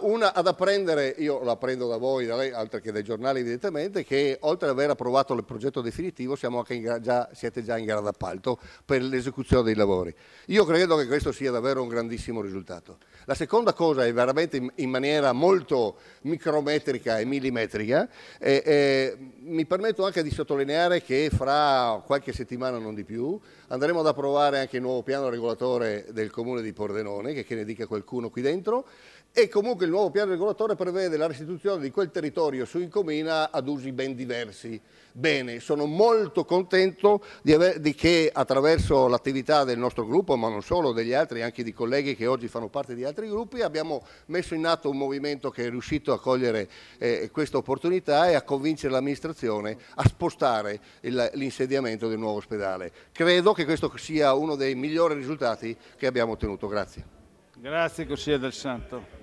una, ad apprendere, io la prendo da voi, da lei, altre che dai giornali evidentemente, che oltre ad aver approvato il progetto definitivo in, già, siete già in gara d'appalto per l'esecuzione dei lavori. Io credo che questo sia davvero un grandissimo risultato. La seconda cosa è veramente in, in maniera molto micrometrica e millimetrica, eh, eh, mi permetto anche di sottolineare sottolineare che fra qualche settimana, non di più, andremo ad approvare anche il nuovo piano regolatore del comune di Pordenone, che, che ne dica qualcuno qui dentro, e comunque il nuovo piano regolatore prevede la restituzione di quel territorio su Incomina ad usi ben diversi. Bene, sono molto contento di, aver, di che attraverso l'attività del nostro gruppo, ma non solo, degli altri, anche di colleghi che oggi fanno parte di altri gruppi, abbiamo messo in atto un movimento che è riuscito a cogliere eh, questa opportunità e a convincere l'amministrazione a spostare l'insediamento del nuovo ospedale. Credo che questo sia uno dei migliori risultati che abbiamo ottenuto. Grazie. Grazie consigliere Del Santo.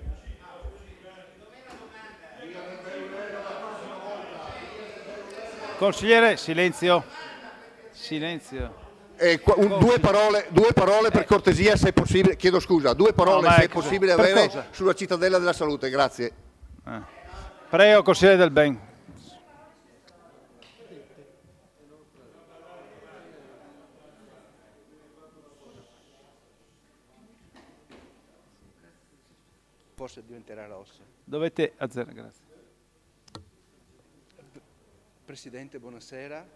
Consigliere, silenzio. Silenzio. Eh, un, due, parole, due, parole, per eh. cortesia se è possibile, chiedo scusa, due parole no, se è ecco, possibile cosa? avere sulla cittadella della salute, grazie. Eh. Prego, consigliere del Ben. Forse diventerà rossa. Dovete azzerare, grazie. Presidente, buonasera.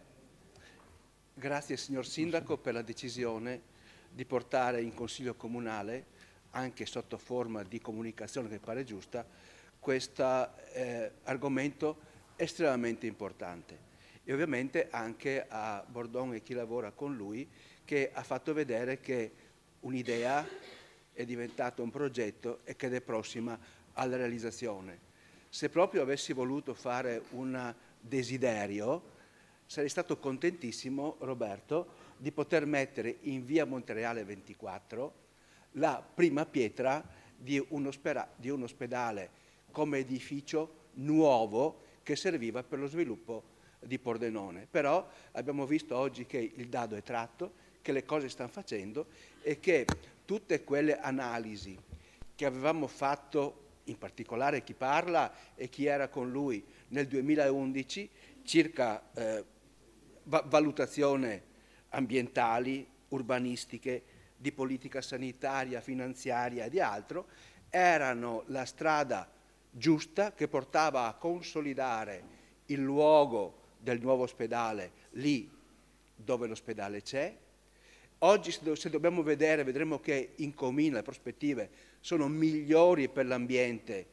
Grazie signor Sindaco per la decisione di portare in Consiglio Comunale, anche sotto forma di comunicazione che pare giusta, questo eh, argomento estremamente importante. E ovviamente anche a Bordone e chi lavora con lui che ha fatto vedere che un'idea è diventata un progetto e che è prossima alla realizzazione. Se proprio avessi voluto fare una desiderio, sarei stato contentissimo, Roberto, di poter mettere in via Montereale 24 la prima pietra di un, di un ospedale come edificio nuovo che serviva per lo sviluppo di Pordenone. Però abbiamo visto oggi che il dado è tratto, che le cose stanno facendo e che tutte quelle analisi che avevamo fatto, in particolare chi parla e chi era con lui, nel 2011 circa eh, valutazioni ambientali, urbanistiche, di politica sanitaria, finanziaria e di altro, erano la strada giusta che portava a consolidare il luogo del nuovo ospedale lì dove l'ospedale c'è. Oggi se dobbiamo vedere, vedremo che in Comina le prospettive sono migliori per l'ambiente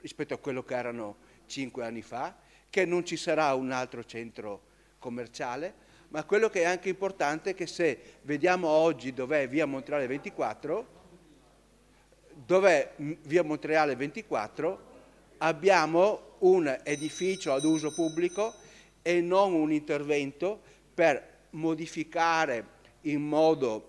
rispetto a quello che erano cinque anni fa, che non ci sarà un altro centro commerciale, ma quello che è anche importante è che se vediamo oggi dov'è via Montreale 24, dov'è via Montreale 24, abbiamo un edificio ad uso pubblico e non un intervento per modificare in modo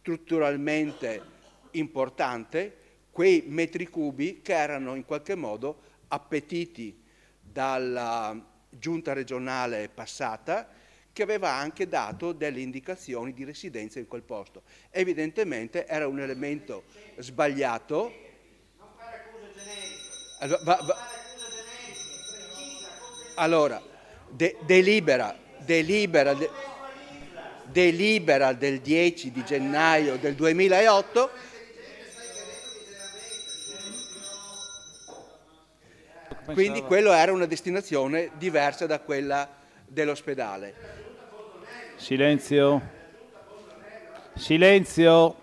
strutturalmente importante quei metri cubi che erano in qualche modo appetiti dalla giunta regionale passata che aveva anche dato delle indicazioni di residenza in quel posto. Evidentemente era un elemento sbagliato. Non fare accuse generiche. Allora, de delibera, delibera, de delibera del 10 di gennaio del 2008 Quindi quello era una destinazione diversa da quella dell'ospedale. Silenzio. Silenzio.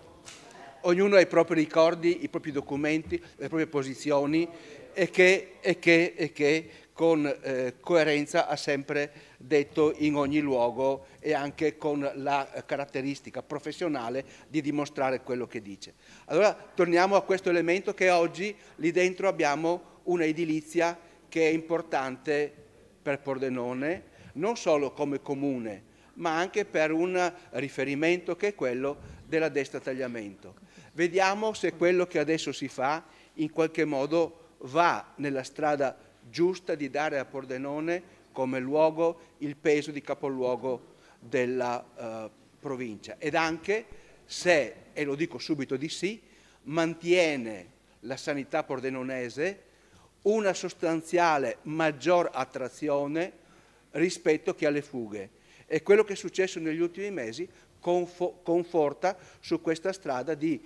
Ognuno ha i propri ricordi, i propri documenti, le proprie posizioni e che, e che, e che con eh, coerenza ha sempre detto in ogni luogo e anche con la caratteristica professionale di dimostrare quello che dice. Allora torniamo a questo elemento che oggi lì dentro abbiamo una edilizia che è importante per Pordenone, non solo come comune, ma anche per un riferimento che è quello della destra tagliamento. Vediamo se quello che adesso si fa in qualche modo va nella strada giusta di dare a Pordenone come luogo il peso di capoluogo della eh, provincia ed anche se, e lo dico subito di sì, mantiene la sanità pordenonese una sostanziale maggior attrazione rispetto che alle fughe. E quello che è successo negli ultimi mesi conforta su questa strada di,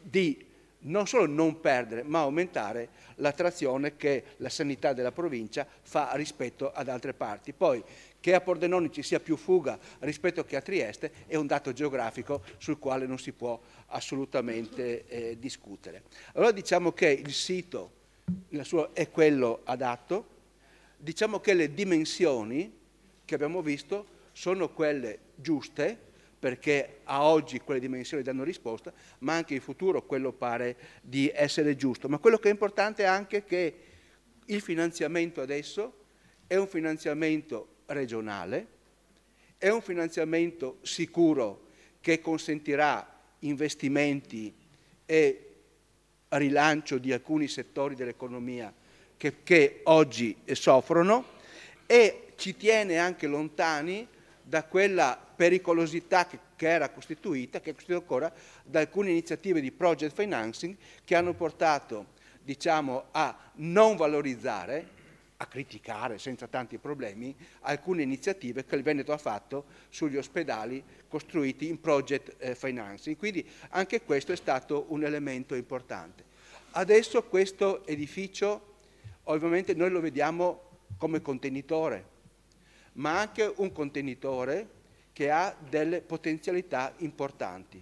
di non solo non perdere, ma aumentare l'attrazione che la sanità della provincia fa rispetto ad altre parti. Poi che a Pordenone ci sia più fuga rispetto che a Trieste è un dato geografico sul quale non si può assolutamente eh, discutere. Allora diciamo che il sito il suo è quello adatto, diciamo che le dimensioni che abbiamo visto sono quelle giuste, perché a oggi quelle dimensioni danno risposta, ma anche in futuro quello pare di essere giusto. Ma quello che è importante è anche che il finanziamento adesso è un finanziamento regionale, è un finanziamento sicuro che consentirà investimenti e rilancio di alcuni settori dell'economia che, che, oggi soffrono e ci tiene anche lontani da quella pericolosità che, che era costituita, che è costituita ancora da alcune iniziative di project financing che hanno portato diciamo, a non valorizzare a criticare senza tanti problemi alcune iniziative che il Veneto ha fatto sugli ospedali costruiti in project eh, financing, quindi anche questo è stato un elemento importante. Adesso questo edificio ovviamente noi lo vediamo come contenitore, ma anche un contenitore che ha delle potenzialità importanti.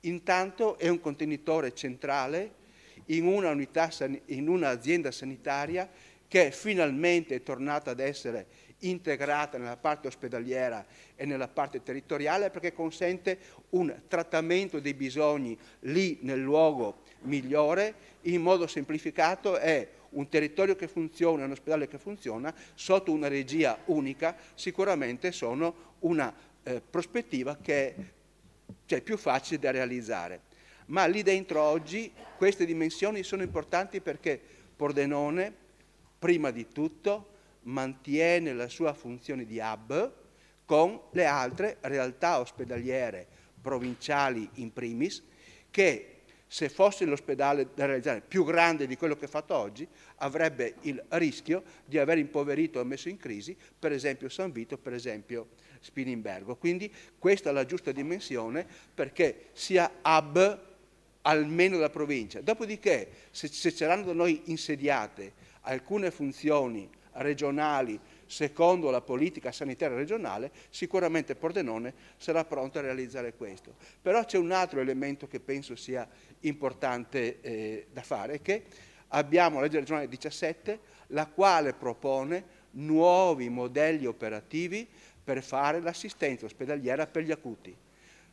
Intanto è un contenitore centrale in un'azienda san sanitaria che finalmente è tornata ad essere integrata nella parte ospedaliera e nella parte territoriale perché consente un trattamento dei bisogni lì nel luogo migliore in modo semplificato è un territorio che funziona, un ospedale che funziona sotto una regia unica sicuramente sono una eh, prospettiva che è cioè, più facile da realizzare. Ma lì dentro oggi queste dimensioni sono importanti perché Pordenone prima di tutto mantiene la sua funzione di hub con le altre realtà ospedaliere provinciali in primis che se fosse l'ospedale da realizzare più grande di quello che è fatto oggi, avrebbe il rischio di aver impoverito e messo in crisi, per esempio San Vito, per esempio Spilimbergo. Quindi questa è la giusta dimensione perché sia hub almeno la provincia. Dopodiché, se, se saranno da noi insediate alcune funzioni regionali secondo la politica sanitaria regionale, sicuramente Pordenone sarà pronto a realizzare questo. Però c'è un altro elemento che penso sia importante eh, da fare, che abbiamo la legge regionale 17, la quale propone nuovi modelli operativi per fare l'assistenza ospedaliera per gli acuti,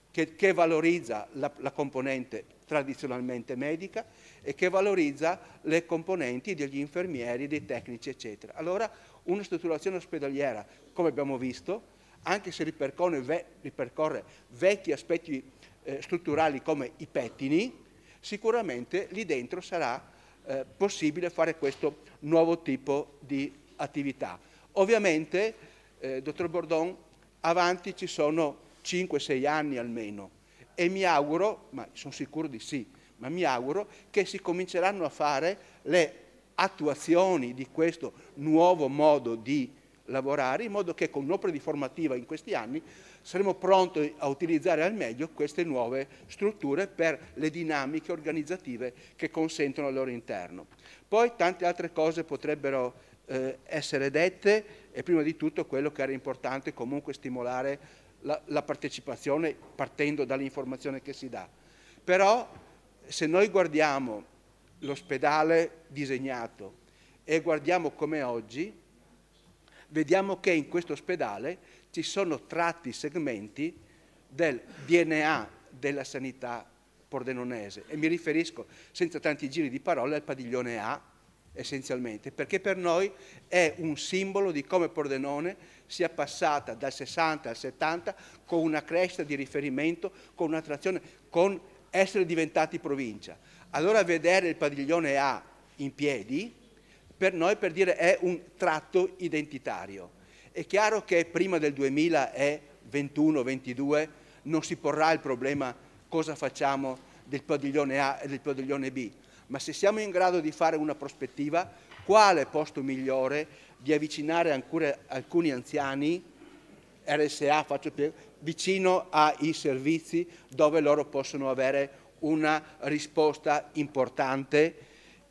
che, che valorizza la, la componente tradizionalmente medica e che valorizza le componenti degli infermieri, dei tecnici, eccetera. Allora una strutturazione ospedaliera, come abbiamo visto, anche se ripercorre, ve, ripercorre vecchi aspetti eh, strutturali come i pettini, sicuramente lì dentro sarà eh, possibile fare questo nuovo tipo di attività. Ovviamente, eh, dottor Bordon, avanti ci sono 5-6 anni almeno e mi auguro, ma sono sicuro di sì, ma mi auguro che si cominceranno a fare le attuazioni di questo nuovo modo di lavorare, in modo che con un'opera di formativa in questi anni saremo pronti a utilizzare al meglio queste nuove strutture per le dinamiche organizzative che consentono al loro interno. Poi tante altre cose potrebbero eh, essere dette e prima di tutto quello che era importante comunque stimolare la, la partecipazione partendo dall'informazione che si dà. Però se noi guardiamo l'ospedale disegnato e guardiamo come oggi, vediamo che in questo ospedale ci sono tratti, segmenti del DNA della sanità pordenonese e mi riferisco senza tanti giri di parole al padiglione A essenzialmente, perché per noi è un simbolo di come Pordenone sia passata dal 60 al 70 con una crescita di riferimento, con un'attrazione, con essere diventati provincia. Allora vedere il padiglione A in piedi, per noi per dire è un tratto identitario. È chiaro che prima del 2021-22 non si porrà il problema cosa facciamo del padiglione A e del padiglione B, ma se siamo in grado di fare una prospettiva, quale posto migliore di avvicinare ancora alcuni anziani, RSA faccio più, vicino ai servizi dove loro possono avere una risposta importante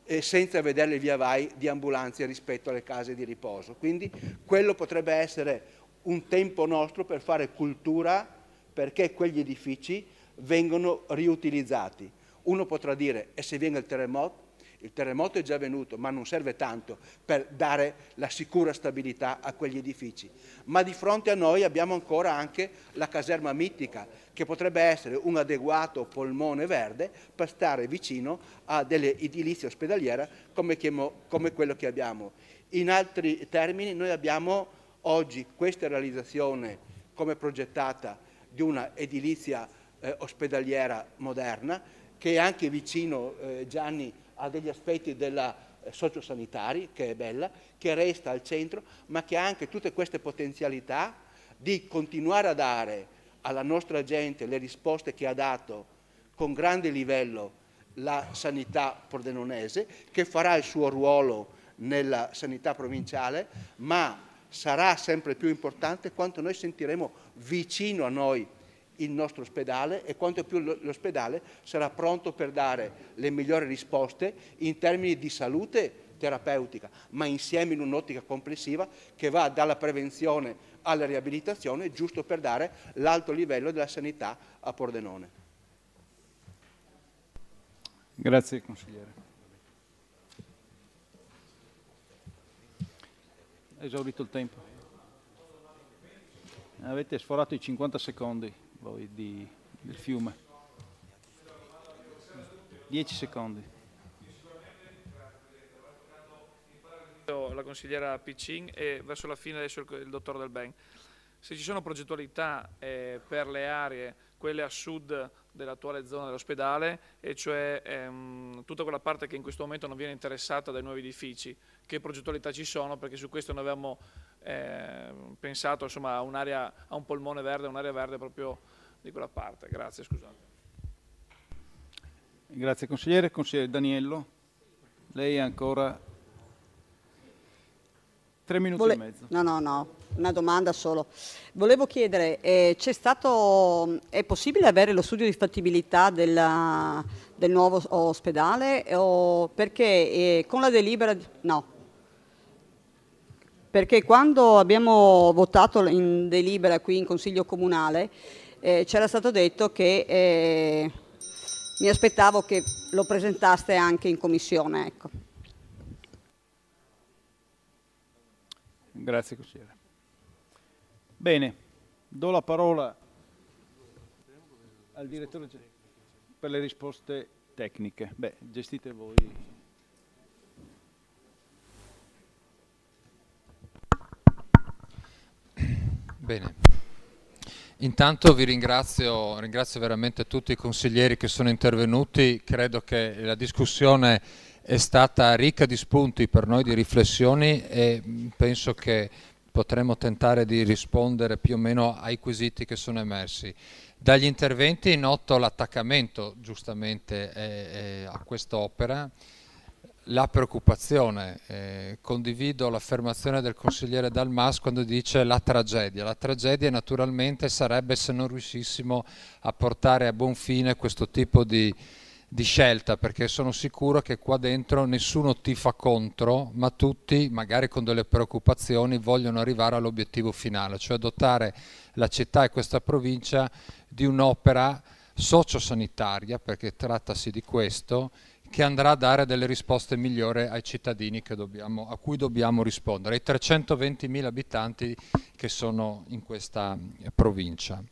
e eh, senza vedere il via vai di ambulanze rispetto alle case di riposo. Quindi quello potrebbe essere un tempo nostro per fare cultura perché quegli edifici vengono riutilizzati. Uno potrà dire e se viene il terremoto il terremoto è già venuto, ma non serve tanto per dare la sicura stabilità a quegli edifici. Ma di fronte a noi abbiamo ancora anche la caserma mitica, che potrebbe essere un adeguato polmone verde per stare vicino a delle edilizie ospedaliere come, chiamo, come quello che abbiamo. In altri termini, noi abbiamo oggi questa realizzazione come progettata di una edilizia eh, ospedaliera moderna che è anche vicino eh, Gianni ha degli aspetti della, eh, sociosanitari, che è bella, che resta al centro, ma che ha anche tutte queste potenzialità di continuare a dare alla nostra gente le risposte che ha dato con grande livello la sanità pordenonese, che farà il suo ruolo nella sanità provinciale, ma sarà sempre più importante quanto noi sentiremo vicino a noi il nostro ospedale e quanto più l'ospedale sarà pronto per dare le migliori risposte in termini di salute terapeutica, ma insieme in un'ottica complessiva che va dalla prevenzione alla riabilitazione, giusto per dare l'alto livello della sanità a Pordenone. Grazie consigliere. esaurito il tempo. Avete sforato i 50 secondi voi, di, del fiume. 10 secondi. La consigliera Piccin e verso la fine adesso il, il dottor Del Ben. Se ci sono progettualità eh, per le aree, quelle a sud dell'attuale zona dell'ospedale, e cioè ehm, tutta quella parte che in questo momento non viene interessata dai nuovi edifici, che progettualità ci sono? Perché su questo noi avevamo eh, pensato insomma, a, un'area, a un polmone verde, un'area verde proprio di quella parte. Grazie, scusate. Grazie consigliere. Consigliere Daniello, lei ha ancora tre minuti Vole... e mezzo. No, no, no, una domanda solo. Volevo chiedere, eh, stato... è possibile avere lo studio di fattibilità della... del nuovo ospedale? O... perché eh, con la delibera... No, perché quando abbiamo votato in delibera qui in Consiglio Comunale eh, c'era stato detto che eh, mi aspettavo che lo presentaste anche in Commissione. Ecco. Grazie consigliere. Bene, do la parola al direttore per le risposte tecniche. Beh, gestite voi. Bene. Intanto vi ringrazio, ringrazio veramente tutti i consiglieri che sono intervenuti, credo che la discussione è stata ricca di spunti per noi, di riflessioni e penso che potremo tentare di rispondere più o meno ai quesiti che sono emersi. Dagli interventi noto l'attaccamento giustamente eh, eh, a quest'opera la preoccupazione. Eh, condivido l'affermazione del consigliere Dalmas quando dice la tragedia. La tragedia naturalmente sarebbe se non riuscissimo a portare a buon fine questo tipo di, di scelta, perché sono sicuro che qua dentro nessuno ti fa contro, ma tutti, magari con delle preoccupazioni, vogliono arrivare all'obiettivo finale, cioè dotare la città e questa provincia di un'opera sociosanitaria, perché trattasi di questo, che andrà a dare delle risposte migliori ai cittadini dobbiamo, a cui dobbiamo rispondere, ai 320.000 abitanti che sono in questa eh, provincia.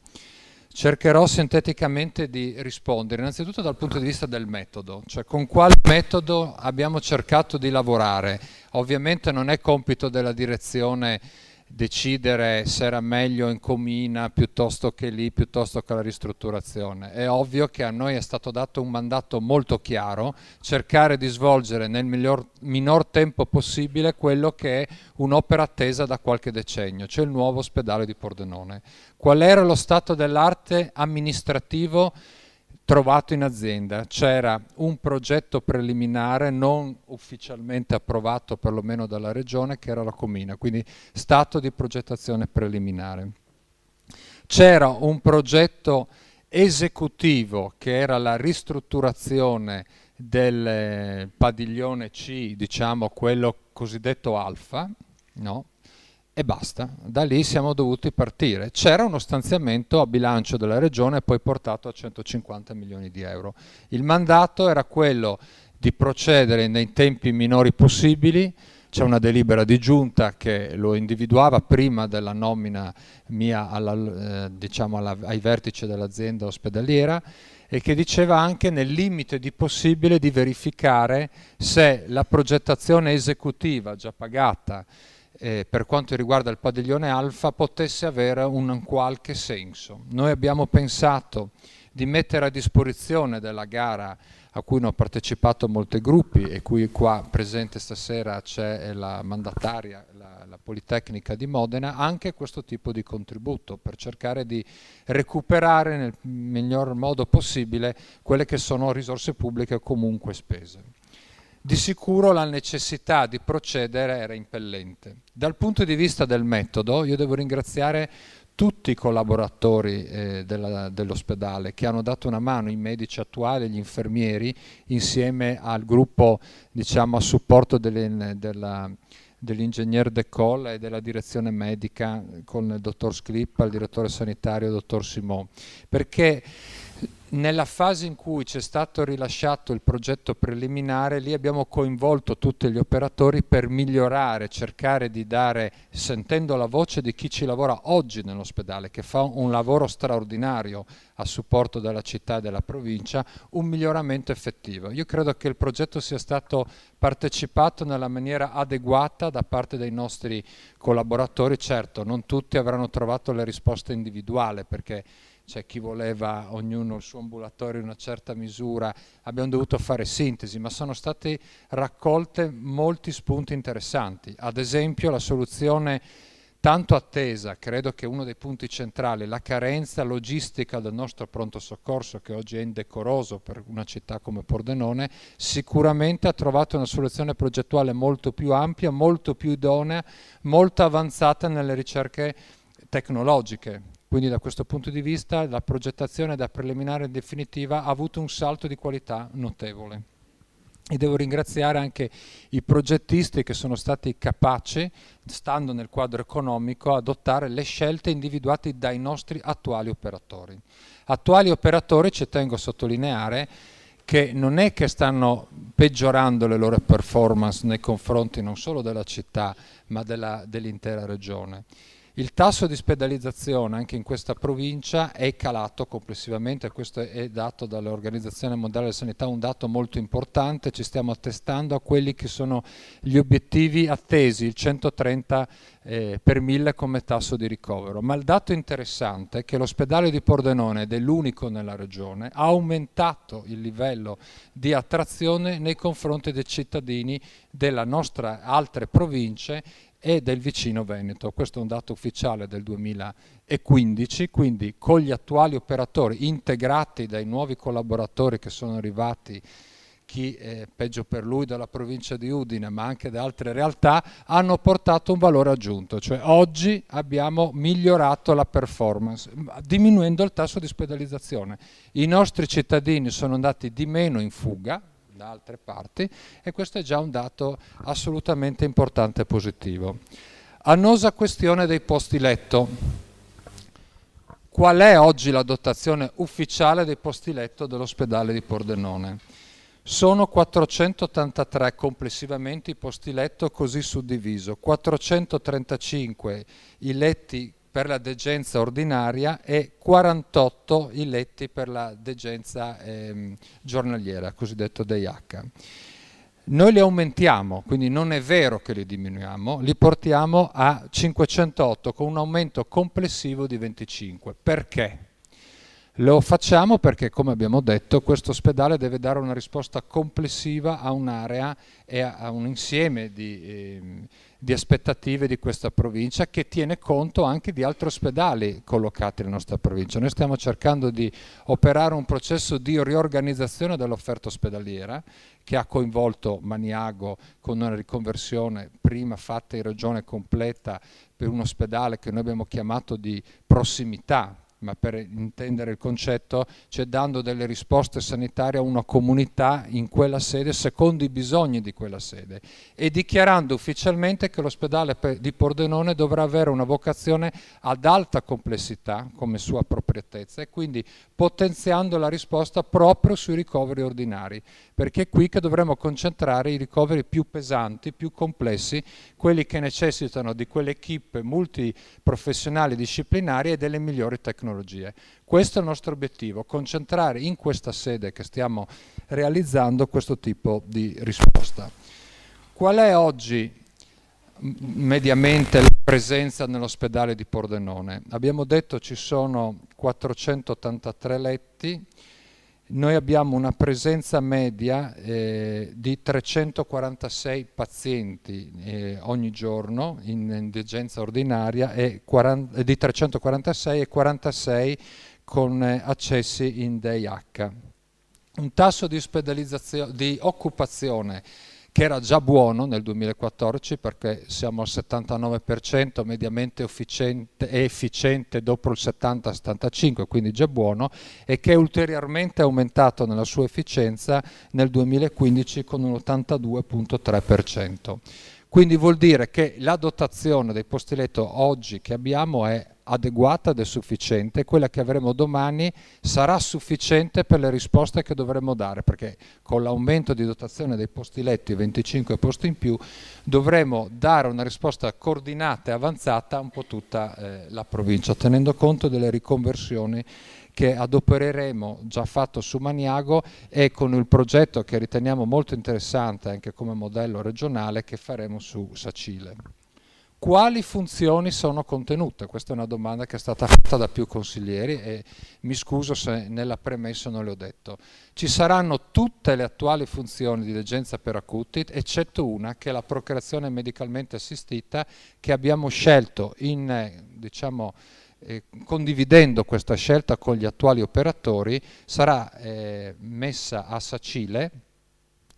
Cercherò sinteticamente di rispondere, innanzitutto dal punto di vista del metodo, cioè con quale metodo abbiamo cercato di lavorare. Ovviamente non è compito della direzione decidere se era meglio in comina piuttosto che lì, piuttosto che la ristrutturazione. È ovvio che a noi è stato dato un mandato molto chiaro, cercare di svolgere nel miglior, minor tempo possibile quello che è un'opera attesa da qualche decennio, cioè il nuovo ospedale di Pordenone. Qual era lo stato dell'arte amministrativo? trovato in azienda c'era un progetto preliminare non ufficialmente approvato perlomeno dalla regione che era la comina, quindi stato di progettazione preliminare. C'era un progetto esecutivo che era la ristrutturazione del padiglione C, diciamo quello cosiddetto alfa, no? e basta. Da lì siamo dovuti partire. C'era uno stanziamento a bilancio della regione poi portato a 150 milioni di euro. Il mandato era quello di procedere nei tempi minori possibili, c'è una delibera di giunta che lo individuava prima della nomina mia alla, eh, diciamo alla, ai vertici dell'azienda ospedaliera e che diceva anche nel limite di possibile di verificare se la progettazione esecutiva già pagata eh, per quanto riguarda il padiglione alfa potesse avere un qualche senso. Noi abbiamo pensato di mettere a disposizione della gara a cui hanno partecipato molti gruppi e qui qua presente stasera c'è la mandataria, la, la, Politecnica di Modena, anche questo tipo di contributo per cercare di recuperare nel miglior modo possibile quelle che sono risorse pubbliche comunque spese di sicuro la necessità di procedere era impellente. Dal punto di vista del metodo, io devo ringraziare tutti i collaboratori eh, dell'ospedale che hanno dato una mano, i medici attuali, gli infermieri, insieme al gruppo diciamo, a supporto dell'ingegner De Colla e della direzione medica con il dottor Sclippa, il direttore sanitario, il dottor Simon. Perché nella fase in cui c'è stato rilasciato il progetto preliminare, lì abbiamo coinvolto tutti gli operatori per migliorare, cercare di dare, sentendo la voce di chi ci lavora oggi nell'ospedale, che fa un lavoro straordinario a supporto della città e della provincia, un miglioramento effettivo. Io credo che il progetto sia stato partecipato nella maniera adeguata da parte dei nostri collaboratori, certo non tutti avranno trovato le risposte individuali perché c'è chi voleva ognuno il suo ambulatorio in una certa misura, abbiamo dovuto fare sintesi, ma sono state raccolte molti spunti interessanti. Ad esempio la soluzione tanto attesa, credo che uno dei punti centrali, la carenza logistica del nostro pronto soccorso, che oggi è indecoroso per una città come Pordenone, sicuramente ha trovato una soluzione progettuale molto più ampia, molto più idonea, molto avanzata nelle ricerche tecnologiche quindi da questo punto di vista la progettazione da preliminare in definitiva ha avuto un salto di qualità notevole. E devo ringraziare anche i progettisti che sono stati capaci, stando nel quadro economico, adottare le scelte individuate dai nostri attuali operatori. Attuali operatori, ci tengo a sottolineare, che non è che stanno peggiorando le loro performance nei confronti non solo della città ma dell'intera dell regione. Il tasso di spedalizzazione anche in questa provincia è calato complessivamente, questo è dato dall'Organizzazione Mondiale della Sanità, un dato molto importante, ci stiamo attestando a quelli che sono gli obiettivi attesi, il 130 eh, per mille come tasso di ricovero. Ma il dato interessante è che l'ospedale di Pordenone, ed è l'unico nella regione, ha aumentato il livello di attrazione nei confronti dei cittadini della nostra altre province e del vicino Veneto. Questo è un dato ufficiale del 2015, quindi con gli attuali operatori integrati dai nuovi collaboratori che sono arrivati chi eh, peggio per lui dalla provincia di Udine ma anche da altre realtà hanno portato un valore aggiunto, cioè oggi abbiamo migliorato la performance diminuendo il tasso di ospedalizzazione. I nostri cittadini sono andati di meno in fuga, da altre parti e questo è già un dato assolutamente importante e positivo. Annosa questione dei posti letto. Qual è oggi la dotazione ufficiale dei posti letto dell'ospedale di Pordenone? Sono 483 complessivamente i posti letto così suddiviso, 435 i letti per la degenza ordinaria e 48 i letti per la degenza ehm, giornaliera, cosiddetto DH. Noi li aumentiamo, quindi non è vero che li diminuiamo, li portiamo a 508 con un aumento complessivo di 25. Perché? Lo facciamo perché, come abbiamo detto, questo ospedale deve dare una risposta complessiva a un'area e a un insieme di... Ehm, di aspettative di questa provincia che tiene conto anche di altri ospedali collocati nella nostra provincia. Noi stiamo cercando di operare un processo di riorganizzazione dell'offerta ospedaliera che ha coinvolto Maniago con una riconversione prima fatta in regione completa per un ospedale che noi abbiamo chiamato di prossimità ma per intendere il concetto, cioè dando delle risposte sanitarie a una comunità in quella sede secondo i bisogni di quella sede e dichiarando ufficialmente che l'ospedale di Pordenone dovrà avere una vocazione ad alta complessità come sua appropriatezza e quindi potenziando la risposta proprio sui ricoveri ordinari, perché è qui che dovremo concentrare i ricoveri più pesanti, più complessi, quelli che necessitano di quelle equip multiprofessionali disciplinari e delle migliori tecnologie tecnologie. Questo è il nostro obiettivo, concentrare in questa sede che stiamo realizzando questo tipo di risposta. Qual è oggi mediamente la presenza nell'ospedale di Pordenone? Abbiamo detto ci sono 483 letti, noi abbiamo una presenza media eh, di 346 pazienti eh, ogni giorno in degenza ordinaria e 40, eh, di 346 e 46 con eh, accessi in DIH. Un tasso di, di occupazione che era già buono nel 2014 perché siamo al 79% mediamente efficiente dopo il 70-75, quindi già buono, e che è ulteriormente aumentato nella sua efficienza nel 2015 con un 82.3%. Quindi vuol dire che la dotazione dei posti letto oggi che abbiamo è adeguata ed è sufficiente, quella che avremo domani sarà sufficiente per le risposte che dovremo dare, perché con l'aumento di dotazione dei posti letto, i 25 posti in più, dovremo dare una risposta coordinata e avanzata a un po' tutta eh, la provincia, tenendo conto delle riconversioni che adopereremo già fatto su Maniago e con il progetto che riteniamo molto interessante anche come modello regionale che faremo su Sacile. Quali funzioni sono contenute? Questa è una domanda che è stata fatta da più consiglieri e mi scuso se nella premessa non le ho detto. Ci saranno tutte le attuali funzioni di degenza per acuti, eccetto una che è la procreazione medicalmente assistita che abbiamo scelto in eh, diciamo, eh, condividendo questa scelta con gli attuali operatori, sarà eh, messa a Sacile,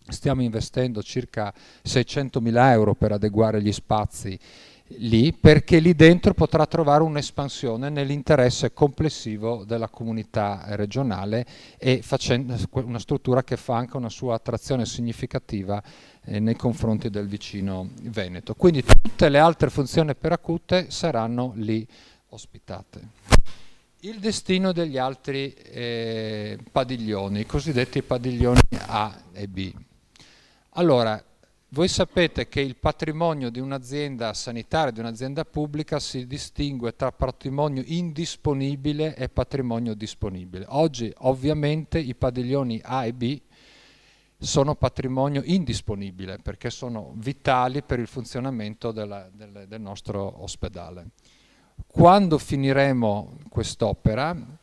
stiamo investendo circa 600 mila euro per adeguare gli spazi lì, perché lì dentro potrà trovare un'espansione nell'interesse complessivo della comunità regionale e facendo una struttura che fa anche una sua attrazione significativa eh, nei confronti del vicino Veneto. Quindi tutte le altre funzioni per acute saranno lì ospitate. Il destino degli altri eh, padiglioni, i cosiddetti padiglioni A e B. Allora, voi sapete che il patrimonio di un'azienda sanitaria, di un'azienda pubblica, si distingue tra patrimonio indisponibile e patrimonio disponibile. Oggi ovviamente i padiglioni A e B sono patrimonio indisponibile perché sono vitali per il funzionamento della, del, del nostro ospedale. Quando finiremo quest'opera,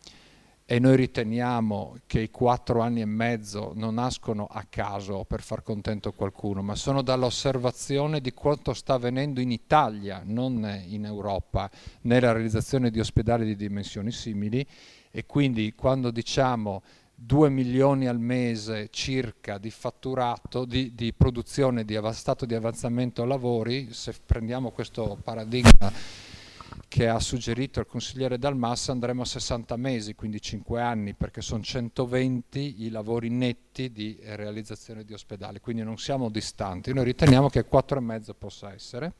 e noi riteniamo che i quattro anni e mezzo non nascono a caso per far contento qualcuno, ma sono dall'osservazione di quanto sta avvenendo in Italia, non in Europa, nella realizzazione di ospedali di dimensioni simili e quindi quando diciamo 2 milioni al mese circa di fatturato, di, di produzione, di stato di avanzamento lavori, se prendiamo questo paradigma che ha suggerito il consigliere Dalmassa andremo a 60 mesi, quindi 5 anni, perché sono 120 i lavori netti di realizzazione di ospedali, quindi non siamo distanti, noi riteniamo che 4,5 possa essere.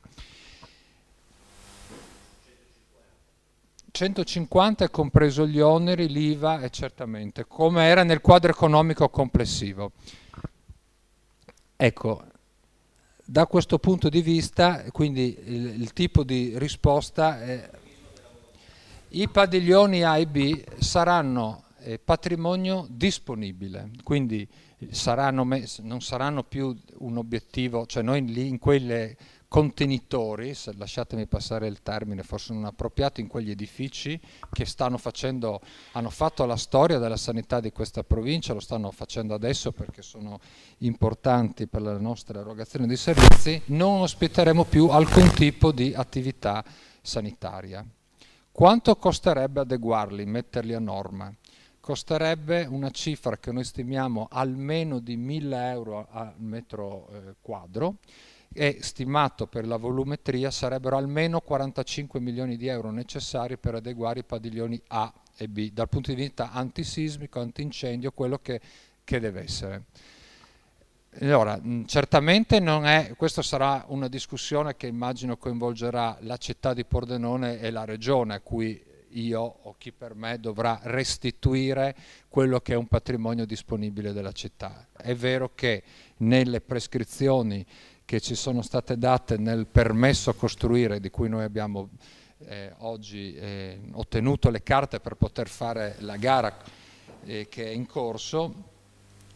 150 è compreso gli oneri, l'IVA e certamente, come era nel quadro economico complessivo. Ecco, da questo punto di vista, quindi il, il tipo di risposta è i padiglioni A e B saranno eh, patrimonio disponibile, quindi saranno non saranno più un obiettivo, cioè noi lì in quelle contenitori, se lasciatemi passare il termine forse non appropriato, in quegli edifici che stanno facendo, hanno fatto la storia della sanità di questa provincia, lo stanno facendo adesso perché sono importanti per la nostra erogazione di servizi, non ospiteremo più alcun tipo di attività sanitaria. Quanto costerebbe adeguarli, metterli a norma? Costerebbe una cifra che noi stimiamo almeno di 1000 euro al metro eh, quadro, è stimato per la volumetria sarebbero almeno 45 milioni di euro necessari per adeguare i padiglioni A e B dal punto di vista antisismico, antincendio, quello che, che deve essere. Allora, certamente non è, questa sarà una discussione che immagino coinvolgerà la città di Pordenone e la regione a cui io o chi per me dovrà restituire quello che è un patrimonio disponibile della città. È vero che nelle prescrizioni che ci sono state date nel permesso a costruire di cui noi abbiamo eh, oggi eh, ottenuto le carte per poter fare la gara eh, che è in corso,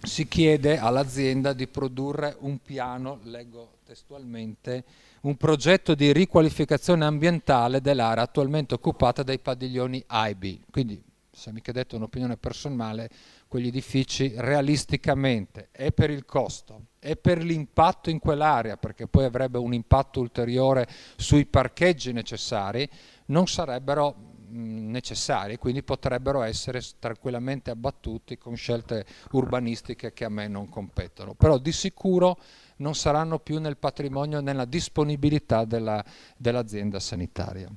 si chiede all'azienda di produrre un piano, leggo testualmente, un progetto di riqualificazione ambientale dell'area attualmente occupata dai padiglioni AIB. Quindi, se mi chiedete un'opinione personale, quegli edifici realisticamente e per il costo e per l'impatto in quell'area, perché poi avrebbe un impatto ulteriore sui parcheggi necessari, non sarebbero mh, mm, necessari, quindi potrebbero essere tranquillamente abbattuti con scelte urbanistiche che a me non competono. Però di sicuro non saranno più nel patrimonio, nella disponibilità dell'azienda sanitaria.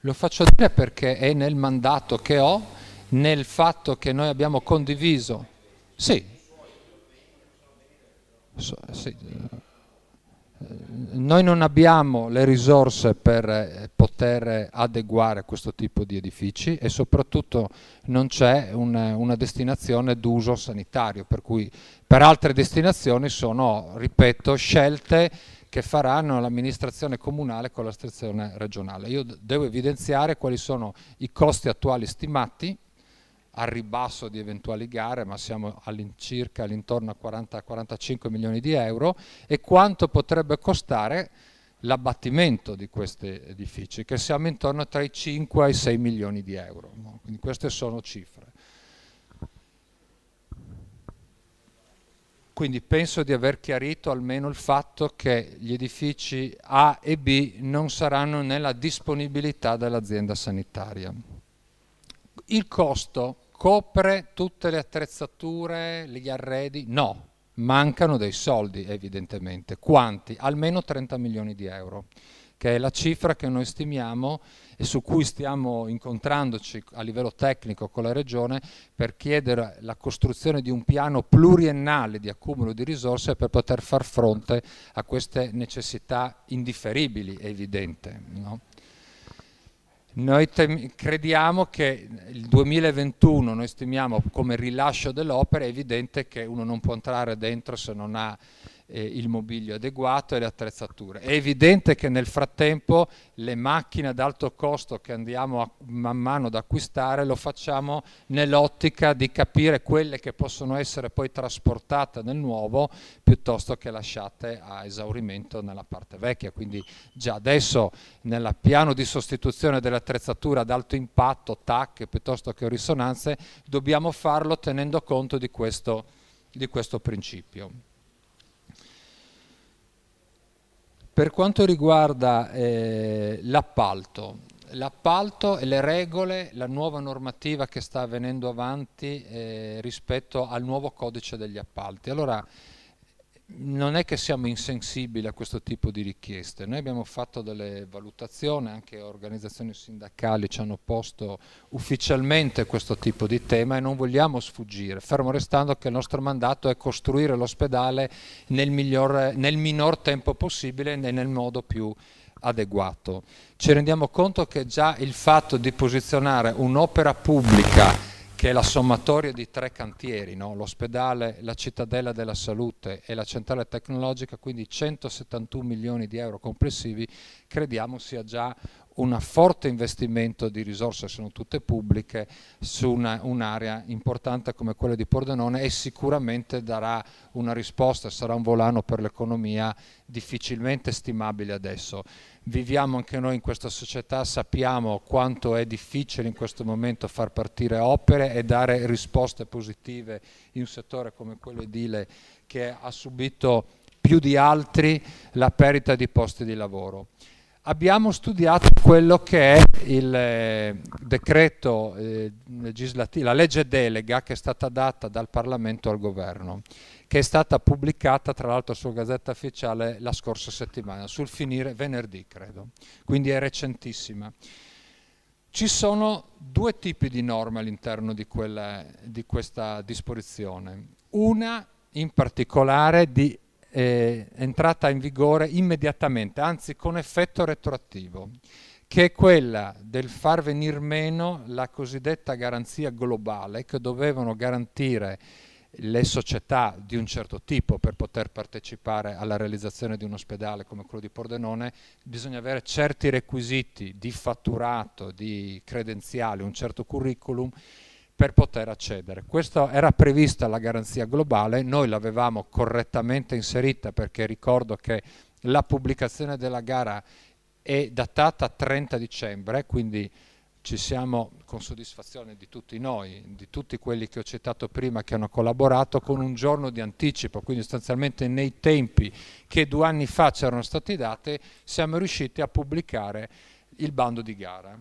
Lo faccio dire perché è nel mandato che ho nel fatto che noi abbiamo condiviso. Sì, sì. Eh, noi non abbiamo le risorse per eh, poter adeguare questo tipo di edifici e soprattutto non c'è una, una destinazione d'uso sanitario, per cui per altre destinazioni sono, ripeto, scelte che faranno l'amministrazione comunale con la l'amministrazione regionale. Io devo evidenziare quali sono i costi attuali stimati al ribasso di eventuali gare, ma siamo all'incirca all'intorno a 40-45 milioni di euro, e quanto potrebbe costare l'abbattimento di questi edifici, che siamo intorno tra i 5 e i 6 milioni di euro. Quindi queste sono cifre. Quindi penso di aver chiarito almeno il fatto che gli edifici A e B non saranno nella disponibilità dell'azienda sanitaria. Il costo copre tutte le attrezzature, gli arredi? No, mancano dei soldi evidentemente. Quanti? Almeno 30 milioni di euro, che è la cifra che noi stimiamo e su cui stiamo incontrandoci a livello tecnico con la Regione per chiedere la costruzione di un piano pluriennale di accumulo di risorse per poter far fronte a queste necessità indifferibili, è evidente. No? Noi crediamo che il 2021, noi stimiamo come rilascio dell'opera, è evidente che uno non può entrare dentro se non ha eh, il mobilio adeguato e le attrezzature. È evidente che nel frattempo le macchine ad alto costo che andiamo a, man mano ad acquistare lo facciamo nell'ottica di capire quelle che possono essere poi trasportate nel nuovo piuttosto che lasciate a esaurimento nella parte vecchia. Quindi già adesso nel piano di sostituzione delle attrezzature ad alto impatto, TAC piuttosto che risonanze, dobbiamo farlo tenendo conto di questo, di questo principio. Per quanto riguarda eh, l'appalto, l'appalto e le regole, la nuova normativa che sta venendo avanti eh, rispetto al nuovo codice degli appalti. Allora, non è che siamo insensibili a questo tipo di richieste, noi abbiamo fatto delle valutazioni, anche organizzazioni sindacali ci hanno posto ufficialmente questo tipo di tema e non vogliamo sfuggire, fermo restando che il nostro mandato è costruire l'ospedale nel, nel minor tempo possibile e nel modo più adeguato. Ci rendiamo conto che già il fatto di posizionare un'opera pubblica che è la sommatoria di tre cantieri, no? l'ospedale, la cittadella della salute e la centrale tecnologica, quindi 171 milioni di euro complessivi, crediamo sia già un forte investimento di risorse, sono tutte pubbliche, su un'area importante come quella di Pordenone e sicuramente darà una risposta, sarà un volano per l'economia difficilmente stimabile adesso viviamo anche noi in questa società, sappiamo quanto è difficile in questo momento far partire opere e dare risposte positive in un settore come quello edile che ha subito più di altri la perdita di posti di lavoro. Abbiamo studiato quello che è il eh, decreto eh, legislativo, la legge delega che è stata data dal Parlamento al governo che è stata pubblicata tra l'altro sul Gazzetta Ufficiale la scorsa settimana, sul finire venerdì credo, quindi è recentissima. Ci sono due tipi di norme all'interno di, di, questa disposizione. Una in particolare di eh, entrata in vigore immediatamente, anzi con effetto retroattivo, che è quella del far venir meno la cosiddetta garanzia globale che dovevano garantire le società di un certo tipo per poter partecipare alla realizzazione di un ospedale come quello di Pordenone, bisogna avere certi requisiti di fatturato, di credenziali, un certo curriculum per poter accedere. Questa era prevista la garanzia globale, noi l'avevamo correttamente inserita perché ricordo che la pubblicazione della gara è datata 30 dicembre, quindi ci siamo con soddisfazione di tutti noi, di tutti quelli che ho citato prima che hanno collaborato con un giorno di anticipo, quindi sostanzialmente nei tempi che due anni fa c'erano stati dati, siamo riusciti a pubblicare il bando di gara.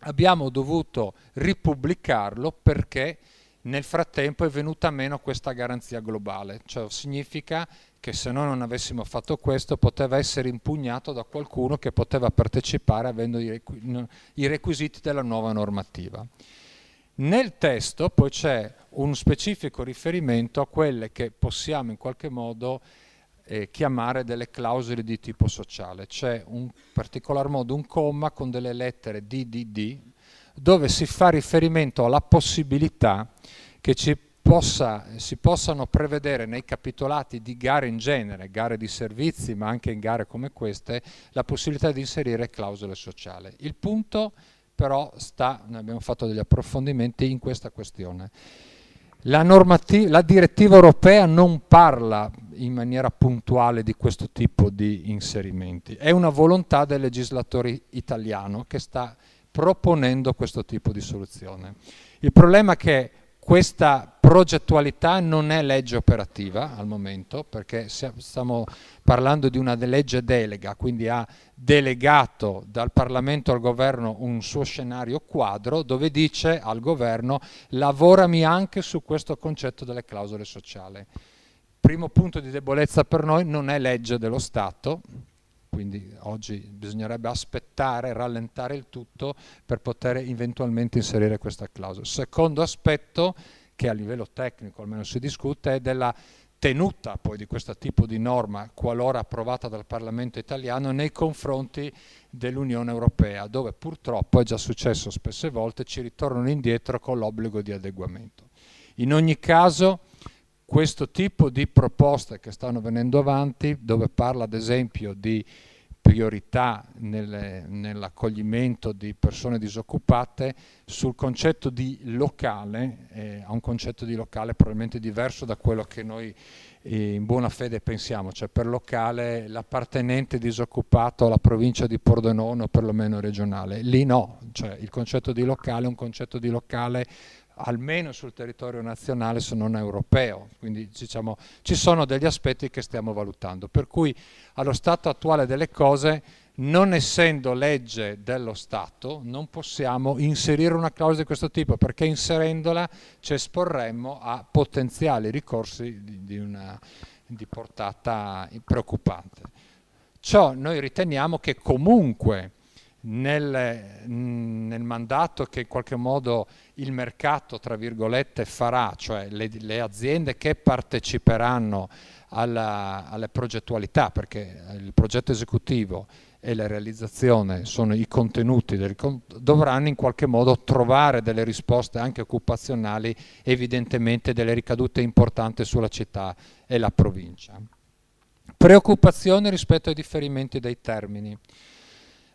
Abbiamo dovuto ripubblicarlo perché nel frattempo è venuta meno questa garanzia globale, cioè significa che se noi non avessimo fatto questo poteva essere impugnato da qualcuno che poteva partecipare avendo i requisiti della nuova normativa. Nel testo poi c'è un specifico riferimento a quelle che possiamo in qualche modo eh, chiamare delle clausole di tipo sociale. C'è in particolar modo un comma con delle lettere DDD dove si fa riferimento alla possibilità che ci possa, si possano prevedere nei capitolati di gare in genere, gare di servizi ma anche in gare come queste, la possibilità di inserire clausole sociali. Il punto però sta, noi abbiamo fatto degli approfondimenti in questa questione, la, la direttiva europea non parla in maniera puntuale di questo tipo di inserimenti, è una volontà del legislatore italiano che sta proponendo questo tipo di soluzione. Il problema è che questa progettualità non è legge operativa al momento perché stiamo parlando di una legge delega, quindi ha delegato dal Parlamento al governo un suo scenario quadro dove dice al governo lavorami anche su questo concetto delle clausole sociali. Primo punto di debolezza per noi non è legge dello Stato, quindi oggi bisognerebbe aspettare, rallentare il tutto per poter eventualmente inserire questa clausola. Secondo aspetto, che a livello tecnico almeno si discute, è della tenuta poi di questo tipo di norma, qualora approvata dal Parlamento italiano, nei confronti dell'Unione Europea, dove purtroppo è già successo spesse volte, ci ritornano indietro con l'obbligo di adeguamento. In ogni caso questo tipo di proposte che stanno venendo avanti, dove parla ad esempio di priorità nel, nell'accoglimento di persone disoccupate, sul concetto di locale, eh, un concetto di locale probabilmente diverso da quello che noi eh, in buona fede pensiamo, cioè per locale l'appartenente disoccupato alla provincia di Pordenone o perlomeno regionale. Lì no, cioè il concetto di locale è un concetto di locale almeno sul territorio nazionale se non europeo, quindi diciamo, ci sono degli aspetti che stiamo valutando, per cui allo stato attuale delle cose non essendo legge dello Stato non possiamo inserire una clausola di questo tipo perché inserendola ci esporremmo a potenziali ricorsi di, di, una, di portata preoccupante. Ciò noi riteniamo che comunque nel, mm, nel, mandato che in qualche modo il mercato, tra virgolette, farà, cioè le, le aziende che parteciperanno alla, alla progettualità, perché il progetto esecutivo e la realizzazione sono i contenuti del, dovranno in qualche modo trovare delle risposte anche occupazionali, evidentemente delle ricadute importanti sulla città e la provincia. Preoccupazione rispetto ai differimenti dei termini.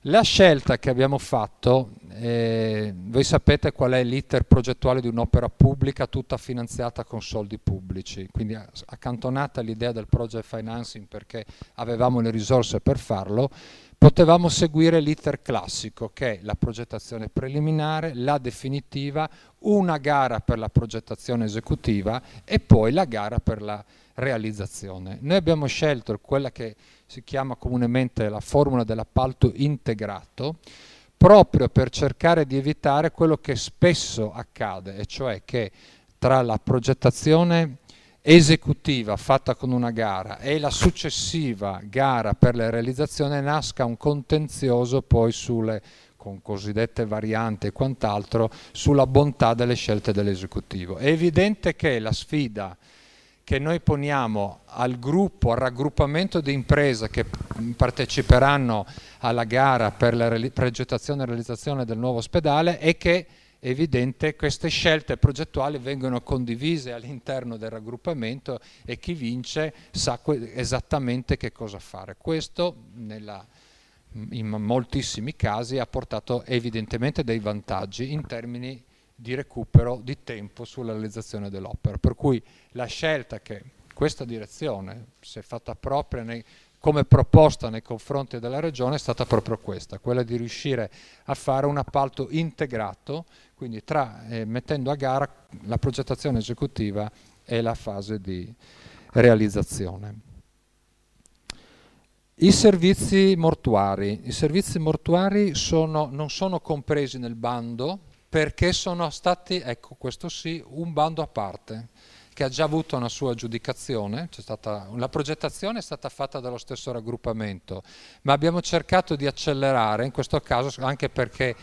La scelta che abbiamo fatto, eh, voi sapete qual è l'iter progettuale di un'opera pubblica tutta finanziata con soldi pubblici, quindi accantonata l'idea del project financing perché avevamo le risorse per farlo, potevamo seguire l'iter classico che è la progettazione preliminare, la definitiva, una gara per la progettazione esecutiva e poi la gara per la realizzazione. Noi abbiamo scelto quella che si chiama comunemente la formula dell'appalto integrato, proprio per cercare di evitare quello che spesso accade, e cioè che tra la progettazione esecutiva fatta con una gara e la successiva gara per la realizzazione nasca un contenzioso poi sulle con cosiddette varianti e quant'altro sulla bontà delle scelte dell'esecutivo. È evidente che la sfida che noi poniamo al gruppo, al raggruppamento di imprese che parteciperanno alla gara per la progettazione e realizzazione del nuovo ospedale è che è evidente queste scelte progettuali vengono condivise all'interno del raggruppamento e chi vince sa esattamente che cosa fare. Questo nella, in moltissimi casi ha portato evidentemente dei vantaggi in termini di di recupero di tempo sulla realizzazione dell'opera. Per cui la scelta che questa direzione si è fatta propria nei, come proposta nei confronti della Regione è stata proprio questa, quella di riuscire a fare un appalto integrato, quindi tra, eh, mettendo a gara la progettazione esecutiva e la fase di realizzazione. I servizi mortuari, I servizi mortuari sono, non sono compresi nel bando perché sono stati, ecco questo sì, un bando a parte che ha già avuto una sua aggiudicazione, stata, la progettazione è stata fatta dallo stesso raggruppamento, ma abbiamo cercato di accelerare, in questo caso anche perché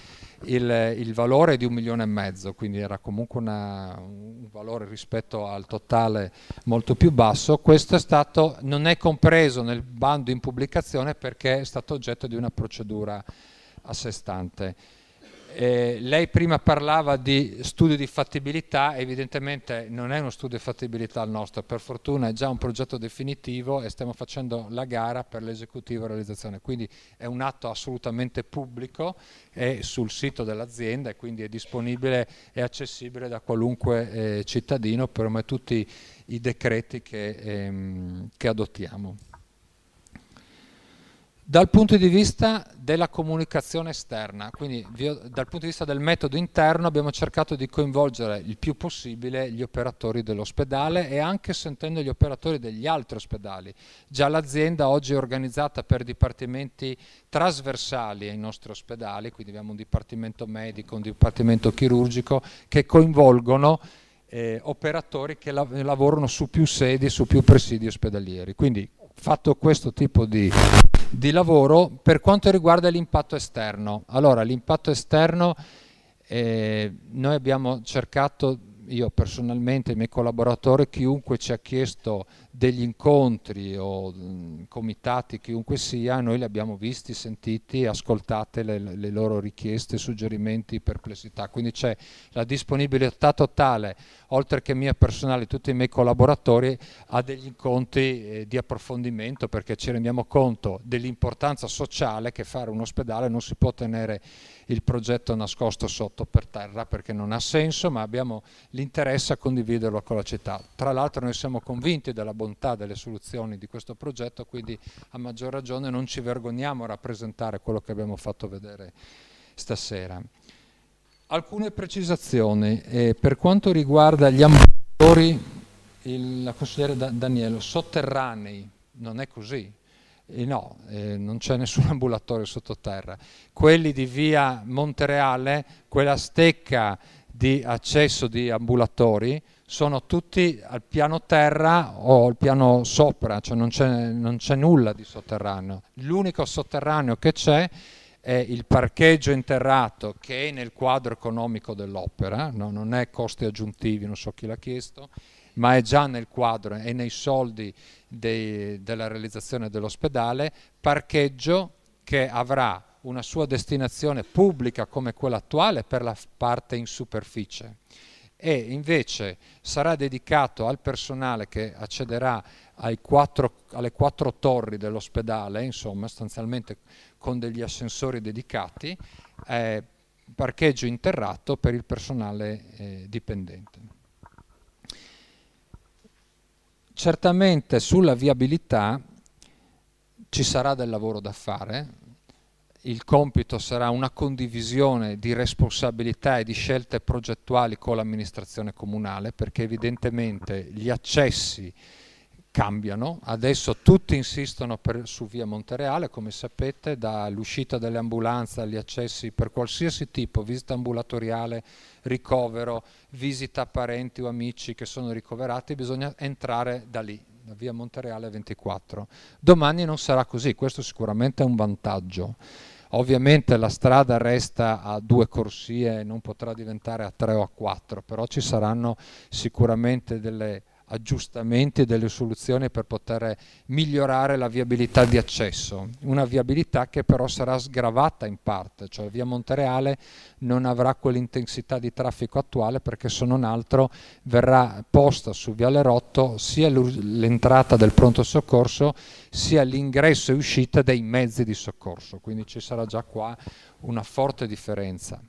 il, il valore è di un milione e mezzo, quindi era comunque una, un valore rispetto al totale molto più basso, questo è stato, non è compreso nel bando in pubblicazione perché è stato oggetto di una procedura a sé stante. Eh, lei prima parlava di studio di fattibilità, evidentemente non è uno studio di fattibilità il nostro, per fortuna è già un progetto definitivo e stiamo facendo la gara per l'esecutiva realizzazione, quindi è un atto assolutamente pubblico, è sul sito dell'azienda e quindi è disponibile e accessibile da qualunque eh, cittadino per tutti i decreti che, ehm, che adottiamo dal punto di vista della comunicazione esterna, quindi dal punto di vista del metodo interno abbiamo cercato di coinvolgere il più possibile gli operatori dell'ospedale e anche sentendo gli operatori degli altri ospedali. Già l'azienda oggi è organizzata per dipartimenti trasversali ai nostri ospedali, quindi abbiamo un dipartimento medico, un dipartimento chirurgico che coinvolgono eh, operatori che lav lavorano su più sedi, su più presidi ospedalieri. Quindi fatto questo tipo di di lavoro per quanto riguarda l'impatto esterno. Allora, l'impatto esterno eh, noi abbiamo cercato, io personalmente, i miei collaboratori, chiunque ci ha chiesto degli incontri o mh, mm, comitati, chiunque sia, noi li abbiamo visti, sentiti, ascoltate le, le loro richieste, suggerimenti, perplessità. Quindi c'è la disponibilità totale, oltre che mia personale, tutti i miei collaboratori, a degli incontri eh, di approfondimento perché ci rendiamo conto dell'importanza sociale che fare un ospedale, non si può tenere il progetto nascosto sotto per terra perché non ha senso, ma abbiamo l'interesse a condividerlo con la città. Tra l'altro noi siamo convinti della buona bontà delle soluzioni di questo progetto, quindi a maggior ragione non ci vergogniamo a rappresentare quello che abbiamo fatto vedere stasera. Alcune precisazioni. Eh, per quanto riguarda gli ambulatori, il, la consigliere da Danielo, sotterranei, non è così. Eh, no, eh, non c'è nessun *laughs* ambulatorio sottoterra. Quelli di via Montereale, quella stecca di accesso di ambulatori, sono tutti al piano terra o al piano sopra, cioè non c'è, nulla di sotterraneo. L'unico sotterraneo che c'è è il parcheggio interrato che è nel quadro economico dell'opera, no? non è costi aggiuntivi, non so chi l'ha chiesto, ma è già nel quadro, è nei soldi dei, della realizzazione dell'ospedale, parcheggio che avrà una sua destinazione pubblica come quella attuale per la parte in superficie e invece sarà dedicato al personale che accederà quattro, alle quattro torri dell'ospedale, insomma sostanzialmente con degli ascensori dedicati, eh, parcheggio interrato per il personale eh, dipendente. Certamente sulla viabilità ci sarà del lavoro da fare, il compito sarà una condivisione di responsabilità e di scelte progettuali con l'amministrazione comunale perché evidentemente gli accessi cambiano, adesso tutti insistono per, su via Montereale, come sapete, dall'uscita delle ambulanze agli accessi per qualsiasi tipo, visita ambulatoriale, ricovero, visita a parenti o amici che sono ricoverati, bisogna entrare da lì, da via Montereale 24. Domani non sarà così, questo sicuramente è un vantaggio. Ovviamente la strada resta a due corsie e non potrà diventare a tre o a quattro, però ci saranno sicuramente delle aggiustamenti, e delle soluzioni per poter migliorare la viabilità di accesso, una viabilità che però sarà sgravata in parte, cioè via Montereale non avrà quell'intensità di traffico attuale perché se non altro verrà posta su Viale Rotto sia l'entrata del pronto soccorso sia l'ingresso e uscita dei mezzi di soccorso, quindi ci sarà già qua una forte differenza.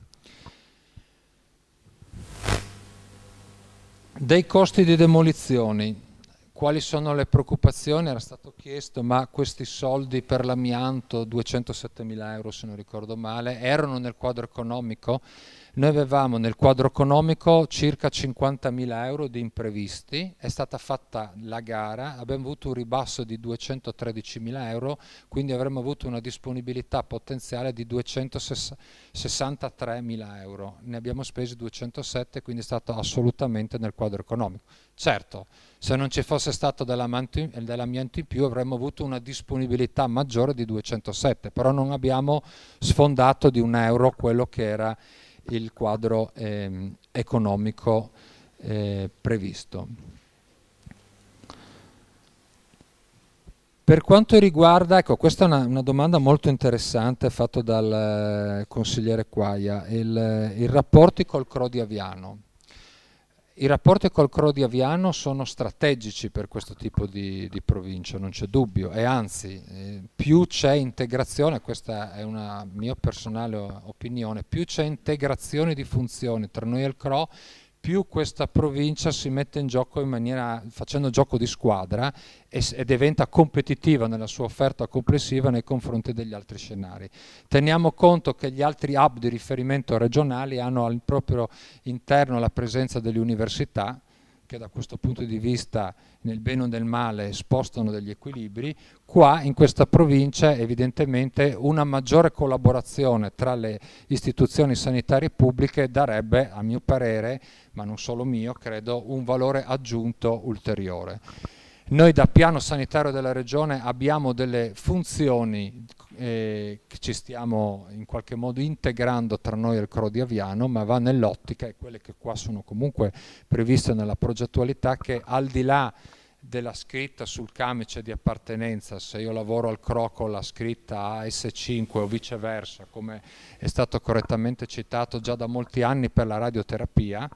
Dei costi di demolizioni, quali sono le preoccupazioni? Era stato chiesto, ma questi soldi per l'amianto, 207 mila euro se non ricordo male, erano nel quadro economico? Noi avevamo nel quadro economico circa 50.000 euro di imprevisti, è stata fatta la gara, abbiamo avuto un ribasso di 213.000 euro, quindi avremmo avuto una disponibilità potenziale di 263.000 euro. Ne abbiamo spesi 207, quindi è stato assolutamente nel quadro economico. Certo, se non ci fosse stato dell'amianto in più avremmo avuto una disponibilità maggiore di 207, però non abbiamo sfondato di un euro quello che era il quadro eh, economico eh, previsto. Per quanto riguarda, ecco questa è una, una domanda molto interessante fatta dal eh, consigliere Quaia, i eh, rapporti col Crodi Aviano i rapporti col Cro di Aviano sono strategici per questo tipo di, di provincia, non c'è dubbio, e anzi eh, più c'è integrazione, questa è una mia personale opinione, più c'è integrazione di funzioni tra noi e il CRO più questa provincia si mette in gioco in maniera, facendo gioco di squadra e, e, diventa competitiva nella sua offerta complessiva nei confronti degli altri scenari. Teniamo conto che gli altri hub di riferimento regionali hanno al proprio interno la presenza delle università, che da questo punto di vista nel bene o nel male spostano degli equilibri, qua in questa provincia evidentemente una maggiore collaborazione tra le istituzioni sanitarie pubbliche darebbe, a mio parere, ma non solo mio, credo, un valore aggiunto ulteriore. Noi da piano sanitario della regione abbiamo delle funzioni eh, che ci stiamo in qualche modo integrando tra noi e il coro di Aviano, ma va nell'ottica, e quelle che qua sono comunque previste nella progettualità, che al di là della scritta sul camice di appartenenza, se io lavoro al CRO Croco la scritta AS5 o viceversa, come è stato correttamente citato già da molti anni per la radioterapia,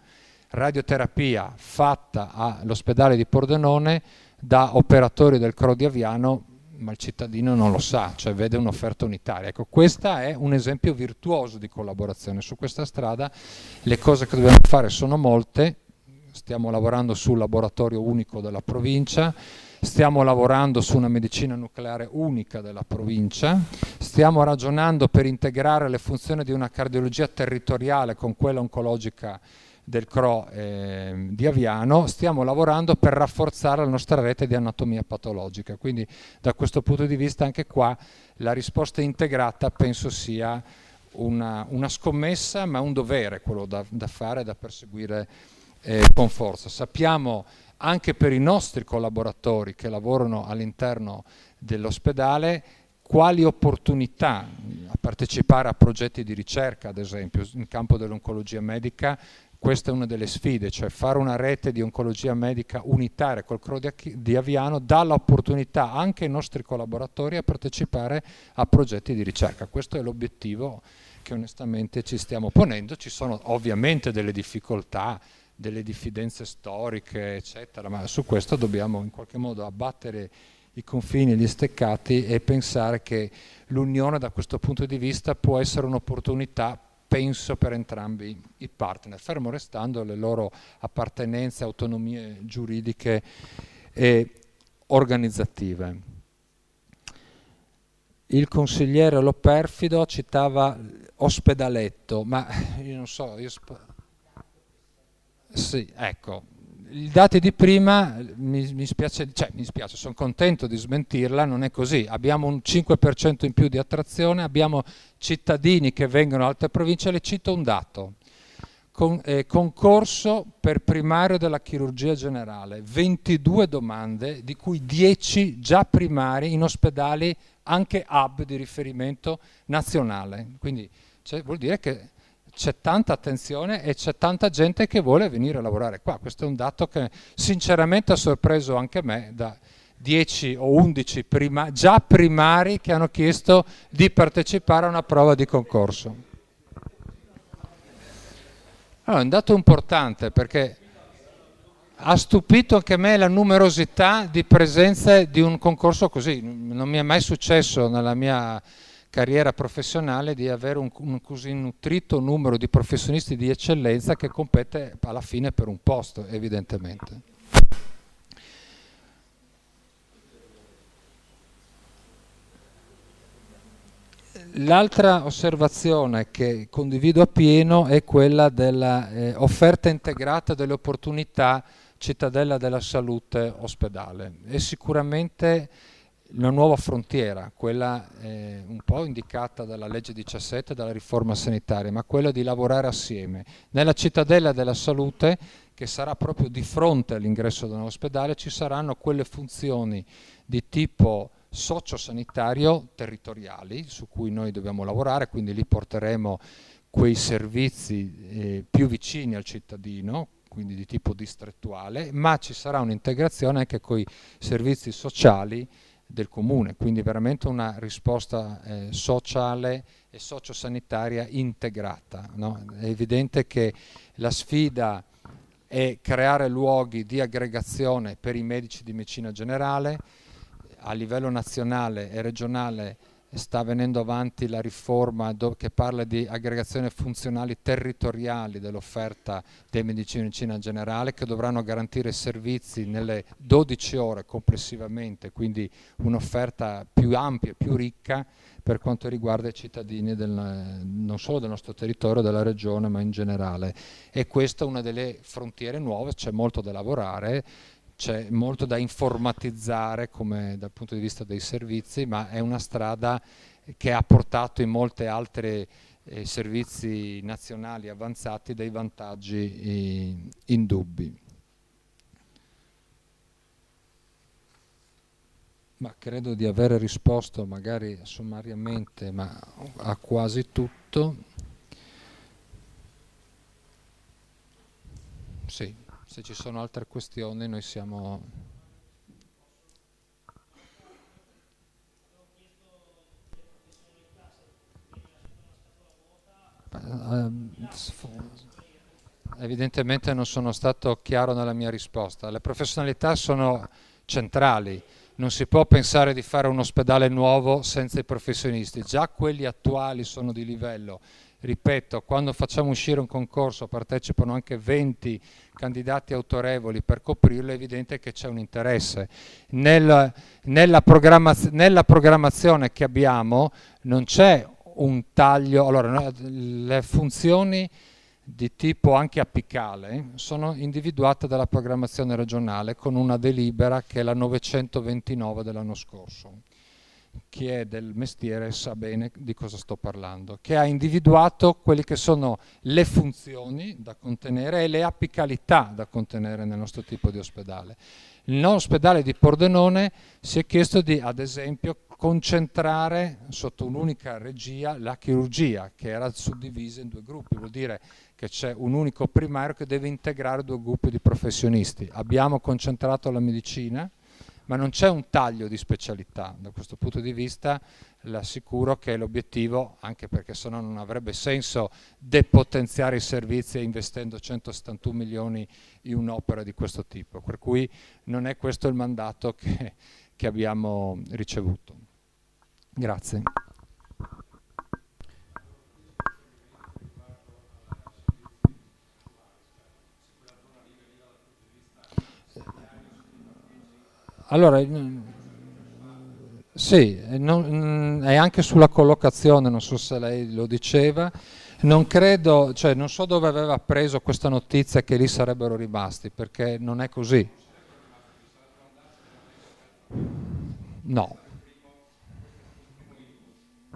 radioterapia fatta all'ospedale di Pordenone da operatori del Cro di Aviano ma il cittadino non lo sa, cioè vede un'offerta unitaria. Ecco, questo è un esempio virtuoso di collaborazione. Su questa strada le cose che dobbiamo fare sono molte, stiamo lavorando sul laboratorio unico della provincia, stiamo lavorando su una medicina nucleare unica della provincia, stiamo ragionando per integrare le funzioni di una cardiologia territoriale con quella oncologica del CRO eh, di Aviano, stiamo lavorando per rafforzare la nostra rete di anatomia patologica, quindi da questo punto di vista anche qua la risposta integrata penso sia una, una scommessa ma un dovere quello da, da fare, da perseguire eh, con forza. Sappiamo anche per i nostri collaboratori che lavorano all'interno dell'ospedale quali opportunità a partecipare a progetti di ricerca, ad esempio, in campo dell'oncologia medica questa è una delle sfide, cioè fare una rete di oncologia medica unitaria col CRO di Aviano dà l'opportunità anche ai nostri collaboratori a partecipare a progetti di ricerca. Questo è l'obiettivo che onestamente ci stiamo ponendo. Ci sono ovviamente delle difficoltà, delle diffidenze storiche, eccetera, ma su questo dobbiamo in qualche modo abbattere i confini, gli steccati e pensare che l'unione da questo punto di vista può essere un'opportunità penso per entrambi i partner, fermo restando le loro appartenenze, autonomie giuridiche e organizzative. Il consigliere Lo Perfido citava ospedaletto, ma io non so, io sì, ecco, i dati di prima, mi, mi spiace, cioè, mi spiace, sono contento di smentirla, non è così. Abbiamo un 5% in più di attrazione, abbiamo cittadini che vengono da altre province, le cito un dato. Con, eh, concorso per primario della chirurgia generale, 22 domande, di cui 10 già primari in ospedali, anche hub di riferimento nazionale. Quindi cioè, vuol dire che c'è tanta attenzione e c'è tanta gente che vuole venire a lavorare qua. Questo è un dato che sinceramente ha sorpreso anche me da 10 o 11 prima, già primari che hanno chiesto di partecipare a una prova di concorso. Allora, è un dato importante perché ha stupito anche me la numerosità di presenze di un concorso così, non mi è mai successo nella mia carriera professionale di avere un, un, così nutrito numero di professionisti di eccellenza che compete alla fine per un posto, evidentemente. L'altra osservazione che condivido appieno è quella dell'offerta eh, integrata delle opportunità cittadella della salute ospedale. È sicuramente una nuova frontiera, quella eh, un po' indicata dalla legge 17 e dalla riforma sanitaria, ma quella di lavorare assieme. Nella cittadella della salute, che sarà proprio di fronte all'ingresso dell'ospedale, ci saranno quelle funzioni di tipo sociosanitario territoriali su cui noi dobbiamo lavorare, quindi lì porteremo quei servizi eh, più vicini al cittadino, quindi di tipo distrettuale, ma ci sarà un'integrazione anche con i servizi sociali del comune, quindi veramente una risposta eh, sociale e sociosanitaria integrata. No? È evidente che la sfida è creare luoghi di aggregazione per i medici di medicina generale a livello nazionale e regionale sta venendo avanti la riforma che parla di aggregazione funzionali territoriali dell'offerta dei medicina in generale che dovranno garantire servizi nelle 12 ore complessivamente, quindi un'offerta più ampia, più ricca per quanto riguarda i cittadini del, non solo del nostro territorio, della regione, ma in generale. E questa è una delle frontiere nuove, c'è molto da lavorare c'è molto da informatizzare come dal punto di vista dei servizi, ma è una strada che ha portato in molte altre eh, servizi nazionali avanzati dei vantaggi eh, indubbi. Ma credo di aver risposto magari sommariamente ma a quasi tutto. Sì se ci sono altre questioni noi siamo... Eh, evidentemente non sono stato chiaro nella mia risposta. Le professionalità sono centrali. Non si può pensare di fare un ospedale nuovo senza i professionisti. Già quelli attuali sono di livello ripeto, quando facciamo uscire un concorso partecipano anche 20 candidati autorevoli per coprirlo, è evidente che c'è un interesse. Nel, nella, programmaz nella programmazione che abbiamo non c'è un taglio, allora le funzioni di tipo anche apicale sono individuate dalla programmazione regionale con una delibera che è la 929 dell'anno scorso chi è del mestiere sa bene di cosa sto parlando, che ha individuato quelle che sono le funzioni da contenere e le apicalità da contenere nel nostro tipo di ospedale. Il nostro ospedale di Pordenone si è chiesto di, ad esempio, concentrare sotto un'unica regia la chirurgia, che era suddivisa in due gruppi, vuol dire che c'è un unico primario che deve integrare due gruppi di professionisti. Abbiamo concentrato la medicina, ma non c'è un taglio di specialità. Da questo punto di vista l'assicuro che l'obiettivo, anche perché sennò non avrebbe senso depotenziare i servizi investendo 171 milioni in un'opera di questo tipo, per cui non è questo il mandato che, che abbiamo ricevuto. Grazie. Allora, sì, non, mm, è anche sulla collocazione, non so se lei lo diceva, non credo, cioè non so dove aveva preso questa notizia che lì sarebbero rimasti, perché non è così. No.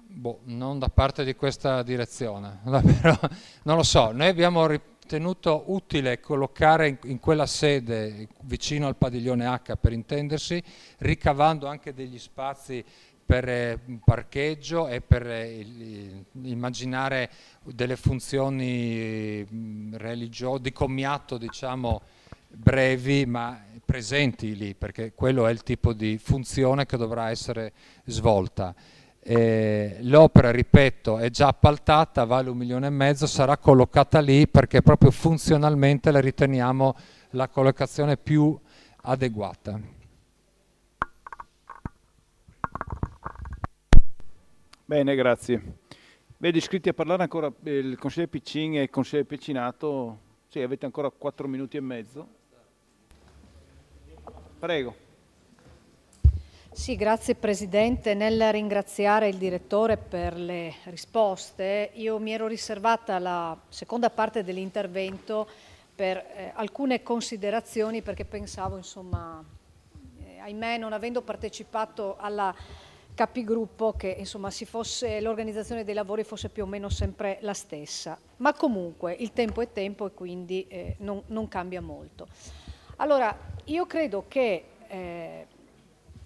Boh, non da parte di questa direzione, però, *laughs* non lo so, noi abbiamo ripetuto ritenuto utile collocare in, quella sede vicino al padiglione H per intendersi, ricavando anche degli spazi per eh, parcheggio e per eh, immaginare delle funzioni religiose, di commiato diciamo brevi ma presenti lì perché quello è il tipo di funzione che dovrà essere svolta. Eh, l'opera, ripeto, è già appaltata, vale un milione e mezzo, sarà collocata lì perché proprio funzionalmente la riteniamo la collocazione più adeguata. Bene, grazie. Vedi, iscritti a parlare ancora eh, il consigliere Piccin e il consigliere Piccinato, sì, avete ancora 4 minuti e mezzo. Prego. Sì, grazie Presidente. Nel ringraziare il Direttore per le risposte, io mi ero riservata la seconda parte dell'intervento per eh, alcune considerazioni perché pensavo, insomma, eh, ahimè non avendo partecipato alla capigruppo che insomma l'organizzazione dei lavori fosse più o meno sempre la stessa. Ma comunque il tempo è tempo e quindi eh, non, non, cambia molto. Allora, io credo che eh,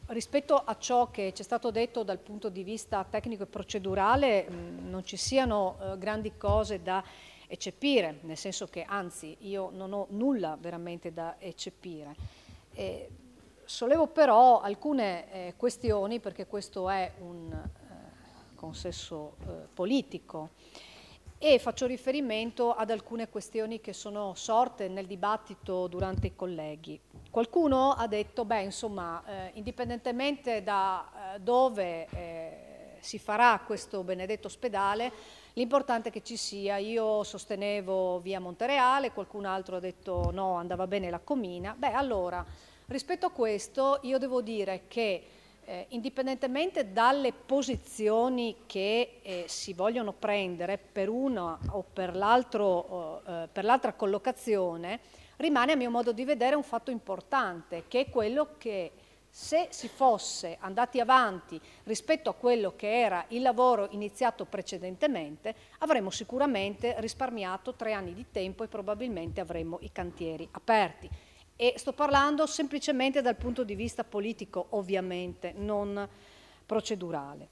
rispetto a ciò che ci è stato detto dal punto di vista tecnico e procedurale mm, non ci siano eh, grandi cose da eccepire, nel senso che anzi io non ho nulla veramente da eccepire. E sollevo però alcune eh, questioni perché questo è un eh, consesso politico e faccio riferimento ad alcune questioni che sono sorte nel dibattito durante i colleghi. Qualcuno ha detto, beh, insomma, eh, indipendentemente da eh, dove eh, si farà questo benedetto ospedale, l'importante è che ci sia. Io sostenevo via Montereale, qualcun altro ha detto no, andava bene la Comina. Beh, allora, rispetto a questo, io devo dire che eh, indipendentemente dalle posizioni che eh, si vogliono prendere per una o eh, per l'altra collocazione, rimane a mio modo di vedere un fatto importante, che è quello che se si fosse andati avanti rispetto a quello che era il lavoro iniziato precedentemente, avremmo sicuramente risparmiato tre anni di tempo e probabilmente avremmo i cantieri aperti e sto parlando semplicemente dal punto di vista politico, ovviamente, non procedurale.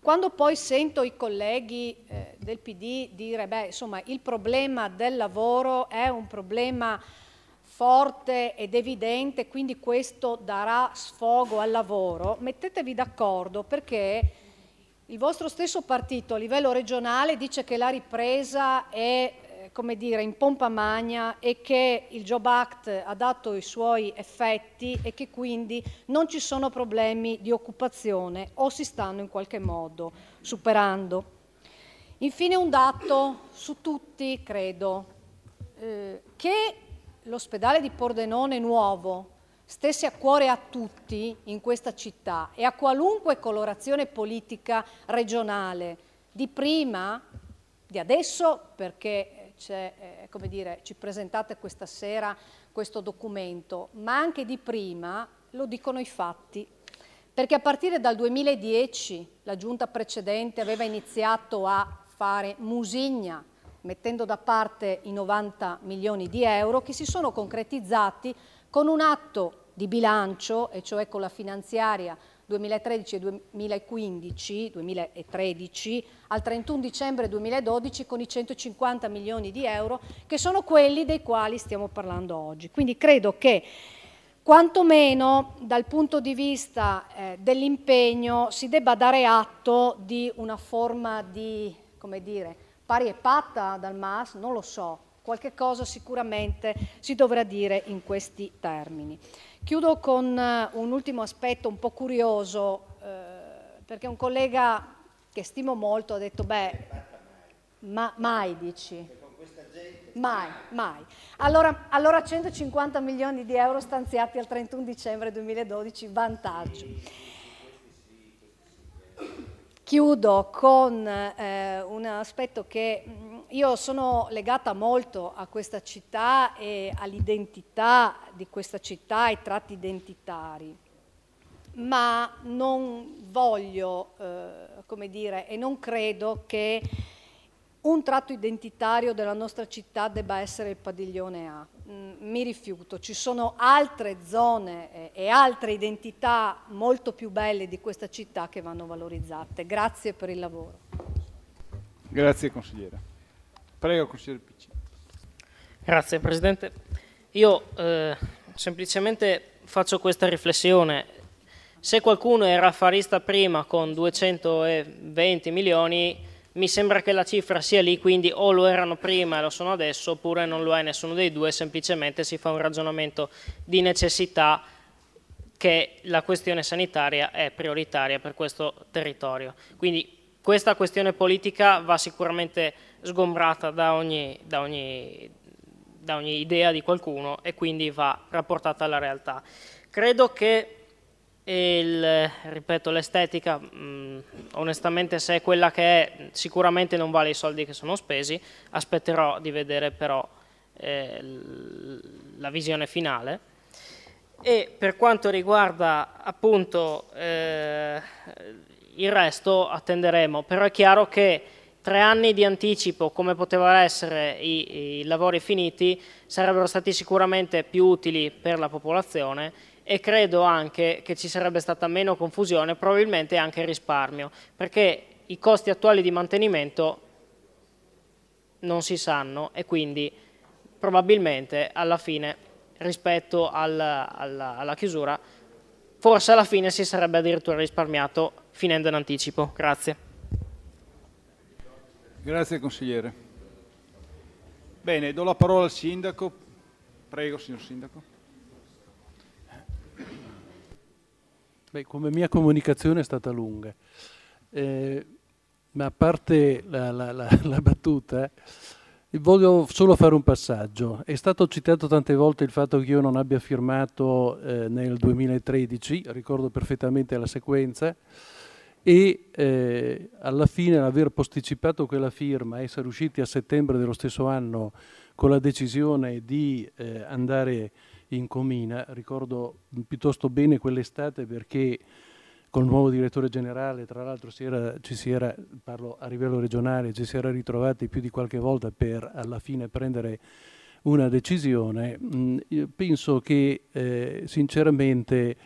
Quando poi sento i colleghi eh, del PD dire, beh, insomma, il problema del lavoro è un problema forte ed evidente, quindi questo darà sfogo al lavoro, mettetevi d'accordo perché il vostro stesso partito a livello regionale dice che la ripresa è come dire, in pompa magna e che il Job Act ha dato i suoi effetti e che quindi non ci sono problemi di occupazione o si stanno in qualche modo superando. Infine un dato su tutti, credo, eh, che l'ospedale di Pordenone nuovo stesse a cuore a tutti in questa città e a qualunque colorazione politica regionale, di prima, di adesso, perché eh, dire, ci presentate questa sera questo documento, ma anche di prima lo dicono i fatti, perché a partire dal 2010 la giunta precedente aveva iniziato a fare musigna mettendo da parte i 90 milioni di euro che si sono concretizzati con un atto di bilancio, e cioè con la finanziaria 2013-2015-2013 al 31 dicembre 2012 con i 150 milioni di euro che sono quelli dei quali stiamo parlando oggi. Quindi credo che quantomeno dal punto di vista eh, dell'impegno si debba dare atto di una forma di, come dire, pari e patta dal MAS, non lo so, qualche cosa sicuramente si dovrà dire in questi termini. Chiudo con eh, un ultimo aspetto un po' curioso, eh, perché un collega che stimo molto ha detto, beh, ma mai dici. Mai, mai. Allora, allora 150 milioni di euro stanziati al 31 dicembre 2012, vantaggio. Chiudo con eh, un aspetto che mm, io sono legata molto a questa città e all'identità di questa città, ai tratti identitari, ma non voglio, eh, come dire, e non credo che un tratto identitario della nostra città debba essere il padiglione A. Mm, mi rifiuto, ci sono altre zone eh, e altre identità molto più belle di questa città che vanno valorizzate. Grazie per il lavoro. Grazie consigliere. Prego, consigliere Picci. Grazie Presidente. Io eh, semplicemente faccio questa riflessione. Se qualcuno era affarista prima con 220 milioni, mi sembra che la cifra sia lì, quindi o lo erano prima e lo sono adesso, oppure non lo è nessuno dei due, semplicemente si fa un ragionamento di necessità che la questione sanitaria è prioritaria per questo territorio. Quindi questa questione politica va sicuramente sgombrata da ogni, da ogni, da ogni idea di qualcuno e quindi va rapportata alla realtà. Credo che il, ripeto, l'estetica mh, mm, onestamente se è quella che è sicuramente non vale i soldi che sono spesi, aspetterò di vedere però eh, la visione finale. E per quanto riguarda appunto eh, il resto attenderemo, però è chiaro che tre anni di anticipo, come potevano essere i, i lavori finiti, sarebbero stati sicuramente più utili per la popolazione e credo anche che ci sarebbe stata meno confusione, probabilmente anche risparmio, perché i costi attuali di mantenimento non si sanno e quindi probabilmente alla fine rispetto alla, alla, alla chiusura forse alla fine si sarebbe addirittura risparmiato finendo in anticipo. Grazie. Grazie consigliere. Bene, do la parola al sindaco. Prego, signor sindaco. Beh, come mia comunicazione è stata lunga, eh, ma a parte la, la, la, la battuta, eh, voglio solo fare un passaggio. È stato citato tante volte il fatto che io non abbia firmato eh, nel 2013, ricordo perfettamente la sequenza, e eh, alla fine l'aver posticipato quella firma, essere usciti a settembre dello stesso anno con la decisione di eh, andare in Comina, ricordo piuttosto bene quell'estate perché col nuovo direttore generale, tra l'altro ci si era, parlo a livello regionale, ci si era ritrovati più di qualche volta per alla fine prendere una decisione, mm, Io penso che eh, sinceramente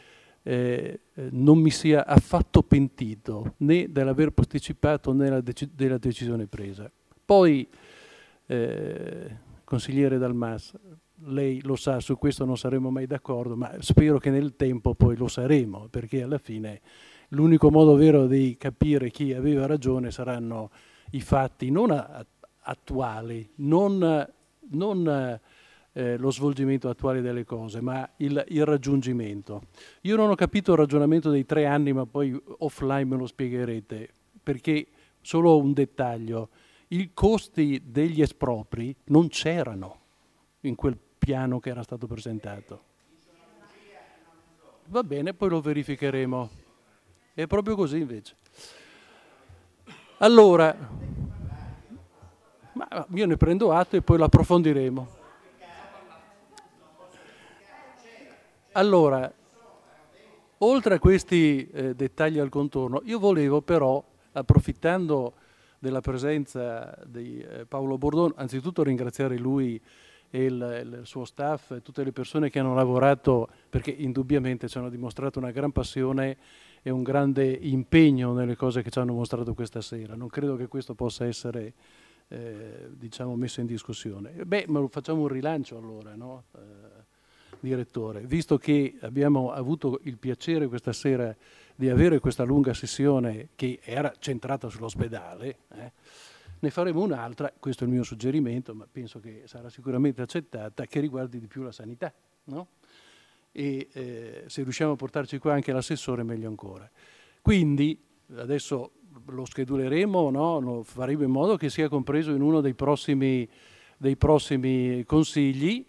eh, non mi sia affatto pentito né dell'aver posticipato né della, dec della decisione presa. Poi, eh, consigliere Dalmas, lei lo sa, su questo non saremo mai d'accordo, ma spero che nel tempo poi lo saremo, perché alla fine l'unico modo vero di capire chi aveva ragione saranno i fatti non attuali, non, non eh, lo svolgimento attuale delle cose, ma il, il, raggiungimento. Io non ho capito il ragionamento dei tre anni, ma poi offline me lo spiegherete, perché solo un dettaglio, i costi degli espropri non c'erano in quel piano che era stato presentato. Va bene, poi lo verificheremo. È proprio così invece. Allora, io ne prendo atto e poi lo approfondiremo. Allora, oltre a questi eh, dettagli al contorno, io volevo però, approfittando della presenza di eh, Paolo Bordone, anzitutto ringraziare lui e il, il, suo staff e tutte le persone che hanno lavorato, perché indubbiamente ci hanno dimostrato una gran passione e un grande impegno nelle cose che ci hanno mostrato questa sera. Non credo che questo possa essere eh, diciamo, messo in discussione. Beh, ma facciamo un rilancio allora, no? Eh, direttore, visto che abbiamo avuto il piacere questa sera di avere questa lunga sessione che era centrata sull'ospedale, eh, ne faremo un'altra, questo è il mio suggerimento, ma penso che sarà sicuramente accettata, che riguardi di più la sanità. No? E eh, se riusciamo a portarci qua anche l'assessore, meglio ancora. Quindi, adesso lo scheduleremo, no? lo faremo in modo che sia compreso in uno dei prossimi, dei prossimi consigli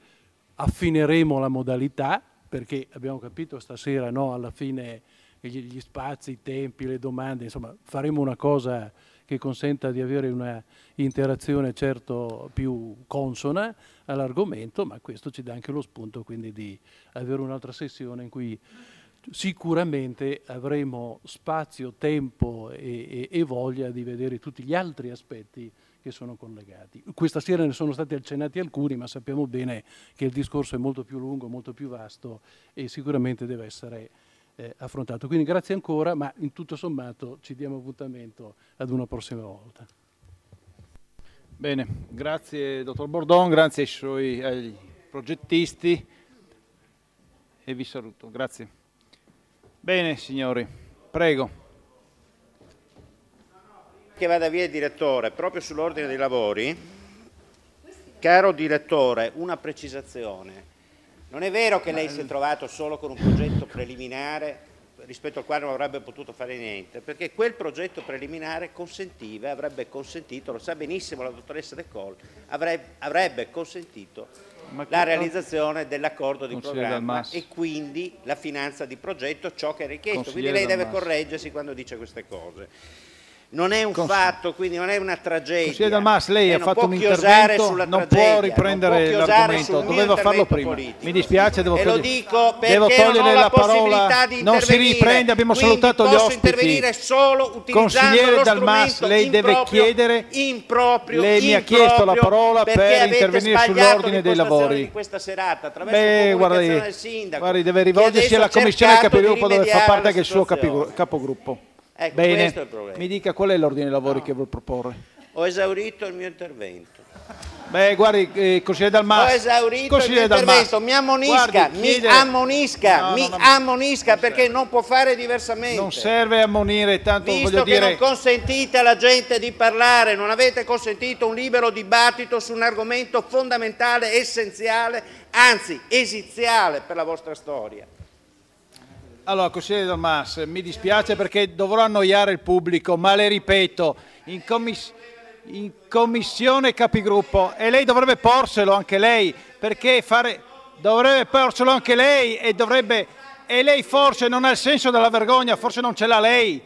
affineremo la modalità, perché abbiamo capito stasera no, alla fine gli spazi, i tempi, le domande, insomma faremo una cosa che consenta di avere una interazione certo più consona all'argomento, ma questo ci dà anche lo spunto quindi di avere un'altra sessione in cui sicuramente avremo spazio, tempo e, e, e voglia di vedere tutti gli altri aspetti che sono collegati. Questa sera ne sono stati accennati alcuni, ma sappiamo bene che il discorso è molto più lungo, molto più vasto e sicuramente deve essere eh, affrontato. Quindi grazie ancora, ma in tutto sommato ci diamo appuntamento ad una prossima volta. Bene, grazie dottor Bordon, grazie ai suoi ai progettisti e vi saluto. Grazie. Bene signori, prego che vada via il direttore, proprio sull'ordine dei lavori, caro direttore, una precisazione. Non è vero che lei si è trovato solo con un progetto preliminare rispetto al quale non avrebbe potuto fare niente, perché quel progetto preliminare consentiva, avrebbe consentito, lo sa benissimo la dottoressa De Col, avrebbe consentito la realizzazione dell'accordo di programma e quindi la finanza di progetto, ciò che è richiesto. Quindi lei deve correggersi quando dice queste cose non è un Cons- fatto, quindi non è una tragedia. Consigliere Damas, lei eh, ha fatto un intervento, non può riprendere non può l'argomento, doveva farlo prima. Politico. Mi dispiace, devo, togliere, devo togliere la, la parola. Di non si riprende, abbiamo quindi salutato gli ospiti. Solo Consigliere Dalmas, lei deve chiedere improprio, lei mi ha chiesto la parola per intervenire sull'ordine dei lavori. Di questa serata attraverso Beh, guardi, del sindaco, guardi, deve rivolgersi alla commissione capigruppo dove fa parte anche il suo capogruppo. Ecco, Bene. questo è il problema. Mi dica qual è l'ordine dei lavori che vuol proporre? Ho esaurito il mio intervento. Beh, guardi, eh, consigliere Ho esaurito il mio intervento, mi ammonisca, Guardi, mi chiede- ammonisca, No, mi no, no. ammonisca perché non può fare diversamente. Non serve ammonire, tanto Visto voglio che dire... non consentite alla gente di parlare, non avete consentito un libero dibattito su un argomento fondamentale, essenziale, anzi esiziale per la vostra storia. Allora, consigliere Dalmas, mi dispiace perché dovrò annoiare il pubblico, ma le ripeto, in, commis in commissione capigruppo, e lei dovrebbe porselo anche lei, perché fare... dovrebbe porselo anche lei e dovrebbe... E lei forse non ha il senso della vergogna, forse non ce l'ha lei,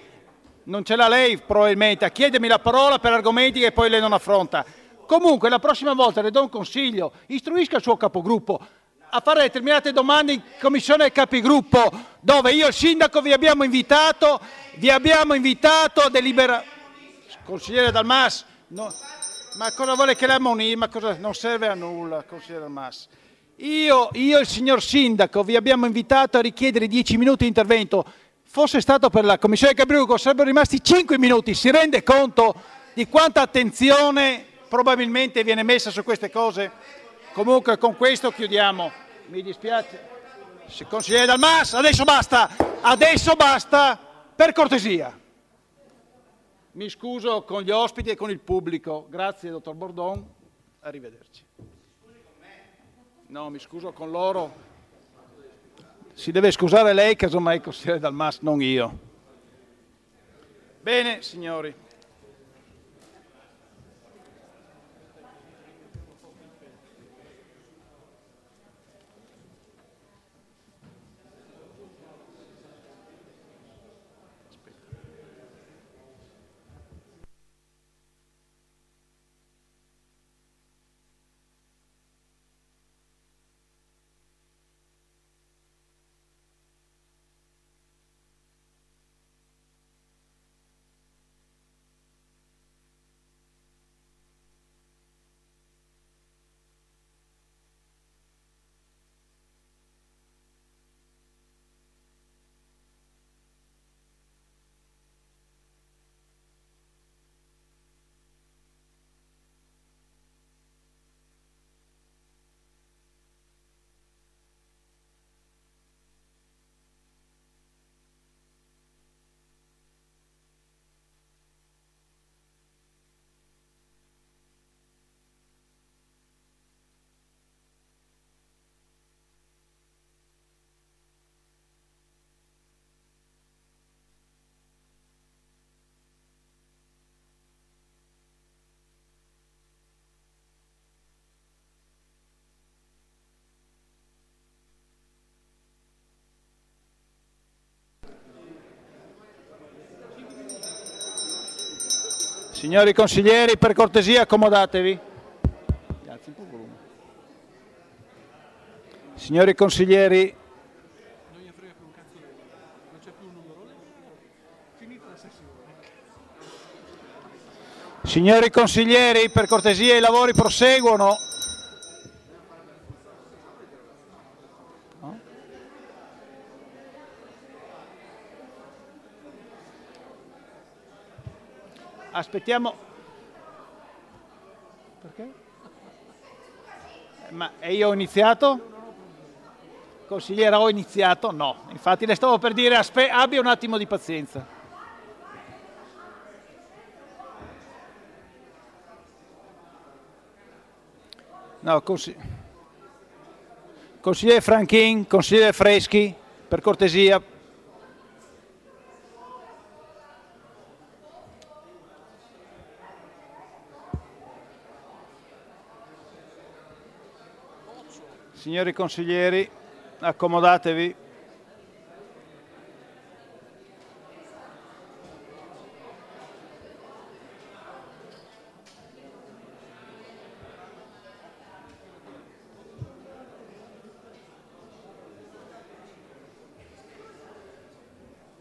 non ce l'ha lei probabilmente. Chiedemi la parola per argomenti che poi lei non affronta. Comunque la prossima volta le do un consiglio, istruisca il suo capogruppo, a fare determinate domande in commissione capigruppo, dove io e il sindaco vi abbiamo invitato, vi abbiamo invitato a deliberare... Consigliere Dalmas, no, ma cosa vuole che la moni? Ma cosa, non serve a nulla, consigliere Dalmas. Io, io e il signor sindaco vi abbiamo invitato a richiedere 10 minuti di intervento. Fosse stato per la commissione Capigruppo sarebbero rimasti 5 minuti. Si rende conto di quanta attenzione probabilmente viene messa su queste cose? Comunque con questo chiudiamo mi dispiace. Consigliere Dalmas, adesso basta, adesso basta, per cortesia. Mi scuso con gli ospiti e con il pubblico. Grazie, dottor Bordon. Arrivederci. No, mi scuso con loro. Si deve scusare lei, casomai, consigliere Dalmas, non io. Bene, signori. Signori consiglieri, per cortesia accomodatevi. Signori consiglieri, Signori consiglieri, per cortesia i lavori proseguono. aspettiamo... Perché? Eh, ma e io ho iniziato? Consigliera, ho iniziato? No. Infatti le stavo per dire aspe... abbia un attimo di pazienza. No, consi... Consigliere Franchin, consigliere Freschi, per cortesia, Signori consiglieri, accomodatevi.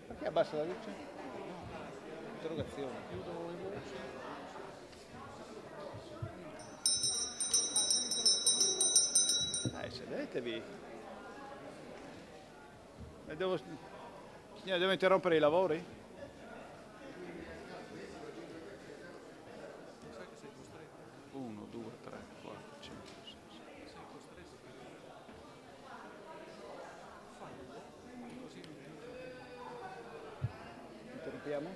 Perché abbassa la luce? Siedetevi. Eh, devo, eh, devo interrompere i lavori? Uno, due, tre, quattro, cinque, sei, sei, sei costretto Fallo, così Interrompiamo?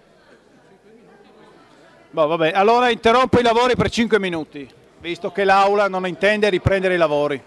Boh, vabbè, allora interrompo i lavori per 5 minuti, visto che l'Aula non intende riprendere i lavori.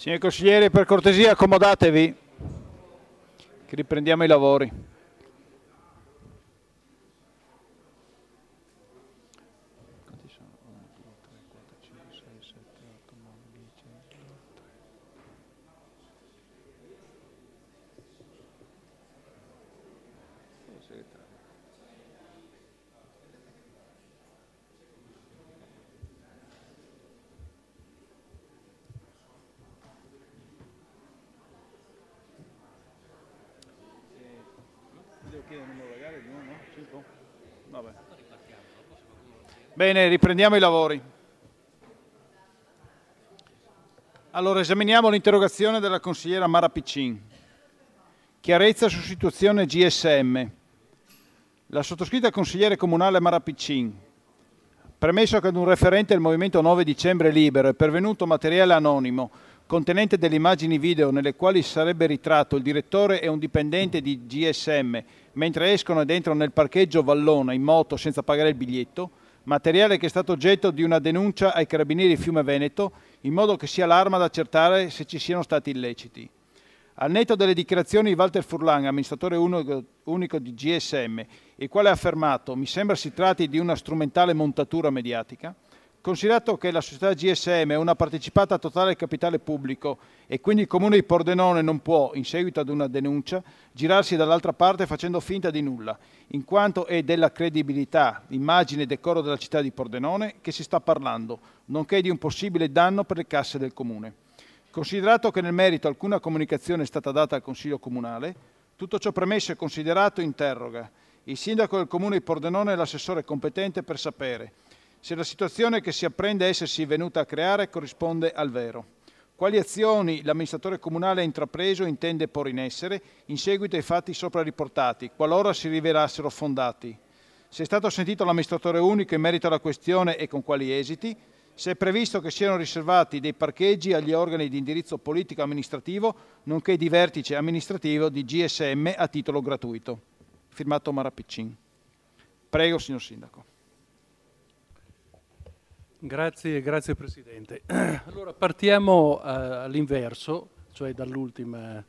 Signor Consigliere, per cortesia accomodatevi che riprendiamo i lavori. Bene, riprendiamo i lavori. Allora, esaminiamo l'interrogazione della consigliera Mara Piccin. Chiarezza su situazione GSM. La sottoscritta consigliere comunale Mara Piccin, premesso che ad un referente del Movimento 9 dicembre libero è pervenuto materiale anonimo contenente delle immagini video nelle quali sarebbe ritratto il direttore e un dipendente di GSM mentre escono ed entrano nel parcheggio Vallona in moto senza pagare il biglietto, materiale che è stato oggetto di una denuncia ai carabinieri Fiume Veneto in modo che sia l'arma ad accertare se ci siano stati illeciti. Al netto delle dichiarazioni di Walter Furlan, amministratore unico di GSM, il quale ha affermato mi sembra si tratti di una strumentale montatura mediatica, Considerato che la società GSM è una partecipata totale al capitale pubblico e quindi il comune di Pordenone non può, in seguito ad una denuncia, girarsi dall'altra parte facendo finta di nulla, in quanto è della credibilità, immagine e decoro della città di Pordenone che si sta parlando, nonché di un possibile danno per le casse del comune. Considerato che nel merito alcuna comunicazione è stata data al Consiglio Comunale, tutto ciò premesso e considerato interroga il sindaco del comune di Pordenone e l'assessore competente per sapere se la situazione che si apprende essersi venuta a creare corrisponde al vero. Quali azioni l'amministratore comunale ha intrapreso e intende porre in essere in seguito ai fatti sopra riportati, qualora si rivelassero fondati? Se è stato sentito l'amministratore unico in merito alla questione e con quali esiti? Se è previsto che siano riservati dei parcheggi agli organi di indirizzo politico-amministrativo, nonché di vertice amministrativo di GSM a titolo gratuito. Firmato Mara Piccin. Prego, signor Sindaco. Grazie, grazie Presidente. *clears throat* Allora partiamo eh, all'inverso, cioè dall'ultima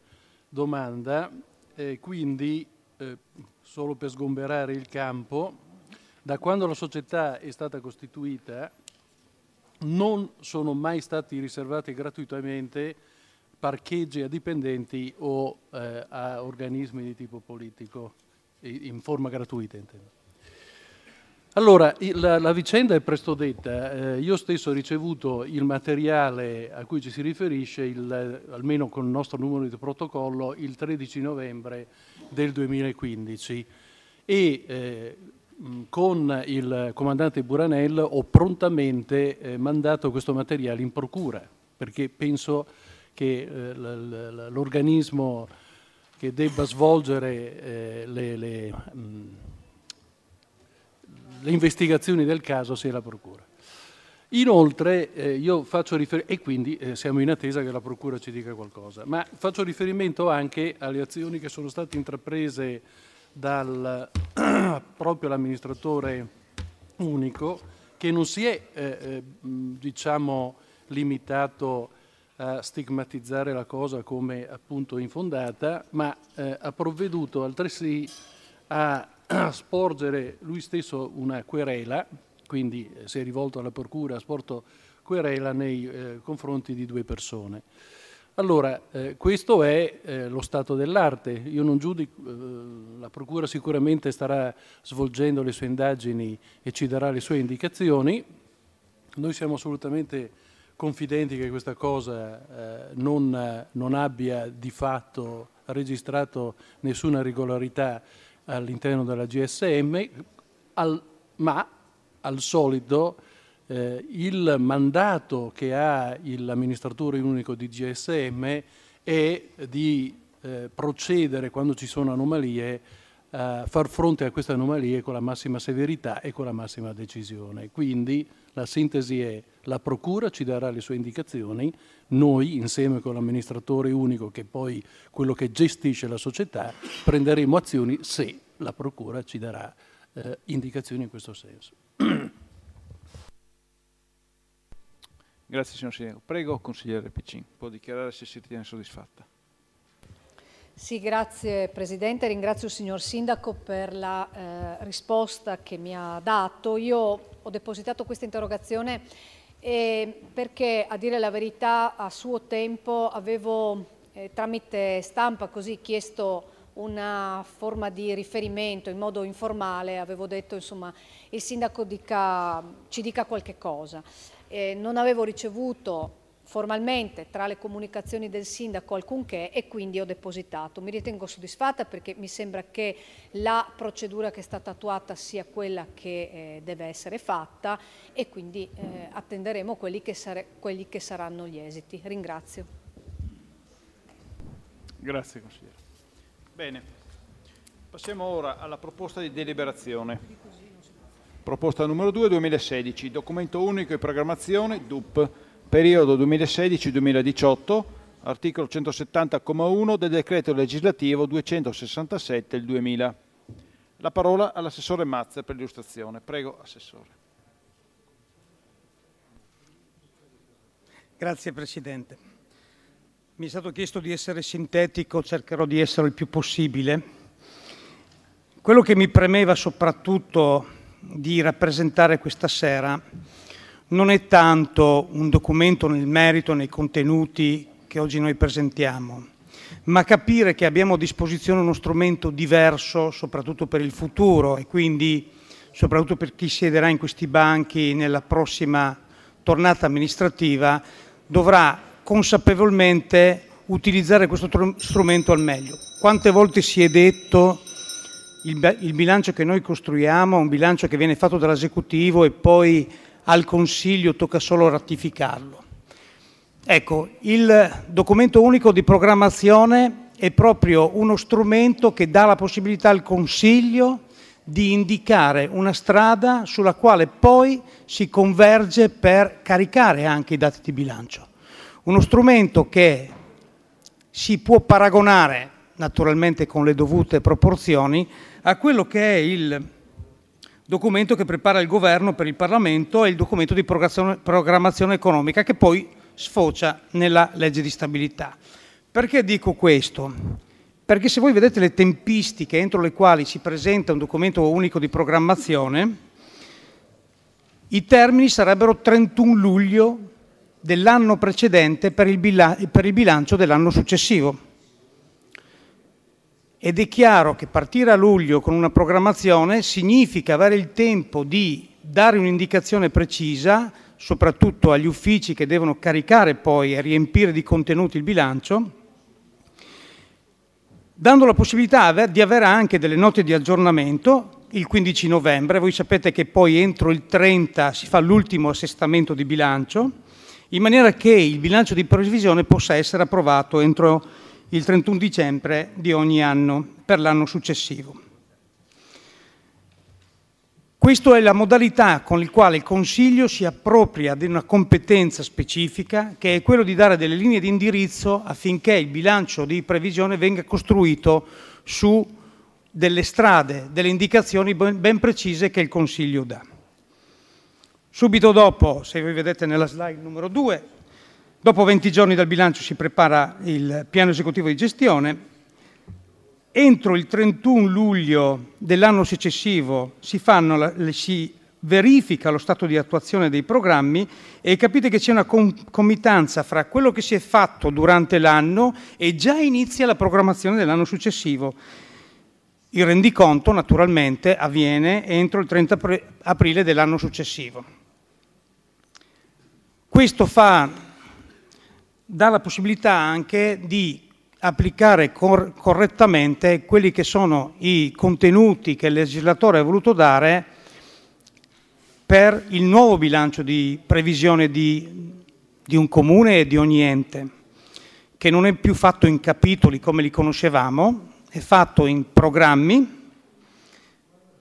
domanda, eh, quindi eh, solo per sgomberare il campo, da quando la società è stata costituita non sono mai stati riservati gratuitamente parcheggi a dipendenti o eh, a organismi di tipo politico, in forma gratuita intendo. Allora, la, la, vicenda è presto detta. Eh, io stesso ho ricevuto il materiale a cui ci si riferisce, il, almeno con il nostro numero di protocollo, il 13 novembre del 2015 e eh, con il comandante Buranel ho prontamente eh, mandato questo materiale in procura, perché penso che eh, l'organismo che debba svolgere eh, le... le mh, le investigazioni del caso sia la Procura. Inoltre, eh, io faccio riferimento, e quindi eh, siamo in attesa che la Procura ci dica qualcosa, ma faccio riferimento anche alle azioni che sono state intraprese dal *clears throat* proprio l'amministratore unico, che non si è, eh, eh diciamo, limitato a stigmatizzare la cosa come appunto infondata, ma eh, ha provveduto altresì a *clears throat* sporgere lui stesso una querela, quindi eh, si è rivolto alla Procura, ha sporto querela nei eh, confronti di due persone. Allora, eh, questo è eh, lo stato dell'arte. Io non giudico, eh, la Procura sicuramente starà svolgendo le sue indagini e ci darà le sue indicazioni. Noi siamo assolutamente confidenti che questa cosa eh, non, non abbia di fatto registrato nessuna regolarità all'interno della GSM, al, ma al solito eh, il mandato che ha l'amministratore unico di GSM è di eh, procedere quando ci sono anomalie a far fronte a queste anomalie con la massima severità e con la massima decisione. Quindi la sintesi è la Procura ci darà le sue indicazioni, noi insieme con l'amministratore unico che è poi quello che gestisce la società prenderemo azioni se la Procura ci darà eh, indicazioni in questo senso. Grazie signor Sindaco. Prego consigliere Piccin, può dichiarare se si ritiene soddisfatta. Sì, grazie Presidente, ringrazio il signor Sindaco per la eh, risposta che mi ha dato. Io ho depositato questa interrogazione e perché a dire la verità a suo tempo avevo eh, tramite stampa così chiesto una forma di riferimento in modo informale, avevo detto insomma il sindaco dica, ci dica qualche cosa. Eh, non avevo ricevuto formalmente tra le comunicazioni del sindaco alcunché e quindi ho depositato. Mi ritengo soddisfatta perché mi sembra che la procedura che è stata attuata sia quella che eh, deve essere fatta e quindi eh, attenderemo quelli che, quelli che saranno gli esiti. Ringrazio. Grazie consigliere. Bene, passiamo ora alla proposta di deliberazione. Proposta numero 2 2016, documento unico e programmazione DUP periodo 2016-2018, articolo 170,1 del decreto legislativo 267 del 2000. La parola all'assessore Mazza per l'illustrazione. Prego, assessore. Grazie Presidente. Mi è stato chiesto di essere sintetico, cercherò di essere il più possibile. Quello che mi premeva soprattutto di rappresentare questa sera non è tanto un documento nel merito nei contenuti che oggi noi presentiamo, ma capire che abbiamo a disposizione uno strumento diverso soprattutto per il futuro e quindi soprattutto per chi siederà in questi banchi nella prossima tornata amministrativa dovrà consapevolmente utilizzare questo strumento al meglio. Quante volte si è detto il, il bilancio che noi costruiamo è un bilancio che viene fatto dall'esecutivo e poi al Consiglio tocca solo ratificarlo. Ecco, il documento unico di programmazione è proprio uno strumento che dà la possibilità al Consiglio di indicare una strada sulla quale poi si converge per caricare anche i dati di bilancio. Uno strumento che si può paragonare, naturalmente con le dovute proporzioni, a quello che è il documento che prepara il governo per il Parlamento è il documento di programmazione economica che poi sfocia nella legge di stabilità. Perché dico questo? Perché se voi vedete le tempistiche entro le quali si presenta un documento unico di programmazione, i termini sarebbero 31 luglio dell'anno precedente per il, bilancio dell'anno successivo ed è chiaro che partire a luglio con una programmazione significa avere il tempo di dare un'indicazione precisa, soprattutto agli uffici che devono caricare poi e riempire di contenuti il bilancio, dando la possibilità di avere anche delle note di aggiornamento il 15 novembre. Voi sapete che poi entro il 30 si fa l'ultimo assestamento di bilancio, in maniera che il bilancio di previsione possa essere approvato entro il il 31 dicembre di ogni anno per l'anno successivo. Questa è la modalità con la quale il Consiglio si appropria di una competenza specifica che è quella di dare delle linee di indirizzo affinché il bilancio di previsione venga costruito su delle strade, delle indicazioni ben precise che il Consiglio dà. Subito dopo, se voi vedete nella slide numero 2, Dopo 20 giorni dal bilancio si prepara il piano esecutivo di gestione. Entro il 31 luglio dell'anno successivo si, fanno, si verifica lo stato di attuazione dei programmi e capite che c'è una concomitanza fra quello che si è fatto durante l'anno e già inizia la programmazione dell'anno successivo. Il rendiconto naturalmente avviene entro il 30 aprile dell'anno successivo. Questo fa dà la possibilità anche di applicare cor- correttamente quelli che sono i contenuti che il legislatore ha voluto dare per il nuovo bilancio di previsione di, di un comune e di ogni ente, che non è più fatto in capitoli come li conoscevamo, è fatto in programmi,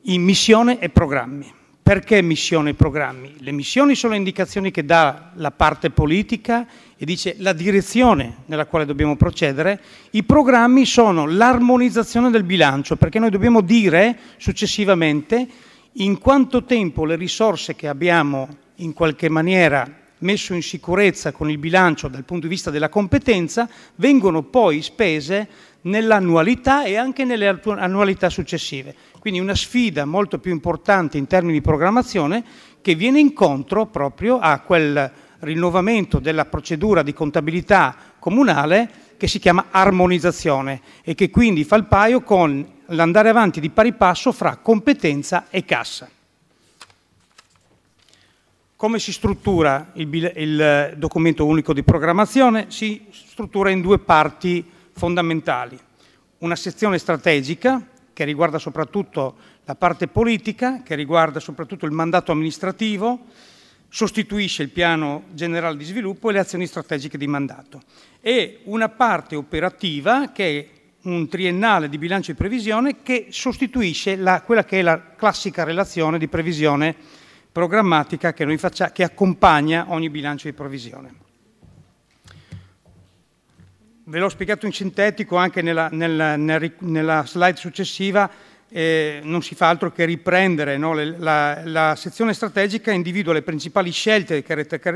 in missione e programmi. Perché missione e programmi? Le missioni sono indicazioni che dà la parte politica e dice la direzione nella quale dobbiamo procedere. I programmi sono l'armonizzazione del bilancio, perché noi dobbiamo dire successivamente in quanto tempo le risorse che abbiamo in qualche maniera messo in sicurezza con il bilancio dal punto di vista della competenza vengono poi spese nell'annualità e anche nelle annualità successive. Quindi una sfida molto più importante in termini di programmazione che viene incontro proprio a quel rinnovamento della procedura di contabilità comunale che si chiama armonizzazione e che quindi fa il paio con l'andare avanti di pari passo fra competenza e cassa. Come si struttura il, il documento unico di programmazione? Si struttura in due parti fondamentali. Una sezione strategica che riguarda soprattutto la parte politica, che riguarda soprattutto il mandato amministrativo, sostituisce il piano generale di sviluppo e le azioni strategiche di mandato. E una parte operativa che è un triennale di bilancio di previsione che sostituisce la, quella che è la classica relazione di previsione programmatica che, faccia, che accompagna ogni bilancio di previsione ve l'ho spiegato in sintetico anche nella, nella, nella slide successiva, eh, non si fa altro che riprendere. No? La, la, sezione strategica individua le principali scelte che,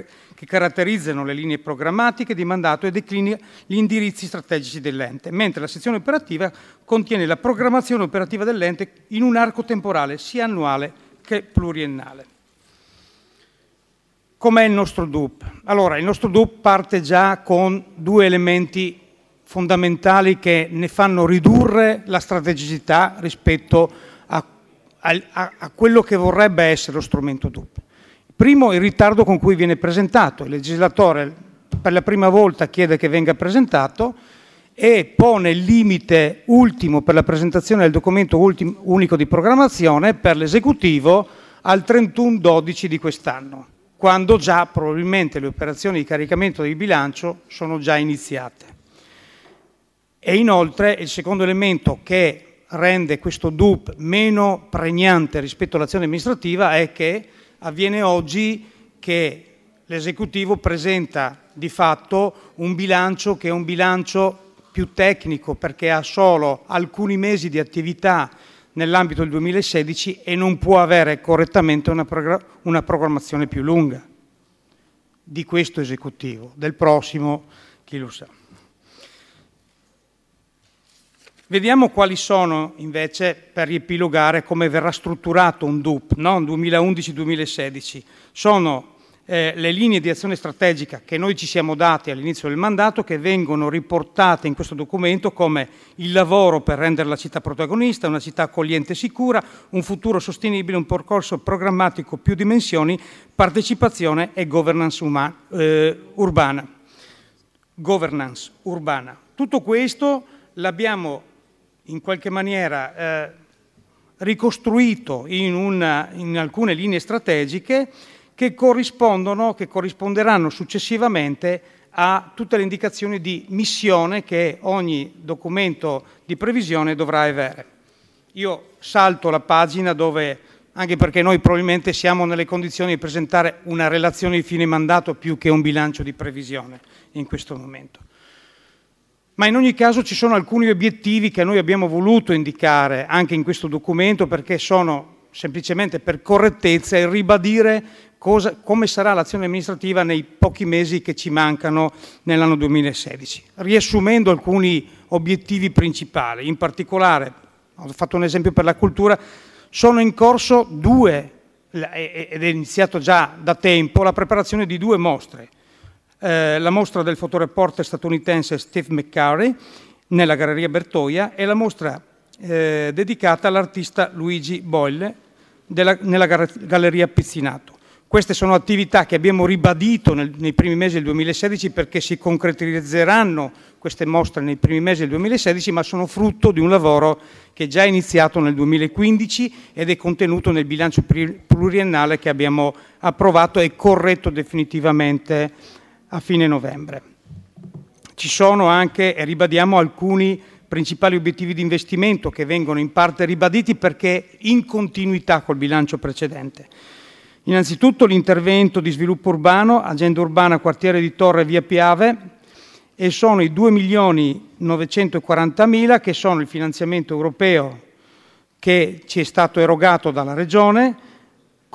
caratterizzano le linee programmatiche di mandato e declina gli indirizzi strategici dell'ente, mentre la sezione operativa contiene la programmazione operativa dell'ente in un arco temporale sia annuale che pluriennale. Com'è il nostro DUP? Allora, il nostro DUP parte già con due elementi fondamentali che ne fanno ridurre la strategicità rispetto a, a, a quello che vorrebbe essere lo strumento DUP. Primo, il ritardo con cui viene presentato. Il legislatore per la prima volta chiede che venga presentato e pone il limite ultimo per la presentazione del documento ultimo, unico di programmazione per l'esecutivo al 31-12 di quest'anno, quando già probabilmente le operazioni di caricamento di bilancio sono già iniziate. E Inoltre, il secondo elemento che rende questo DUP meno pregnante rispetto all'azione amministrativa è che avviene oggi che l'esecutivo presenta di fatto un bilancio che è un bilancio più tecnico perché ha solo alcuni mesi di attività nell'ambito del 2016 e non può avere correttamente una, una programmazione più lunga di questo esecutivo, del prossimo chi lo sa. Vediamo quali sono invece, per riepilogare, come verrà strutturato un DUP no? 2011-2016. Sono eh, le linee di azione strategica che noi ci siamo dati all'inizio del mandato che vengono riportate in questo documento come il lavoro per rendere la città protagonista, una città accogliente e sicura, un futuro sostenibile, un percorso programmatico più dimensioni, partecipazione e governance umana, eh, urbana. Governance urbana. Tutto questo l'abbiamo in qualche maniera eh, ricostruito in, una, in, alcune linee strategiche che, corrispondono, che corrisponderanno successivamente a tutte le indicazioni di missione che ogni documento di previsione dovrà avere. Io salto la pagina dove, anche perché noi probabilmente siamo nelle condizioni di presentare una relazione di fine mandato più che un bilancio di previsione in questo momento ma in ogni caso ci sono alcuni obiettivi che noi abbiamo voluto indicare anche in questo documento perché sono semplicemente per correttezza e ribadire cosa, come sarà l'azione amministrativa nei pochi mesi che ci mancano nell'anno 2016. Riassumendo alcuni obiettivi principali, in particolare, ho fatto un esempio per la cultura, sono in corso due, ed è iniziato già da tempo, la preparazione di due mostre, eh, la mostra del fotoreporter statunitense Steve McCurry nella Galleria Bertoia e la mostra eh, dedicata all'artista Luigi Boyle della, nella Galleria Pizzinato. Queste sono attività che abbiamo ribadito nel, nei primi mesi del 2016 perché si concretizzeranno queste mostre nei primi mesi del 2016, ma sono frutto di un lavoro che è già iniziato nel 2015 ed è contenuto nel bilancio pluriennale che abbiamo approvato e corretto definitivamente a fine novembre. Ci sono anche, e ribadiamo, alcuni principali obiettivi di investimento che vengono in parte ribaditi perché in continuità col bilancio precedente. Innanzitutto l'intervento di sviluppo urbano, agenda urbana quartiere di Torre Via Piave e sono i 2 milioni 940 mila che sono il finanziamento europeo che ci è stato erogato dalla Regione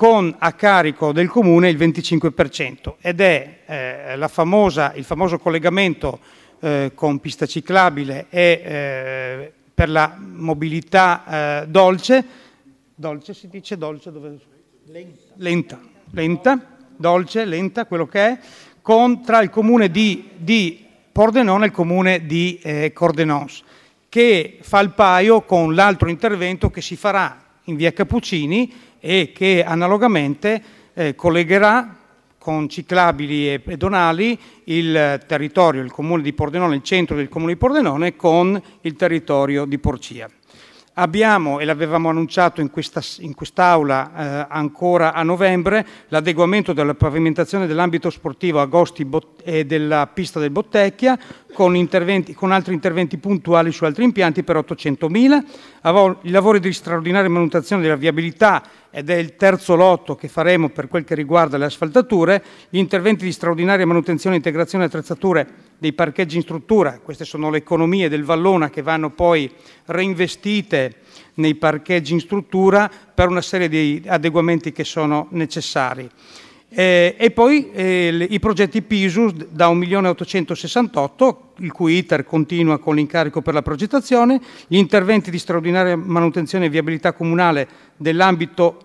con a carico del Comune il 25 per cento. Ed è eh, il famoso collegamento eh, con pista ciclabile e eh, per la mobilità dolce, dolce si dice, dolce dove... Lenta. lenta, lenta, dolce, lenta, quello che è, con, tra il comune di, di Pordenone e il comune di eh, Cordenons, che fa il paio con l'altro intervento che si farà in via Cappuccini e che analogamente eh, collegherà con ciclabili e pedonali il territorio, il comune di Pordenone, il centro del comune di Pordenone con il territorio di Porcia. Abbiamo, e l'avevamo annunciato in, questa, in quest'aula eh, ancora a novembre, l'adeguamento della pavimentazione dell'ambito sportivo a Agosti e della pista del Bottecchia con, con, altri interventi puntuali su altri impianti per 800.000. I lavori di straordinaria manutenzione della viabilità ed è il terzo lotto che faremo per quel che riguarda le asfaltature, gli interventi di straordinaria manutenzione, integrazione e attrezzature dei parcheggi in struttura. Queste sono le economie del Vallona che vanno poi reinvestite nei parcheggi in struttura per una serie di adeguamenti che sono necessari. Eh, e poi eh, le, i progetti PISUS da 1.868, il cui iter continua con l'incarico per la progettazione, gli interventi di straordinaria manutenzione e viabilità comunale dell'ambito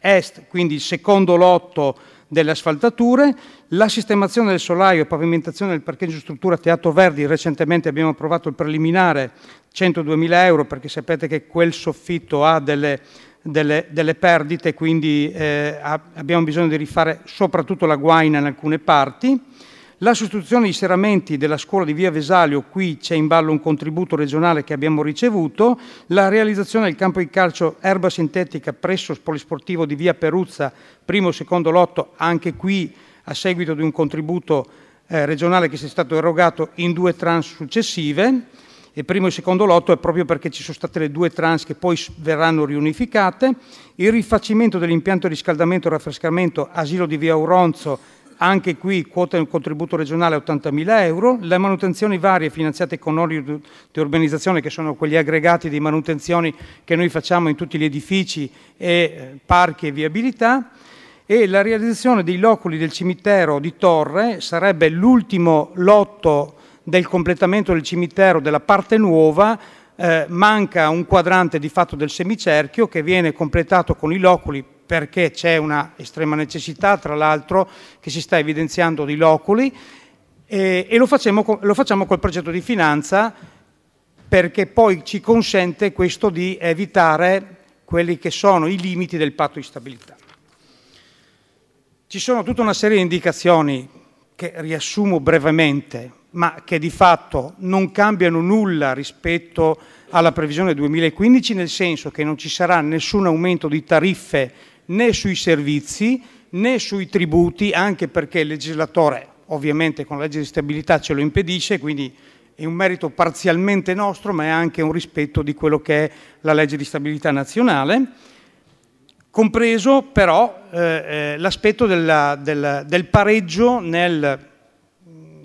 est, quindi il secondo lotto delle asfaltature, la sistemazione del solaio e pavimentazione del parcheggio struttura Teatro Verdi, recentemente abbiamo approvato il preliminare 102.000 euro perché sapete che quel soffitto ha delle delle, delle perdite, quindi eh, abbiamo bisogno di rifare soprattutto la guaina in alcune parti. La sostituzione di serramenti della scuola di via Vesalio, qui c'è in ballo un contributo regionale che abbiamo ricevuto, la realizzazione del campo di calcio erba sintetica presso il polisportivo di via Peruzza, primo e secondo lotto, anche qui a seguito di un contributo eh, regionale che si è stato erogato in due trans successive, e primo e secondo lotto è proprio perché ci sono state le due trans che poi verranno riunificate, il rifacimento dell'impianto di riscaldamento e raffrescamento asilo di via Auronzo, anche qui quota un contributo regionale 80.000 euro, le manutenzioni varie finanziate con olio di urbanizzazione che sono quegli aggregati di manutenzioni che noi facciamo in tutti gli edifici e eh, parchi e viabilità e la realizzazione dei loculi del cimitero di Torre sarebbe l'ultimo lotto del completamento del cimitero della parte nuova eh, manca un quadrante di fatto del semicerchio che viene completato con i loculi perché c'è una estrema necessità, tra l'altro, che si sta evidenziando di loculi e, e lo, facciamo, lo facciamo col progetto di finanza perché poi ci consente questo di evitare quelli che sono i limiti del patto di stabilità. Ci sono tutta una serie di indicazioni che riassumo brevemente, ma che di fatto non cambiano nulla rispetto alla previsione 2015, nel senso che non ci sarà nessun aumento di tariffe né sui servizi né sui tributi, anche perché il legislatore ovviamente con la legge di stabilità ce lo impedisce, quindi è un merito parzialmente nostro, ma è anche un rispetto di quello che è la legge di stabilità nazionale, compreso però eh, eh l'aspetto del, del pareggio nel,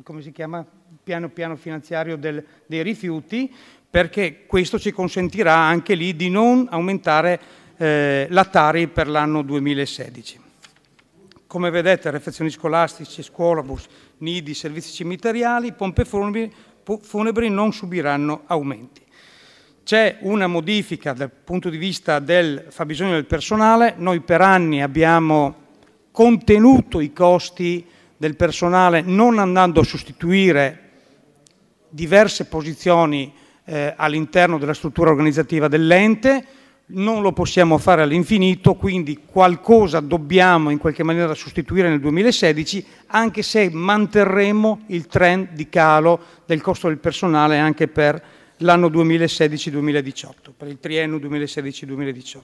come si chiama, piano, piano finanziario del, dei rifiuti, perché questo ci consentirà anche lì di non aumentare eh, la Tari per l'anno 2016. Come vedete, refezioni scolastici, scuolabus, nidi, servizi cimiteriali, pompe funebri, funebri non subiranno aumenti. C'è una modifica dal punto di vista del fabbisogno del personale, noi per anni abbiamo contenuto i costi del personale non andando a sostituire diverse posizioni eh, all'interno della struttura organizzativa dell'ente, non lo possiamo fare all'infinito, quindi qualcosa dobbiamo in qualche maniera sostituire nel 2016, anche se manterremo il trend di calo del costo del personale anche per l'anno 2016-2018, per il triennio 2016-2018.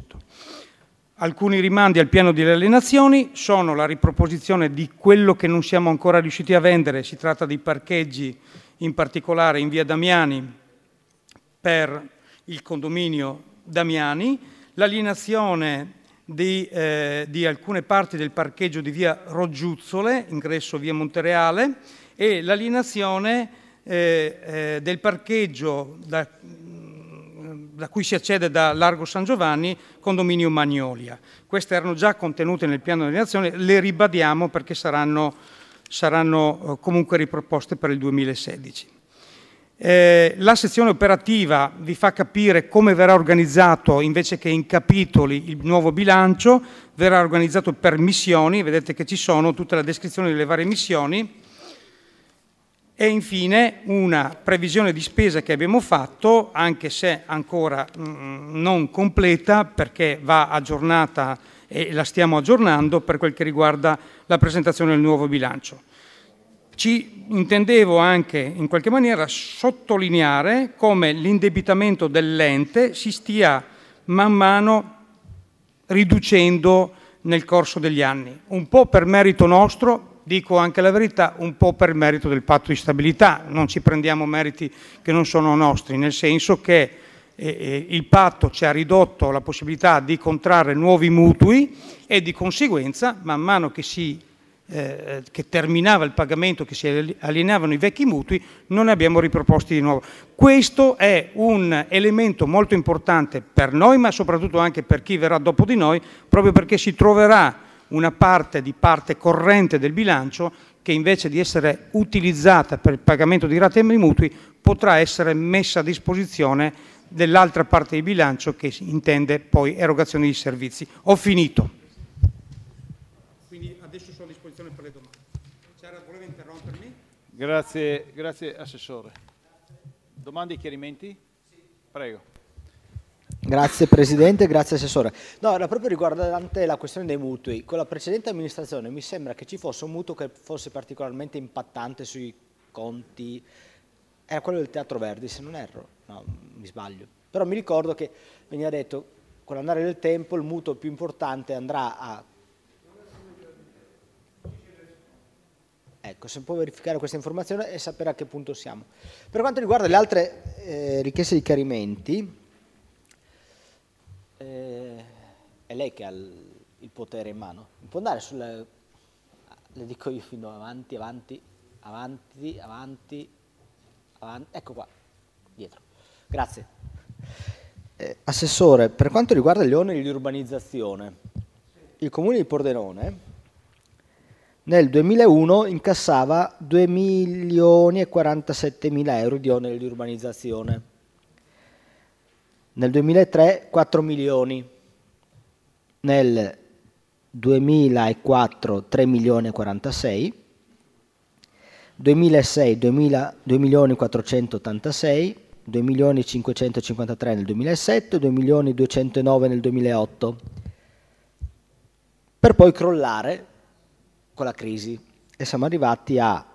Alcuni rimandi al piano delle allenazioni sono la riproposizione di quello che non siamo ancora riusciti a vendere, si tratta dei parcheggi in particolare in via Damiani per il condominio Damiani, l'alienazione di, eh, di, alcune parti del parcheggio di via Roggiuzzole, ingresso via Montereale, e l'alienazione eh, eh, del parcheggio da, mm, da cui si accede da Largo San Giovanni, condominio Magnolia. Queste erano già contenute nel piano di alienazione, le ribadiamo perché saranno saranno eh, comunque riproposte per il 2016. Eh, la sezione operativa vi fa capire come verrà organizzato invece che in capitoli il nuovo bilancio, verrà organizzato per missioni, vedete che ci sono tutta la descrizione delle varie missioni e infine una previsione di spesa che abbiamo fatto, anche se ancora mh, mm, non completa perché va aggiornata e la stiamo aggiornando per quel che riguarda la presentazione del nuovo bilancio. Ci intendevo anche in qualche maniera sottolineare come l'indebitamento dell'ente si stia man mano riducendo nel corso degli anni, un po' per merito nostro, dico anche la verità, un po' per merito del patto di stabilità, non ci prendiamo meriti che non sono nostri, nel senso che il patto ci ha ridotto la possibilità di contrarre nuovi mutui e di conseguenza, man mano che eh, eh, terminava il pagamento che si alienavano i vecchi mutui, non ne abbiamo riproposti di nuovo. Questo è un elemento molto importante per noi, ma soprattutto anche per chi verrà dopo di noi, proprio perché si troverà una parte di parte corrente del bilancio che invece di essere utilizzata per il pagamento di rate e mutui potrà essere messa a disposizione dell'altra parte di bilancio che intende poi erogazione di servizi. Ho finito. Quindi adesso sono a disposizione per le domande. C'era, voleva interrompermi? Grazie, grazie Assessore. Domande e chiarimenti? Prego. Grazie Presidente, grazie Assessore. No, era proprio riguardante la questione dei mutui. Con la precedente amministrazione mi sembra che ci fosse un mutuo che fosse particolarmente impattante sui conti. Era quello del Teatro Verdi, se non erro. No, mi sbaglio, però mi ricordo che veniva detto con l'andare del tempo il mutuo più importante andrà a... Ecco, se può verificare questa informazione e sapere a che punto siamo. Per quanto riguarda le altre eh, richieste di chiarimenti, eh, è lei che ha il, il potere in mano. Può andare sulle... le dico io fino avanti, avanti, avanti, avanti, avanti, ecco qua. Grazie. Eh, Assessore, per quanto riguarda gli oneri di urbanizzazione, il comune di Pordenone nel 2001 incassava 2 milioni e 47 mila euro di oneri di urbanizzazione, nel 2003 4 milioni, nel 2004 3 milioni e 46, 2006 2 milioni 486, 2.553 nel 2007, 2.209 nel 2008, per poi crollare con la crisi e siamo arrivati a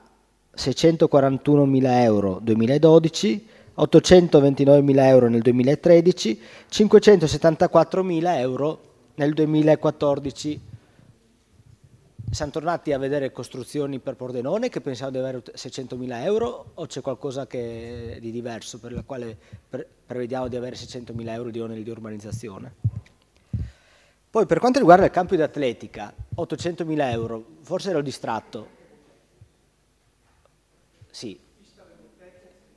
641.000 euro nel 2012, 829.000 euro nel 2013, 574.000 euro nel 2014 siamo tornati a vedere costruzioni per Pordenone che pensavo di avere 600.000 euro o c'è qualcosa che, di diverso per la quale pre prevediamo di avere 600.000 euro di oneri di urbanizzazione? Poi per quanto riguarda il campo di atletica, 800.000 euro, forse ero distratto. Sì,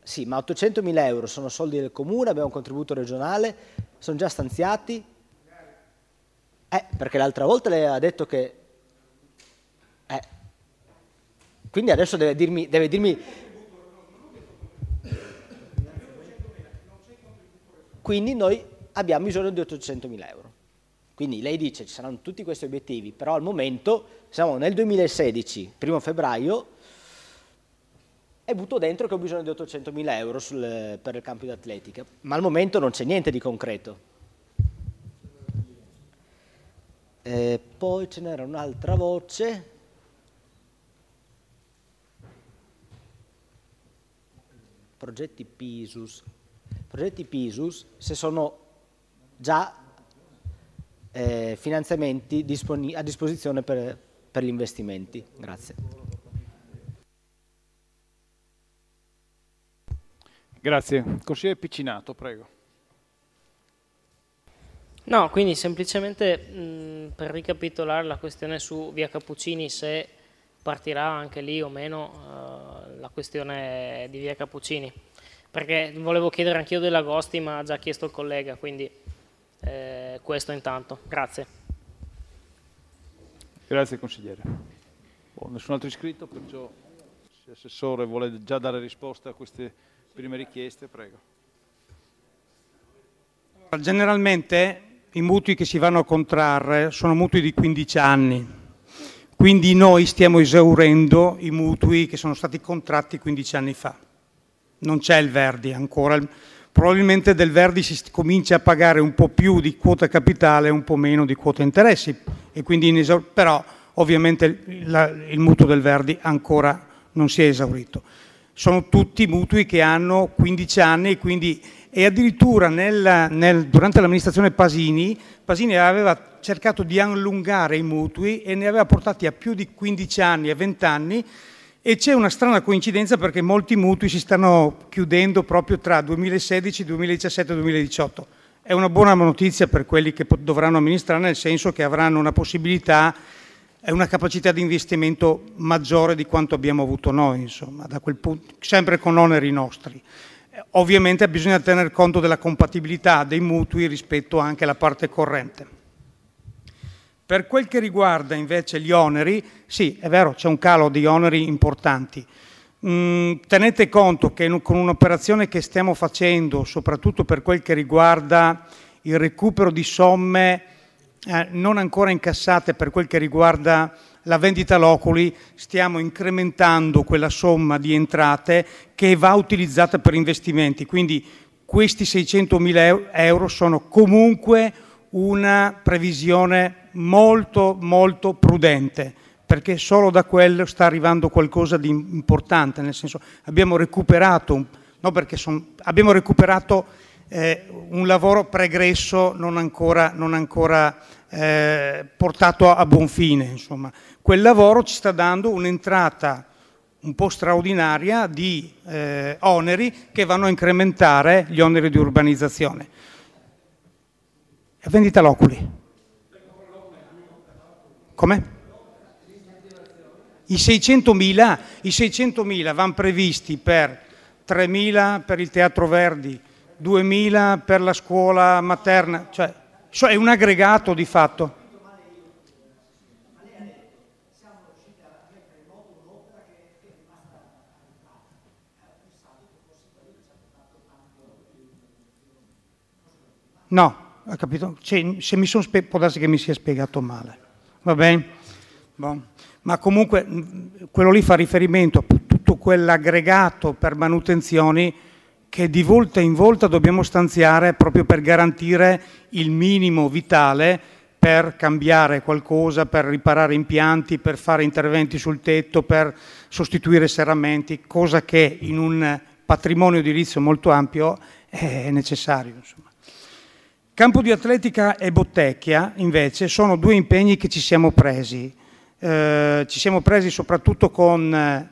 sì, ma 800.000 euro sono soldi del comune, abbiamo un contributo regionale, sono già stanziati. Eh, perché l'altra volta lei ha detto che Quindi adesso deve dirmi, deve dirmi... Quindi noi abbiamo bisogno di 800.000 euro. Quindi lei dice ci saranno tutti questi obiettivi, però al momento siamo nel 2016, primo febbraio, e butto dentro che ho bisogno di 800.000 euro sul, per il campo di atletica, ma al momento non c'è niente di concreto. E eh, poi ce n'era un'altra voce. progetti PISUS. Progetti PISUS se sono già eh, finanziamenti a disposizione per, per gli investimenti. Grazie. Grazie. Consigliere Piccinato, prego. No, quindi semplicemente mh, per ricapitolare la questione su Via Cappuccini, se partirà anche lì o meno eh, la questione di via Cappuccini. Perché volevo chiedere anch'io dell'Agosti, ma ha già chiesto il collega, quindi eh, questo intanto. Grazie. Grazie consigliere. Boh, nessun altro iscritto, perciò se l'assessore vuole già dare risposta a queste prime richieste, prego. Generalmente i mutui che si vanno a contrarre sono mutui di 15 anni, quindi noi stiamo esaurendo i mutui che sono stati contratti 15 anni fa. Non c'è il Verdi ancora. Probabilmente del Verdi si comincia a pagare un po' più di quota capitale e un po' meno di quota interessi. Esaur- però ovviamente la, il mutuo del Verdi ancora non si è esaurito. Sono tutti mutui che hanno 15 anni e quindi e addirittura nel, nel, durante l'amministrazione Pasini, Pasini aveva cercato di allungare i mutui e ne aveva portati a più di 15 anni a 20 anni e c'è una strana coincidenza perché molti mutui si stanno chiudendo proprio tra 2016, 2017 e 2018. È una buona notizia per quelli che dovranno amministrare, nel senso che avranno una possibilità e una capacità di investimento maggiore di quanto abbiamo avuto noi, insomma, da quel punto, sempre con oneri nostri. Ovviamente bisogna tener conto della compatibilità dei mutui rispetto anche alla parte corrente. Per quel che riguarda invece gli oneri, sì, è vero, c'è un calo di oneri importanti. Mm, tenete conto che con un'operazione che stiamo facendo, soprattutto per quel che riguarda il recupero di somme eh, non ancora incassate per quel che riguarda la vendita loculi, stiamo incrementando quella somma di entrate che va utilizzata per investimenti. Quindi questi 600 mila euro sono comunque una previsione molto, molto prudente, perché solo da quello sta arrivando qualcosa di importante, nel senso abbiamo recuperato, no, son, abbiamo recuperato eh, un lavoro pregresso non ancora, non ancora eh, portato a, a buon fine. Insomma. Quel lavoro ci sta dando un'entrata un po' straordinaria di eh, oneri che vanno a incrementare gli oneri di urbanizzazione. Vendita loculi. Come? I 600.000, i 600.000 vanno previsti per 3.000 per il Teatro Verdi, 2.000 per la scuola materna, cioè è un aggregato di fatto. No, ha capito? Cioè, se mi sono spe- può darsi che mi sia spiegato male va bene? Bon. Ma comunque mm, quello lì fa riferimento a tutto quell'aggregato per manutenzioni che di volta in volta dobbiamo stanziare proprio per garantire il minimo vitale per cambiare qualcosa, per riparare impianti, per fare interventi sul tetto, per sostituire serramenti, cosa che in un patrimonio edilizio molto ampio è necessario. Insomma. Campo di Atletica e Bottecchia, invece, sono due impegni che ci siamo presi. Eh, ci siamo presi soprattutto con eh,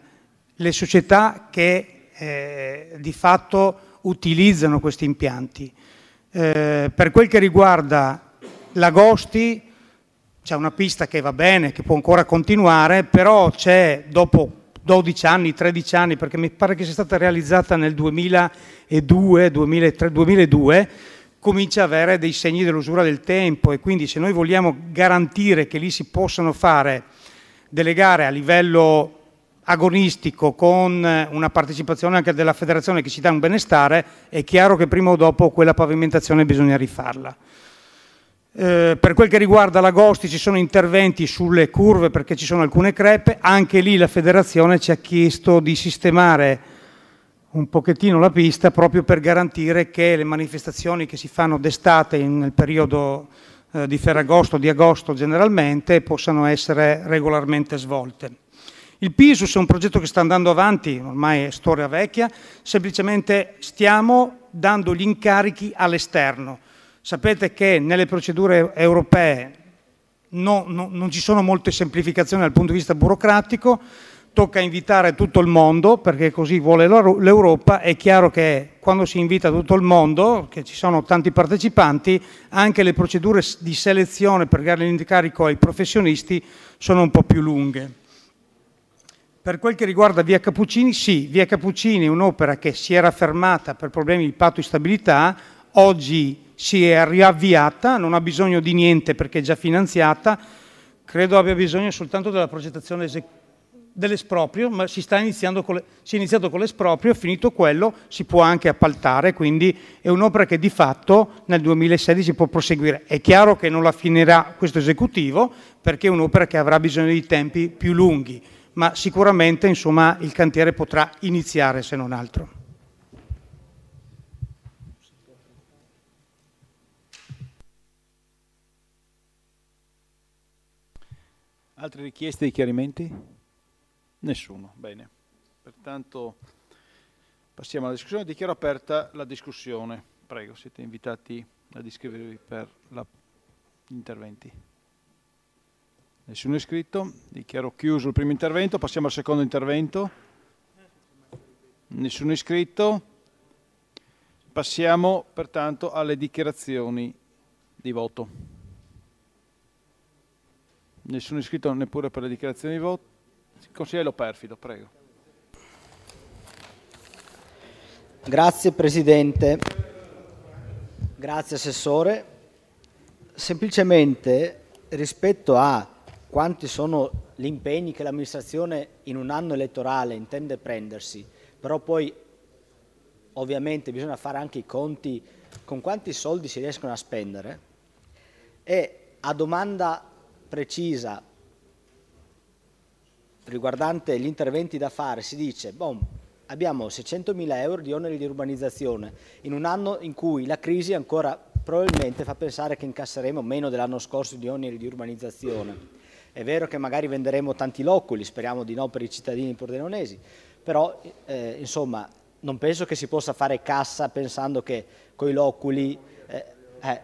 le società che eh, di fatto utilizzano questi impianti. Eh, per quel che riguarda l'Agosti, c'è una pista che va bene, che può ancora continuare, però c'è dopo 12 anni, 13 anni, perché mi pare che sia stata realizzata nel 2002, 2003, 2002 comincia ad avere dei segni dell'usura del tempo e quindi se noi vogliamo garantire che lì si possano fare delle gare a livello agonistico con una partecipazione anche della federazione che ci dà un benestare, è chiaro che prima o dopo quella pavimentazione bisogna rifarla. Eh, per quel che riguarda l'agosti ci sono interventi sulle curve perché ci sono alcune crepe, anche lì la federazione ci ha chiesto di sistemare un pochettino la pista proprio per garantire che le manifestazioni che si fanno d'estate nel periodo eh, di Ferragosto, di agosto generalmente, possano essere regolarmente svolte. Il PISUS è un progetto che sta andando avanti, ormai è storia vecchia, semplicemente stiamo dando gli incarichi all'esterno. Sapete che nelle procedure europee no, no, non ci sono molte semplificazioni dal punto di vista burocratico, tocca invitare tutto il mondo perché così vuole l'Europa. È chiaro che quando si invita tutto il mondo, che ci sono tanti partecipanti, anche le procedure di selezione per dare l'incarico ai professionisti sono un po' più lunghe. Per quel che riguarda Via Cappuccini, sì, Via Cappuccini è un'opera che si era fermata per problemi di patto di stabilità, oggi si è riavviata, non ha bisogno di niente perché è già finanziata, credo abbia bisogno soltanto della progettazione esecutiva dell'esproprio, ma si, sta iniziando con le, si è iniziato con l'esproprio, finito quello si può anche appaltare, quindi è un'opera che di fatto nel 2016 può proseguire. È chiaro che non la finirà questo esecutivo perché è un'opera che avrà bisogno di tempi più lunghi, ma sicuramente insomma, il cantiere potrà iniziare se non altro. Altre richieste di chiarimenti? Nessuno, bene. Pertanto passiamo alla discussione. Dichiaro aperta la discussione. Prego, siete invitati ad iscrivervi per la... gli interventi. Nessuno è iscritto. Dichiaro chiuso il primo intervento. Passiamo al secondo intervento. Nessuno è iscritto. Passiamo pertanto alle dichiarazioni di voto. Nessuno è iscritto neppure per le dichiarazioni di voto. Consigliere Lo Perfido, prego. Grazie Presidente, grazie Assessore. Semplicemente rispetto a quanti sono gli impegni che l'amministrazione in un anno elettorale intende prendersi, però poi ovviamente bisogna fare anche i conti con quanti soldi si riescono a spendere e a domanda precisa riguardante gli interventi da fare si dice bom, abbiamo mila euro di oneri di urbanizzazione in un anno in cui la crisi ancora probabilmente fa pensare che incasseremo meno dell'anno scorso di oneri di urbanizzazione. È vero che magari venderemo tanti loculi, speriamo di no per i cittadini pordenonesi, però eh, insomma non penso che si possa fare cassa pensando che con i loculi... Eh, eh,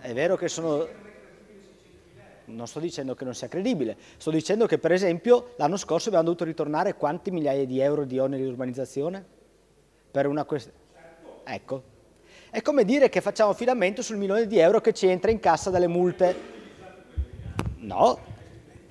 è vero che sono non sto dicendo che non sia credibile, sto dicendo che per esempio l'anno scorso abbiamo dovuto ritornare quanti migliaia di euro di oneri di urbanizzazione? Per una questione... Ecco. È come dire che facciamo affidamento sul milione di euro che ci entra in cassa dalle multe. No,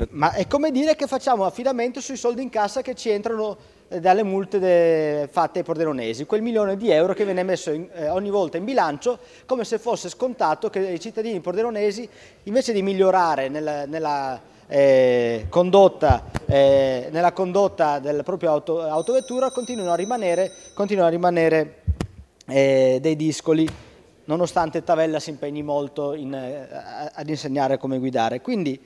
ma è come dire che facciamo affidamento sui soldi in cassa che ci entrano dalle multe de, fatte ai pordenonesi, quel milione di euro che viene messo in, eh, ogni volta in bilancio come se fosse scontato che i cittadini pordenonesi invece di migliorare nella, nella, eh, condotta, eh, nella condotta, della propria auto, autovettura continuano a rimanere, continuano a rimanere eh, dei discoli nonostante Tavella si impegni molto in, eh, ad insegnare come guidare. Quindi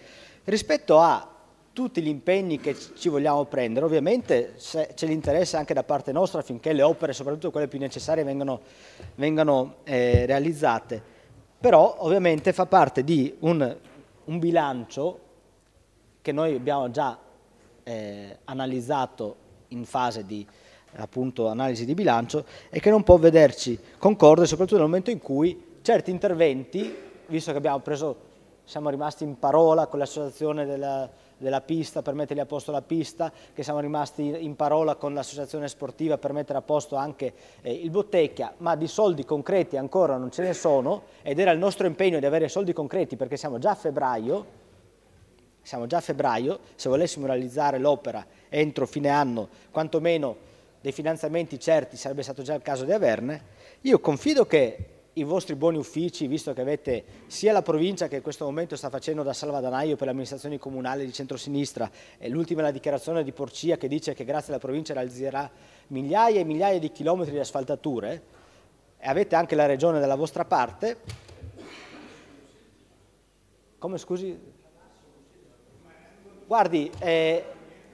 rispetto a tutti gli impegni che ci vogliamo prendere, ovviamente c'è l'interesse anche da parte nostra affinché le opere, soprattutto quelle più necessarie, vengano, vengano eh, realizzate, però ovviamente fa parte di un, un bilancio che noi abbiamo già eh, analizzato in fase di appunto, analisi di bilancio e che non può vederci concorde, soprattutto nel momento in cui certi interventi, visto che abbiamo preso, siamo rimasti in parola con l'associazione della della pista, per mettere a posto la pista, che siamo rimasti in parola con l'associazione sportiva per mettere a posto anche eh, il Bottecchia, ma di soldi concreti ancora non ce ne sono ed era il nostro impegno di avere soldi concreti perché siamo già a febbraio, siamo già a febbraio, se volessimo realizzare l'opera entro fine anno, quantomeno dei finanziamenti certi sarebbe stato già il caso di averne, io confido che i vostri buoni uffici, visto che avete sia la provincia che in questo momento sta facendo da salvadanaio per le amministrazioni comunali di centrosinistra, l'ultima è la dichiarazione di Porcia che dice che grazie alla provincia realizzerà migliaia e migliaia di chilometri di asfaltature, e avete anche la regione dalla vostra parte, come scusi? Guardi, eh,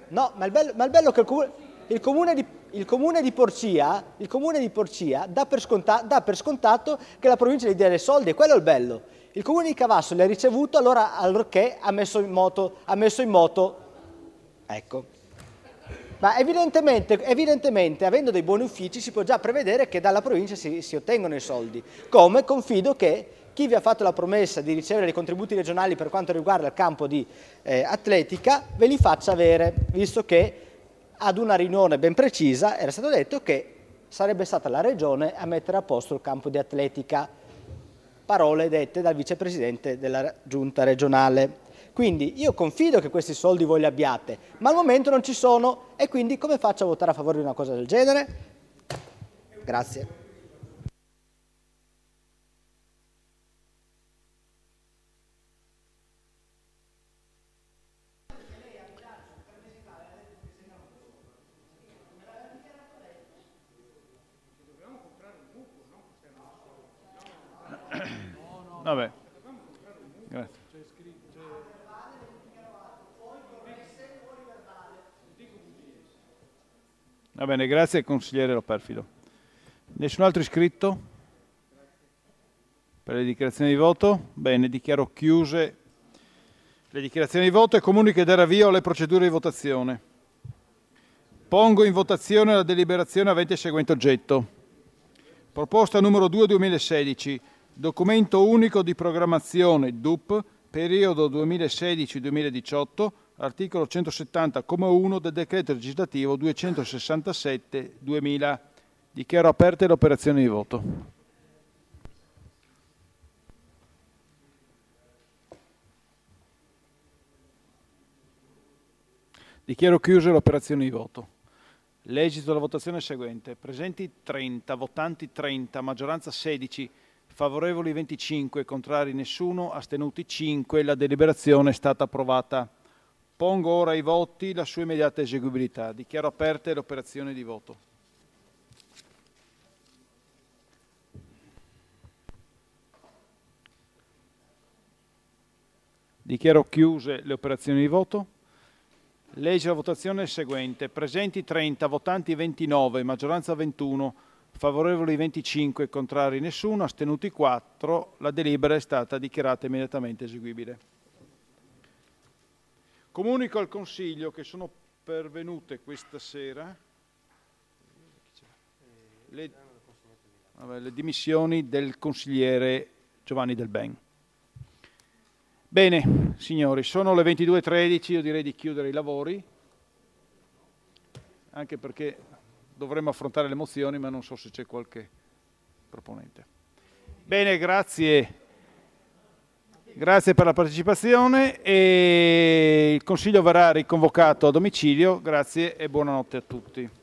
no, ma il bello, ma il bello che il comune, il comune di il comune, Porcia, il comune di Porcia, dà, per scontato, dà per scontato che la provincia gli dia dei soldi, e quello è il bello. Il comune di Cavasso li ha ricevuto allora allorché ha messo in moto, ha messo in moto, ecco. Ma evidentemente, evidentemente, avendo dei buoni uffici si può già prevedere che dalla provincia si, si ottengono i soldi, come confido che chi vi ha fatto la promessa di ricevere i contributi regionali per quanto riguarda il campo di eh, atletica ve li faccia avere, visto che ad una riunione ben precisa era stato detto che sarebbe stata la Regione a mettere a posto il campo di atletica, parole dette dal vicepresidente della giunta regionale. Quindi io confido che questi soldi voi li abbiate, ma al momento non ci sono e quindi come faccio a votare a favore di una cosa del genere? Grazie. Vabbè. Grazie. Va bene, grazie consigliere Lo Perfido. Nessun altro iscritto? Per le dichiarazioni di voto? Bene, dichiaro chiuse le dichiarazioni di voto e comunico dare avvio alle procedure di votazione. Pongo in votazione la deliberazione avente il seguente oggetto. Proposta numero 2 2016 Documento unico di programmazione DUP, periodo 2016-2018, articolo 170,1 del decreto legislativo 267-2000. Dichiaro aperte le operazioni di voto. Dichiaro chiuse le operazioni di voto. L'esito della votazione è seguente. Presenti 30, votanti 30, maggioranza 16, favorevoli 25, contrari nessuno, astenuti 5. La deliberazione è stata approvata. Pongo ora ai voti la sua immediata eseguibilità. Dichiaro aperte le operazioni di voto. Dichiaro chiuse le operazioni di voto. Legge la votazione seguente. Presenti 30, votanti 29, maggioranza 21, favorevoli 25, contrari nessuno, astenuti 4, la delibera è stata dichiarata immediatamente eseguibile. Comunico al Consiglio che sono pervenute questa sera le, vabbè, le dimissioni del consigliere Giovanni Del Ben. Bene, signori, sono le 22.13, io direi di chiudere i lavori, anche perché dovremmo affrontare le emozioni, ma non so se c'è qualche proponente. Bene, grazie. Grazie per la partecipazione e il Consiglio verrà riconvocato a domicilio. Grazie e buonanotte a tutti.